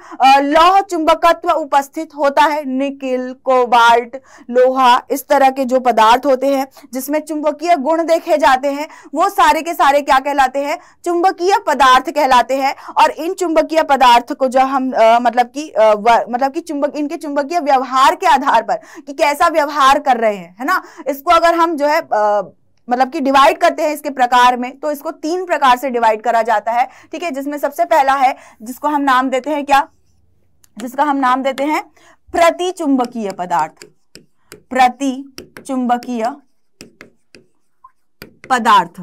लौह चुंबकत्व उपस्थित होता है निकिल कोबाल्ट लोहा इस तरह के जो पदार्थ होते हैं जिसमें चुंबकीय गुण देखे जाते हैं वो सारे के सारे क्या कहलाते हैं चुंबकीय पदार्थ कहलाते हैं और इन चुंबकीय पदार्थ को जो हम आ, मतलब कि मतलब की चुंबक इनके चुंबकीय व्यवहार के आधार पर कि कैसा व्यवहार कर रहे हैं है ना इसको अगर हम जो है आ, मतलब कि डिवाइड करते हैं इसके प्रकार में तो इसको तीन प्रकार से डिवाइड करा जाता है ठीक है जिसमें सबसे पहला है जिसको हम नाम देते हैं क्या जिसका हम नाम देते हैं प्रति चुंबकीय पदार्थ प्रति चुंबकीय पदार्थ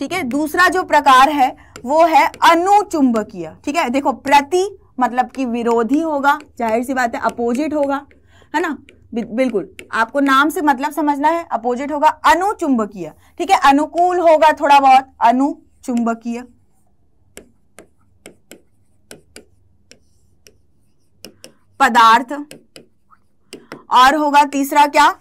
ठीक है दूसरा जो प्रकार है वो है अनुचुंबकीय ठीक है देखो प्रति मतलब कि विरोधी होगा जाहिर सी बात है अपोजिट होगा है ना बिल्कुल आपको नाम से मतलब समझना है अपोजिट होगा अनुचुंबकीय ठीक है अनुकूल होगा थोड़ा बहुत अनुचुंबकीय पदार्थ और होगा तीसरा क्या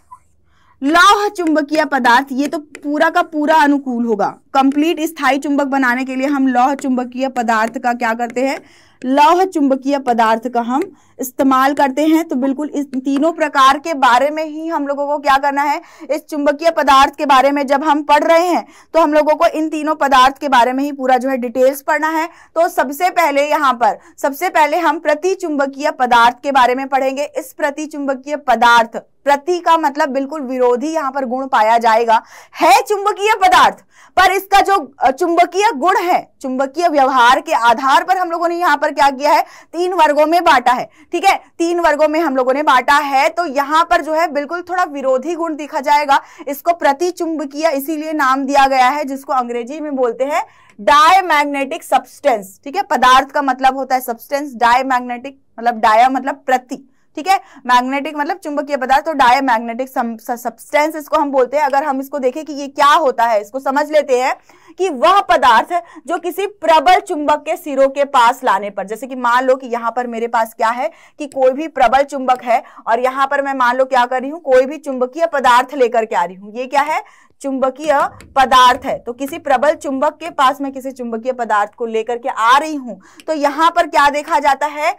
लौह चुंबकीय पदार्थ ये तो पूरा का पूरा अनुकूल होगा कंप्लीट स्थाई चुंबक बनाने के लिए हम लौह चुंबकीय पदार्थ का क्या करते हैं लौह चुंबकीय पदार्थ का हम इस्तेमाल करते हैं तो बिल्कुल इस तीनों प्रकार के बारे में ही हम लोगों को क्या करना है इस चुंबकीय पदार्थ के बारे में जब हम पढ़ रहे हैं तो हम लोगों को इन तीनों पदार्थ के बारे में ही पूरा जो है डिटेल्स पढ़ना है तो सबसे पहले यहाँ पर सबसे पहले हम प्रति चुंबकीय पदार्थ के बारे में पढ़ेंगे इस प्रति चुंबकीय पदार्थ प्रति का मतलब बिल्कुल विरोधी यहाँ पर गुण पाया जाएगा है चुंबकीय पदार्थ पर इसका जो चुंबकीय गुण है चुंबकीय व्यवहार के आधार पर हम लोगों ने यहाँ पर क्या किया है तीन वर्गों में बांटा है ठीक है तीन वर्गों में हम लोगों ने बांटा है तो यहाँ पर जो है बिल्कुल थोड़ा विरोधी गुण दिखा जाएगा इसको प्रति चुंबकीय इसीलिए नाम दिया गया है जिसको अंग्रेजी में बोलते हैं डायमैग्नेटिक सब्सटेंस ठीक है पदार्थ का मतलब होता है सब्सटेंस डायमैग्नेटिक मतलब डाया मतलब प्रति ठीक है मैग्नेटिक मतलब चुंबकीय पदार्थ तो डाय मैग्नेटिक सब्सटेंस इसको हम बोलते हैं अगर हम इसको देखें कि ये क्या होता है इसको समझ लेते हैं कि वह पदार्थ जो किसी प्रबल चुंबक के सिरों के पास लाने पर जैसे कि मान लो कि यहां पर मेरे पास क्या है कि कोई भी प्रबल चुंबक है और यहां पर मैं मान लो क्या कर रही हूँ कोई भी चुंबकीय पदार्थ लेकर के आ रही हूँ ये क्या है चुंबकीय पदार्थ है तो किसी प्रबल चुंबक के पास मैं किसी चुंबकीय पदार्थ को लेकर के आ रही हूं तो यहां पर क्या देखा जाता है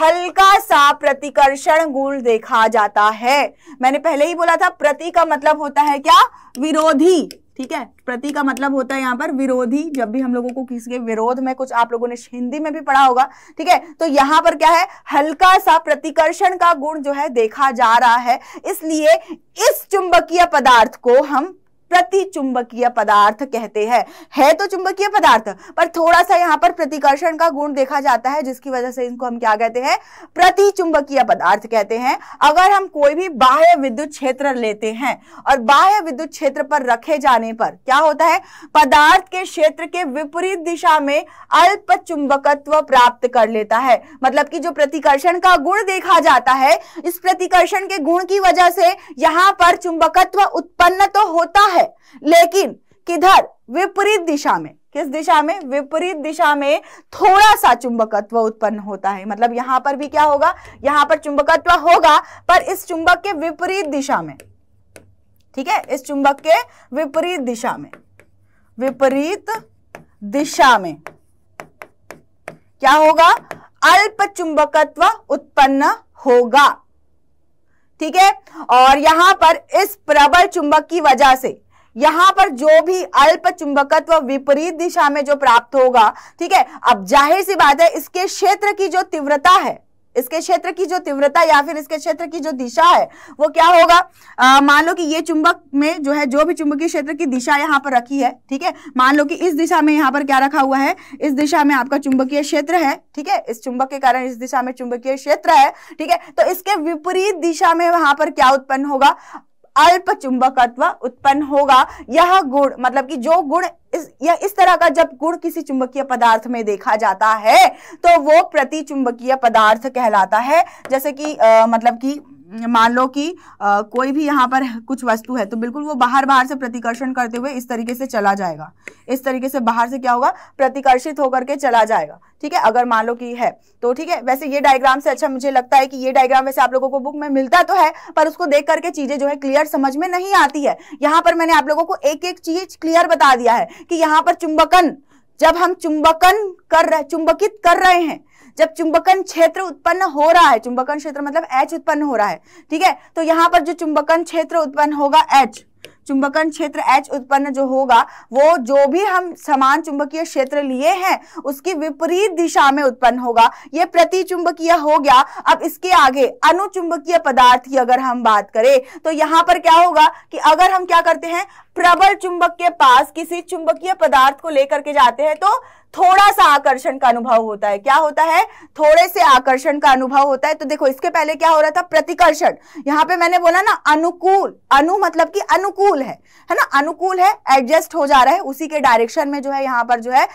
हल्का सा प्रतिकर्षण गुण देखा जाता है मैंने पहले ही बोला था प्रति का मतलब होता है क्या विरोधी ठीक है प्रति का मतलब होता है यहाँ पर विरोधी जब भी हम लोगों को किसी के विरोध में कुछ आप लोगों ने हिंदी में भी पढ़ा होगा ठीक है तो यहाँ पर क्या है हल्का सा प्रतिकर्षण का गुण जो है देखा जा रहा है इसलिए इस चुंबकीय पदार्थ को हम प्रति चुंबकीय पदार्थ कहते हैं है तो चुंबकीय पदार्थ पर थोड़ा सा यहाँ पर प्रतिकर्षण का गुण देखा जाता है जिसकी वजह से इनको हम क्या कहते हैं प्रति चुंबकीय पदार्थ कहते हैं अगर हम कोई भी बाह्य विद्युत क्षेत्र लेते हैं और बाह्य विद्युत क्षेत्र पर रखे जाने पर क्या होता है पदार्थ के क्षेत्र के विपरीत दिशा में अल्प चुंबकत्व प्राप्त कर लेता है मतलब कि जो प्रतिकर्षण का गुण देखा जाता है इस प्रतिकर्षण के गुण की वजह से यहाँ पर चुंबकत्व उत्पन्न तो होता है है लेकिन किधर विपरीत दिशा में किस दिशा में विपरीत दिशा में थोड़ा सा चुंबकत्व उत्पन्न होता है मतलब यहां पर भी क्या होगा यहां पर चुंबकत्व होगा पर इस चुंबक के विपरीत दिशा में ठीक है इस चुंबक के विपरीत दिशा में विपरीत दिशा में क्या होगा अल्प चुंबकत्व उत्पन्न होगा ठीक है और यहां पर इस प्रबल चुंबक की वजह से यहां पर जो भी अल्प चुंबकत्व विपरीत दिशा में जो प्राप्त होगा ठीक है अब जाहिर सी बात है इसके क्षेत्र की जो तीव्रता है इसके क्षेत्र की जो तीव्रता या फिर इसके क्षेत्र की जो दिशा है वो क्या होगा मान लो कि ये चुंबक में जो है जो भी चुंबकीय क्षेत्र की दिशा यहाँ पर रखी है ठीक है मान लो कि इस दिशा में यहाँ पर क्या रखा हुआ है इस दिशा में आपका चुंबकीय क्षेत्र है ठीक है इस चुंबक के कारण इस दिशा में चुंबकीय क्षेत्र है ठीक है तो इसके विपरीत दिशा में वहां पर क्या उत्पन्न होगा अल्प चुंबकत्व उत्पन्न होगा यह गुण मतलब कि जो गुण इस या इस तरह का जब गुण किसी चुंबकीय पदार्थ में देखा जाता है तो वो प्रति चुंबकीय पदार्थ कहलाता है जैसे कि आ, मतलब कि मान लो कि कोई भी यहाँ पर कुछ वस्तु है तो बिल्कुल वो बाहर बाहर से प्रतिकर्षण करते हुए इस तरीके से चला जाएगा इस तरीके से बाहर से क्या होगा प्रतिकर्षित होकर के चला जाएगा ठीक है अगर मान लो कि है तो ठीक है वैसे ये डायग्राम से अच्छा मुझे लगता है कि ये डायग्राम वैसे आप लोगों को बुक में मिलता तो है पर उसको देख करके चीजें जो है क्लियर समझ में नहीं आती है यहाँ पर मैंने आप लोगों को एक एक चीज क्लियर बता दिया है कि यहाँ पर चुंबकन जब हम चुंबकन कर रहे चुंबकित कर रहे हैं जब चुंबकन क्षेत्र उत्पन्न हो रहा है चुंबकन क्षेत्र मतलब एच उत्पन्न हो रहा है ठीक है तो यहाँ पर जो चुंबकन क्षेत्र उत्पन्न होगा एच चुंबकन क्षेत्र एच उत्पन्न जो होगा वो जो भी हम समान चुंबकीय क्षेत्र लिए हैं उसकी विपरीत दिशा में उत्पन्न होगा ये प्रति चुंबकीय हो गया अब इसके आगे अनुचुंबकीय पदार्थ की अगर हम बात करें तो यहाँ पर क्या होगा कि अगर हम क्या करते हैं प्रबल चुंबक के पास किसी चुंबकीय पदार्थ को लेकर के जाते हैं तो थोड़ा सा आकर्षण का अनुभव होता है क्या होता है थोड़े से आकर्षण का अनुभव होता है तो देखो इसके पहले क्या हो रहा था प्रतिकर्षण यहाँ पे मैंने बोला ना अनुकूल अनु मतलब कि अनुकूल है है ना अनुकूल है एडजस्ट हो जा रहा है उसी के डायरेक्शन में जो है यहाँ पर जो है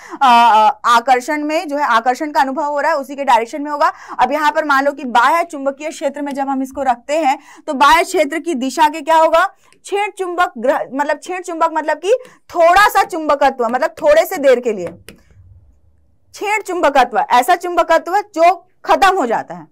आकर्षण में जो है आकर्षण का अनुभव हो रहा है उसी के डायरेक्शन में होगा अब यहाँ पर मान लो कि बाह्य चुंबकीय क्षेत्र में जब हम इसको रखते हैं तो बाह्य क्षेत्र की दिशा के क्या होगा छेड़ चुंबक मतलब छेड़ चुंबक मतलब कि थोड़ा सा चुंबकत्व मतलब थोड़े से देर के लिए छेड़ चुंबकत्व ऐसा चुंबकत्व जो खत्म हो जाता है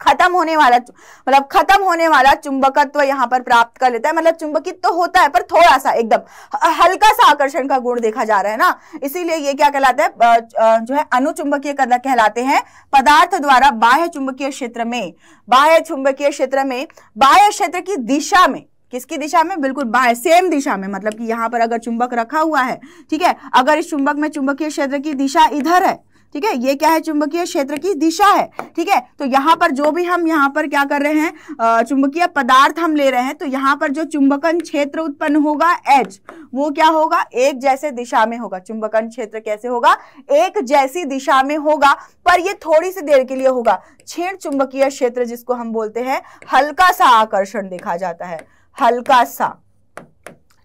खत्म होने वाला मतलब खत्म होने वाला चुंबकत्व यहाँ पर प्राप्त कर लेता है मतलब चुंबकित तो होता है पर थोड़ा सा एकदम हल्का सा आकर्षण का गुण देखा जा रहा है ना इसीलिए ये क्या कहलाता है जो है अनुचुंबकीय कहलाते हैं पदार्थ द्वारा बाह्य चुंबकीय क्षेत्र में बाह्य चुंबकीय क्षेत्र में बाह्य क्षेत्र की दिशा में किसकी दिशा में बिल्कुल बाएं सेम दिशा में मतलब कि यहाँ पर अगर चुंबक रखा हुआ है ठीक है अगर इस चुंबक में चुंबकीय क्षेत्र की दिशा इधर है ठीक है ये क्या है चुंबकीय क्षेत्र की दिशा है ठीक है तो यहाँ पर जो भी हम यहाँ पर क्या कर रहे हैं चुंबकीय पदार्थ हम ले रहे हैं तो यहाँ पर जो चुंबकन क्षेत्र उत्पन्न होगा एच वो क्या होगा एक जैसे दिशा में होगा चुंबकन क्षेत्र कैसे होगा एक जैसी दिशा में होगा पर ये थोड़ी सी देर के लिए होगा छेड़ चुंबकीय क्षेत्र जिसको हम बोलते हैं हल्का सा आकर्षण देखा जाता है हल्का सा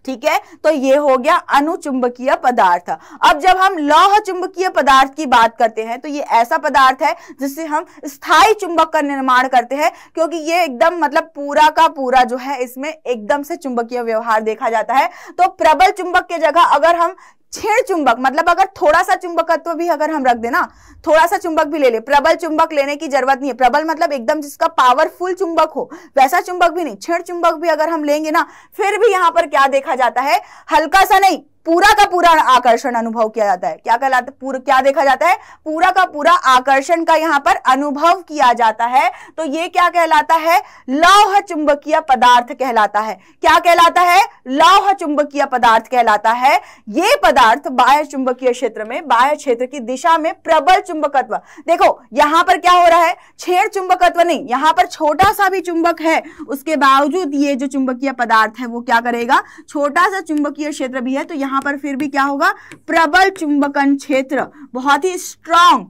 ठीक है तो ये हो गया अनुचुंबकीय पदार्थ अब जब हम लौह चुंबकीय पदार्थ की बात करते हैं तो ये ऐसा पदार्थ है जिससे हम स्थायी चुंबक का निर्माण करते हैं क्योंकि ये एकदम मतलब पूरा का पूरा जो है इसमें एकदम से चुंबकीय व्यवहार देखा जाता है तो प्रबल चुंबक की जगह अगर हम छेड़ चुंबक मतलब अगर थोड़ा सा चुंबकत्व भी अगर हम रख देना थोड़ा सा चुंबक भी ले ले प्रबल चुंबक लेने की जरूरत नहीं है प्रबल मतलब एकदम जिसका पावरफुल चुंबक हो वैसा चुंबक भी नहीं छेड़ चुंबक भी अगर हम लेंगे ना फिर भी यहां पर क्या देखा जाता है हल्का सा नहीं पूरा का पूरा आकर्षण अनुभव किया जाता है क्या कहलाता है पूरा क्या देखा जाता है पूरा का पूरा आकर्षण का यहाँ पर अनुभव किया जाता है तो ये क्या कहलाता है लौह चुंबकीय पदार्थ कहलाता है क्या कहलाता है लौह चुंबकीय पदार्थ कहलाता है ये पदार्थ बाह्य चुंबकीय क्षेत्र में बाह्य क्षेत्र की दिशा में प्रबल चुंबकत्व देखो यहां पर क्या हो रहा है छेड़ चुंबकत्व नहीं यहां पर छोटा सा भी चुंबक है उसके बावजूद ये जो चुंबकीय पदार्थ है वो क्या करेगा छोटा सा चुंबकीय क्षेत्र भी है तो यहाँ यहां पर फिर भी क्या होगा प्रबल चुंबकन क्षेत्र बहुत ही स्ट्रांग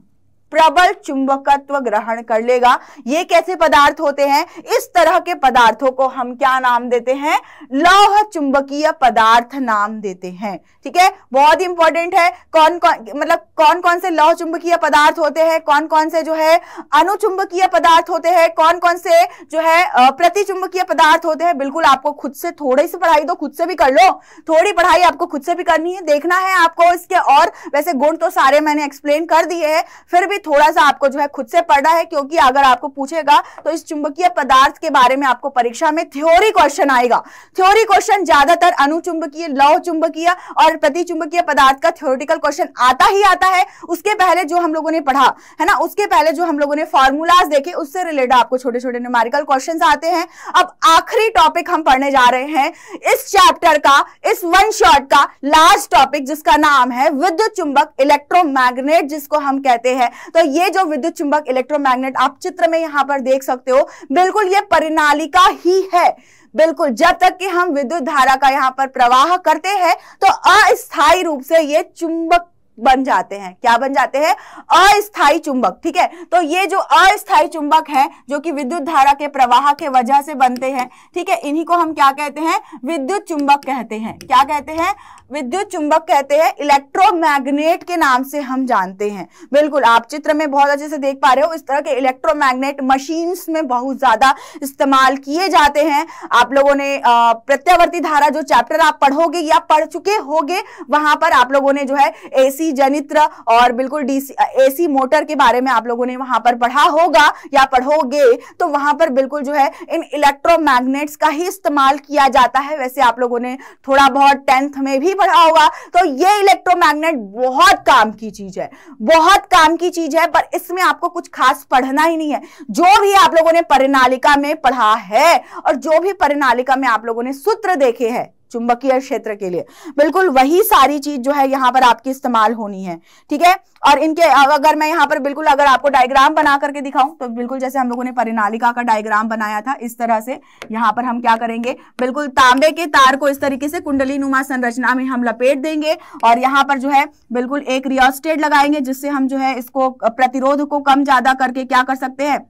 प्रबल चुंबकत्व ग्रहण कर लेगा ये कैसे पदार्थ होते हैं इस तरह के पदार्थों को हम क्या नाम देते हैं लौह चुंबकीय पदार्थ नाम देते हैं ठीक है बहुत इंपॉर्टेंट है कौन कौन मतलब कौन कौन से लौह चुंबकीय पदार्थ होते हैं कौन कौन से जो है अनुचुंबकीय पदार्थ होते हैं कौन कौन से जो है प्रतिचुंबकीय पदार्थ होते हैं बिल्कुल आपको खुद से थोड़ी सी पढ़ाई तो खुद से भी कर लो थोड़ी पढ़ाई आपको खुद से भी करनी है देखना है आपको इसके और वैसे गुण तो सारे मैंने एक्सप्लेन कर दिए हैं फिर भी थोड़ा सा आपको जो है खुद से पढ़ा है क्योंकि अगर आपको पूछेगा तो इस चुंबकीय पदार्थ के बारे में आपको परीक्षा में थ्योरी क्वेश्चन आएगा थ्योरी क्वेश्चन ज्यादातर अनुचुंबकीय लव चुंबकीय और प्रति चुंबकीय पदार्थ का थ्योरिटिकल क्वेश्चन आता ही आता है उसके पहले जो हम लोगों ने पढ़ा है ना उसके पहले जो हम लोगों ने फॉर्मूलाज देखे उससे रिलेटेड आपको छोटे छोटे न्यूमेरिकल क्वेश्चन आते हैं अब आखिरी टॉपिक हम पढ़ने जा रहे हैं इस चैप्टर का इस वन शॉट का लास्ट टॉपिक जिसका नाम है विद्युत चुंबक इलेक्ट्रोमैग्नेट जिसको हम कहते हैं तो ये जो विद्युत चुंबक इलेक्ट्रोमैग्नेट आप चित्र में यहां पर देख सकते हो बिल्कुल ये परिणालिका ही है बिल्कुल जब तक कि हम विद्युत धारा का यहाँ पर प्रवाह करते हैं तो अस्थायी रूप से ये चुंबक बन जाते हैं क्या बन जाते हैं अस्थायी चुंबक ठीक है तो ये जो अस्थायी चुंबक है जो कि विद्युत धारा के प्रवाह के वजह से बनते हैं ठीक है इन्हीं को हम क्या कहते हैं विद्युत चुंबक कहते हैं क्या कहते हैं विद्युत चुंबक कहते हैं इलेक्ट्रोमैग्नेट के नाम से हम जानते हैं बिल्कुल आप चित्र में बहुत अच्छे से देख पा रहे हो इस तरह के इलेक्ट्रोमैग्नेट मशीन्स में बहुत ज्यादा इस्तेमाल किए जाते हैं आप लोगों ने प्रत्यावर्ती धारा जो चैप्टर आप पढ़ोगे या पढ़ चुके होगे वहां पर आप लोगों ने जो है एसी एसी जनित्र और बिल्कुल डीसी एसी मोटर के बारे में आप लोगों ने वहां पर पढ़ा होगा या पढ़ोगे तो वहां पर बिल्कुल जो है इन इलेक्ट्रोमैग्नेट्स का ही इस्तेमाल किया जाता है वैसे आप लोगों ने थोड़ा बहुत टेंथ में भी पढ़ा होगा तो ये इलेक्ट्रोमैग्नेट बहुत काम की चीज है बहुत काम की चीज है पर इसमें आपको कुछ खास पढ़ना ही नहीं है जो भी आप लोगों ने परिणालिका में पढ़ा है और जो भी परिणालिका में आप लोगों ने सूत्र देखे हैं चुंबकीय क्षेत्र के लिए बिल्कुल वही सारी चीज जो है यहाँ पर आपकी इस्तेमाल होनी है ठीक है और इनके अगर मैं यहाँ पर बिल्कुल अगर आपको डायग्राम बना करके दिखाऊं तो बिल्कुल जैसे हम लोगों ने परिनालिका का डायग्राम बनाया था इस तरह से यहाँ पर हम क्या करेंगे बिल्कुल तांबे के तार को इस तरीके से कुंडली संरचना में हम लपेट देंगे और यहाँ पर जो है बिल्कुल एक रियोस्टेट लगाएंगे जिससे हम जो है इसको प्रतिरोध को कम ज्यादा करके क्या कर सकते हैं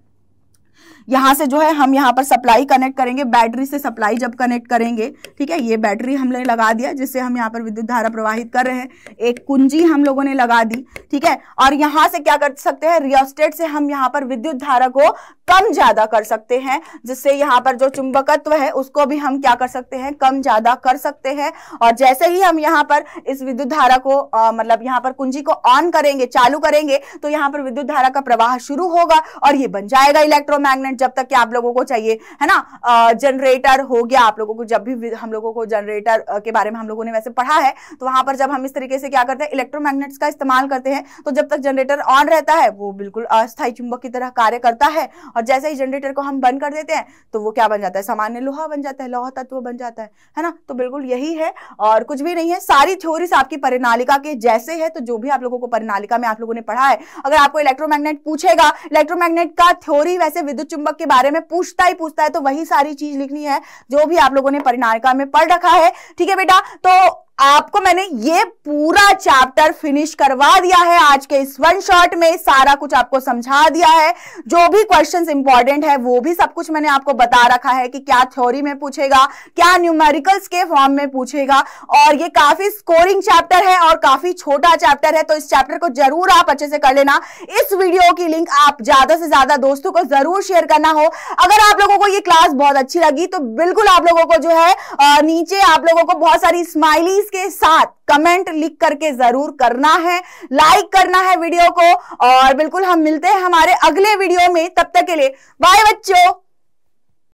यहाँ से जो है हम यहाँ पर सप्लाई कनेक्ट करेंगे बैटरी से सप्लाई जब कनेक्ट करेंगे ठीक है ये बैटरी हमने लगा दिया जिससे हम यहाँ पर विद्युत धारा प्रवाहित कर रहे हैं एक कुंजी हम लोगों ने लगा दी ठीक है और यहाँ से क्या कर सकते हैं रियोस्टेट से हम यहाँ पर विद्युत धारा को कम ज्यादा कर सकते हैं जिससे यहाँ पर जो चुंबकत्व है उसको भी हम क्या कर सकते हैं कम ज्यादा कर सकते हैं और जैसे ही हम यहाँ पर इस विद्युत धारा को मतलब यहाँ पर कुंजी को ऑन करेंगे चालू करेंगे तो यहाँ पर विद्युत धारा का प्रवाह शुरू होगा और ये बन जाएगा इलेक्ट्रोमैग्नेट इक्विपमेंट जब तक कि आप लोगों को चाहिए है ना जनरेटर हो गया आप लोगों को जब भी हम लोगों को जनरेटर के बारे में हम लोगों ने वैसे पढ़ा है तो वहां पर जब हम इस तरीके से क्या करते हैं इलेक्ट्रोमैग्नेट्स का इस्तेमाल करते हैं तो जब तक जनरेटर ऑन रहता है वो बिल्कुल अस्थायी चुंबक की तरह कार्य करता है और जैसे ही जनरेटर को हम बंद कर देते हैं तो वो क्या बन जाता है सामान्य लोहा बन जाता है लोहा तत्व बन जाता है है ना तो बिल्कुल यही है और कुछ भी नहीं है सारी थ्योरीज आपकी परिणालिका के जैसे है तो जो भी आप लोगों को परिणालिका में आप लोगों ने पढ़ा है अगर आपको इलेक्ट्रोमैग्नेट पूछेगा इलेक्ट्रोमैग्नेट का थ्योरी वैसे विद्युत चुंबक के बारे में पूछता ही पूछता है तो वही सारी चीज लिखनी है जो भी आप लोगों ने परिणारिका में पढ़ रखा है ठीक है बेटा तो आपको मैंने ये पूरा चैप्टर फिनिश करवा दिया है आज के इस वन शॉट में सारा कुछ आपको समझा दिया है जो भी क्वेश्चंस इंपॉर्टेंट है वो भी सब कुछ मैंने आपको बता रखा है कि क्या थ्योरी में पूछेगा क्या न्यूमेरिकल्स के फॉर्म में पूछेगा और ये काफी स्कोरिंग चैप्टर है और काफी छोटा चैप्टर है तो इस चैप्टर को जरूर आप अच्छे से कर लेना इस वीडियो की लिंक आप ज्यादा से ज्यादा दोस्तों को जरूर शेयर करना हो अगर आप लोगों को ये क्लास बहुत अच्छी लगी तो बिल्कुल आप लोगों को जो है नीचे आप लोगों को बहुत सारी स्माइली चीज के साथ कमेंट लिख करके जरूर करना है लाइक करना है वीडियो को और बिल्कुल हम मिलते हैं हमारे अगले वीडियो में तब तक के लिए बाय बच्चों